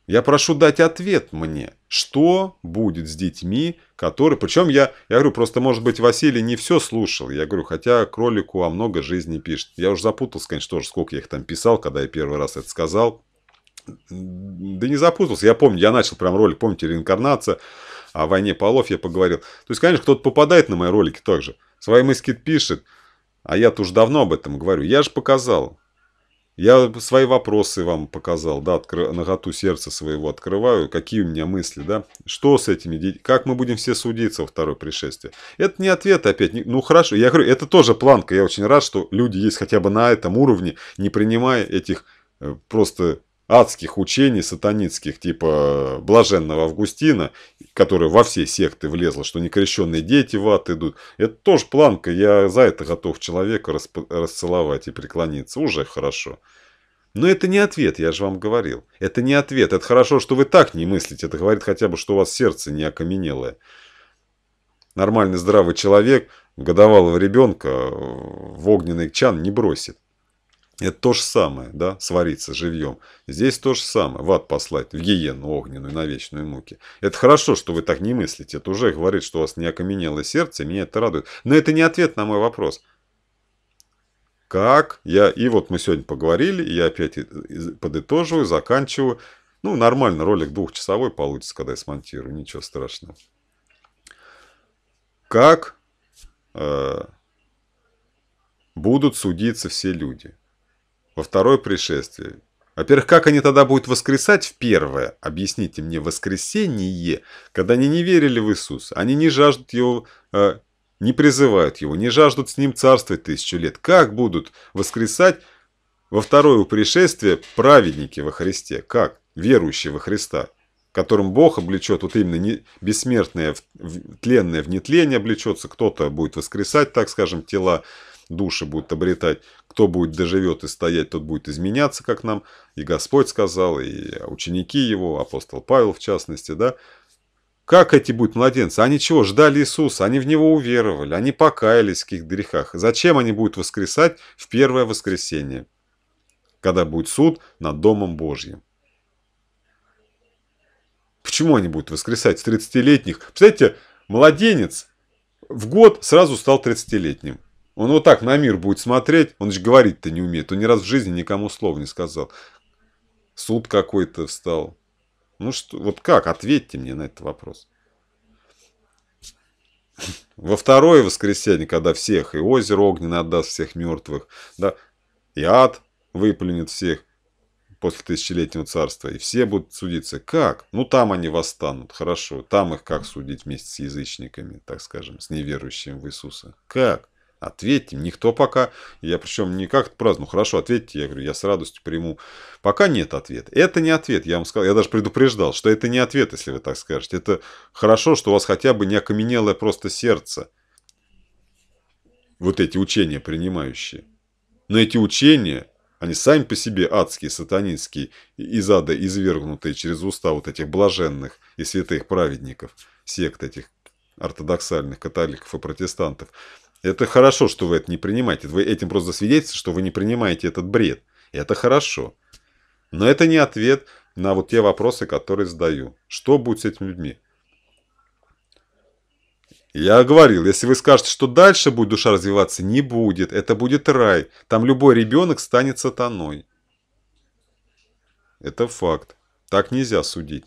Я прошу дать ответ мне, что будет с детьми, которые... Причем я, я говорю, просто, может быть, Василий не все слушал. Я говорю, хотя кролику о много жизни пишет. Я уже запутался, конечно, тоже, сколько я их там писал, когда я первый раз это сказал да не запутался. Я помню, я начал прям ролик, помните, реинкарнация, о войне полов я поговорил. То есть, конечно, кто-то попадает на мои ролики также. Свои мысли пишет, а я-то уж давно об этом говорю. Я же показал. Я свои вопросы вам показал, да, откры... наготу сердца своего открываю, какие у меня мысли, да, что с этими детьми, как мы будем все судиться во второе пришествие. Это не ответ опять, ну хорошо, я говорю, это тоже планка, я очень рад, что люди есть хотя бы на этом уровне, не принимая этих э, просто адских учений сатанинских, типа э, Блаженного Августина, который во все секты влезла, что некрещенные дети в ад идут. Это тоже планка, я за это готов человека расцеловать и преклониться, уже хорошо. Но это не ответ, я же вам говорил. Это не ответ, это хорошо, что вы так не мыслите, это говорит хотя бы, что у вас сердце не окаменелое. Нормальный здравый человек годовалого ребенка э, в огненный чан не бросит. Это то же самое, да, свариться живьем. Здесь то же самое, в ад послать, в гиену огненную, на вечную муки. Это хорошо, что вы так не мыслите. Это уже говорит, что у вас не окаменело сердце, меня это радует. Но это не ответ на мой вопрос. Как я... И вот мы сегодня поговорили, и я опять э, подытоживаю, заканчиваю. Ну, нормально, ролик двухчасовой получится, когда я смонтирую, ничего страшного. Как э, будут судиться все люди? во второе пришествие. Во-первых, как они тогда будут воскресать в первое? Объясните мне, воскресение, когда они не верили в Иисуса, они не жаждут Его, э, не призывают Его, не жаждут с Ним царствовать тысячу лет. Как будут воскресать во второе пришествие праведники во Христе? Как? Верующие во Христа которым Бог облечет, вот именно не, бессмертное, в, тленное в нетление облечется, кто-то будет воскресать, так скажем, тела, души будут обретать, кто будет доживет и стоять, тот будет изменяться, как нам и Господь сказал, и ученики его, апостол Павел в частности, да. Как эти будут младенцы? Они чего, ждали Иисуса, они в Него уверовали, они покаялись в каких грехах. Зачем они будут воскресать в первое воскресенье, когда будет суд над Домом Божьим? Почему они будут воскресать с 30-летних? Представляете, младенец в год сразу стал 30-летним. Он вот так на мир будет смотреть, он же говорить-то не умеет. Он ни раз в жизни никому слов не сказал. Суд какой-то встал. Ну что, вот как? Ответьте мне на этот вопрос. Во второе воскресенье, когда всех, и озеро огненно отдаст всех мертвых, да, и ад выплюнет всех после тысячелетнего царства, и все будут судиться. Как? Ну, там они восстанут, хорошо. Там их как судить вместе с язычниками, так скажем, с неверующим в Иисуса? Как? Ответьте, никто пока, я причем не как-то праздную, «Ну, хорошо, ответьте, я говорю, я с радостью приму. Пока нет ответа. Это не ответ, я вам сказал, я даже предупреждал, что это не ответ, если вы так скажете. Это хорошо, что у вас хотя бы не окаменелое просто сердце. Вот эти учения принимающие. Но эти учения, они сами по себе адские, сатанинские, из ада извергнутые через уста вот этих блаженных и святых праведников, сект этих ортодоксальных католиков и протестантов – это хорошо, что вы это не принимаете. Вы этим просто свидетельствуете, что вы не принимаете этот бред. Это хорошо. Но это не ответ на вот те вопросы, которые задаю. Что будет с этими людьми? Я говорил, если вы скажете, что дальше будет душа развиваться, не будет. Это будет рай. Там любой ребенок станет сатаной. Это факт. Так нельзя судить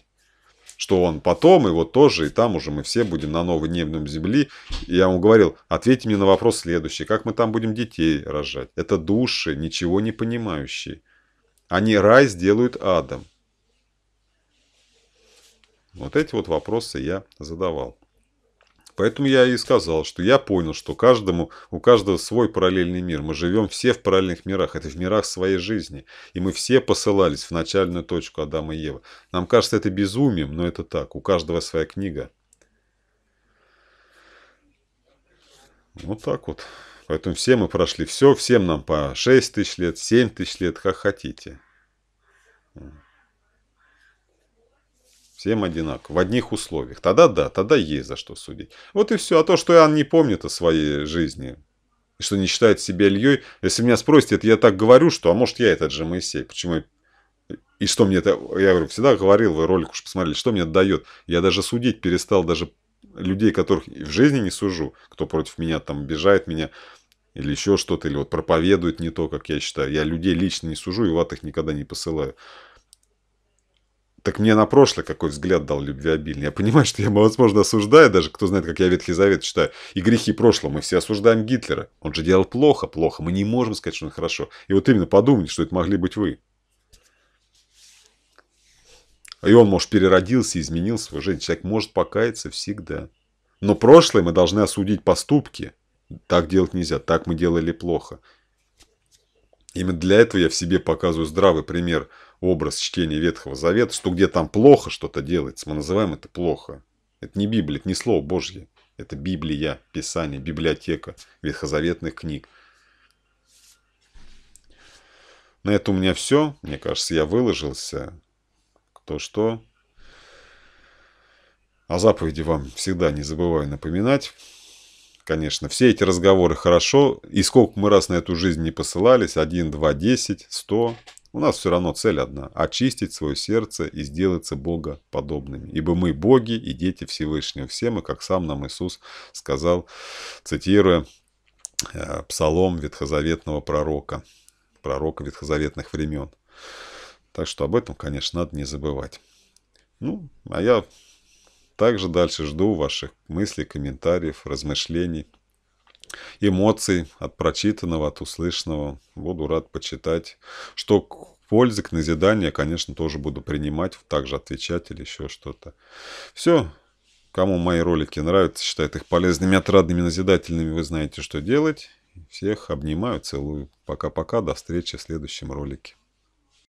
что он потом, и вот тоже, и там уже мы все будем на новой небном земле И я ему говорил, ответьте мне на вопрос следующий, как мы там будем детей рожать? Это души, ничего не понимающие. Они рай сделают адом. Вот эти вот вопросы я задавал. Поэтому я и сказал, что я понял, что каждому, у каждого свой параллельный мир. Мы живем все в параллельных мирах. Это в мирах своей жизни. И мы все посылались в начальную точку Адама и Евы. Нам кажется это безумием, но это так. У каждого своя книга. Вот так вот. Поэтому все мы прошли все, всем нам по 6 тысяч лет, 7 тысяч лет, как хотите. Всем одинаково, в одних условиях. Тогда да, тогда есть за что судить. Вот и все. А то, что Иоанн не помнит о своей жизни, что не считает себя Ильей, если меня спросите, это я так говорю, что, а может, я этот же Моисей. Почему и что мне это, я говорю, всегда говорил, вы ролик уж посмотрели, что мне это дает. Я даже судить перестал даже людей, которых в жизни не сужу, кто против меня там обижает меня, или еще что-то, или вот проповедует не то, как я считаю. Я людей лично не сужу и в ад их никогда не посылаю. Так мне на прошлое какой взгляд дал любвеобильный. Я понимаю, что я, возможно, осуждаю, даже кто знает, как я Ветхий Завет читаю, и грехи прошлого. Мы все осуждаем Гитлера. Он же делал плохо, плохо. Мы не можем сказать, что он хорошо. И вот именно подумайте, что это могли быть вы. И он, может, переродился, изменил свою жизнь. Человек может покаяться всегда. Но прошлое мы должны осудить поступки. Так делать нельзя, так мы делали плохо. Именно для этого я в себе показываю здравый пример – образ чтения Ветхого Завета, что где там плохо что-то делается, мы называем это плохо. Это не Библия, это не Слово Божье. Это Библия, Писание, библиотека ветхозаветных книг. На это у меня все. Мне кажется, я выложился. Кто что. О заповеди вам всегда не забываю напоминать. Конечно, все эти разговоры хорошо. И сколько мы раз на эту жизнь не посылались. один, два, десять, сто. У нас все равно цель одна – очистить свое сердце и сделаться Бога подобными. Ибо мы боги и дети Всевышнего. Все мы, как сам нам Иисус сказал, цитируя э, псалом ветхозаветного пророка, пророка ветхозаветных времен. Так что об этом, конечно, надо не забывать. Ну, а я также дальше жду ваших мыслей, комментариев, размышлений эмоций от прочитанного, от услышанного. Буду рад почитать. Что к пользе, к назиданию, конечно, тоже буду принимать, также отвечать или еще что-то. Все. Кому мои ролики нравятся, считают их полезными, отрадными, назидательными, вы знаете, что делать. Всех обнимаю, целую. Пока-пока, до встречи в следующем ролике.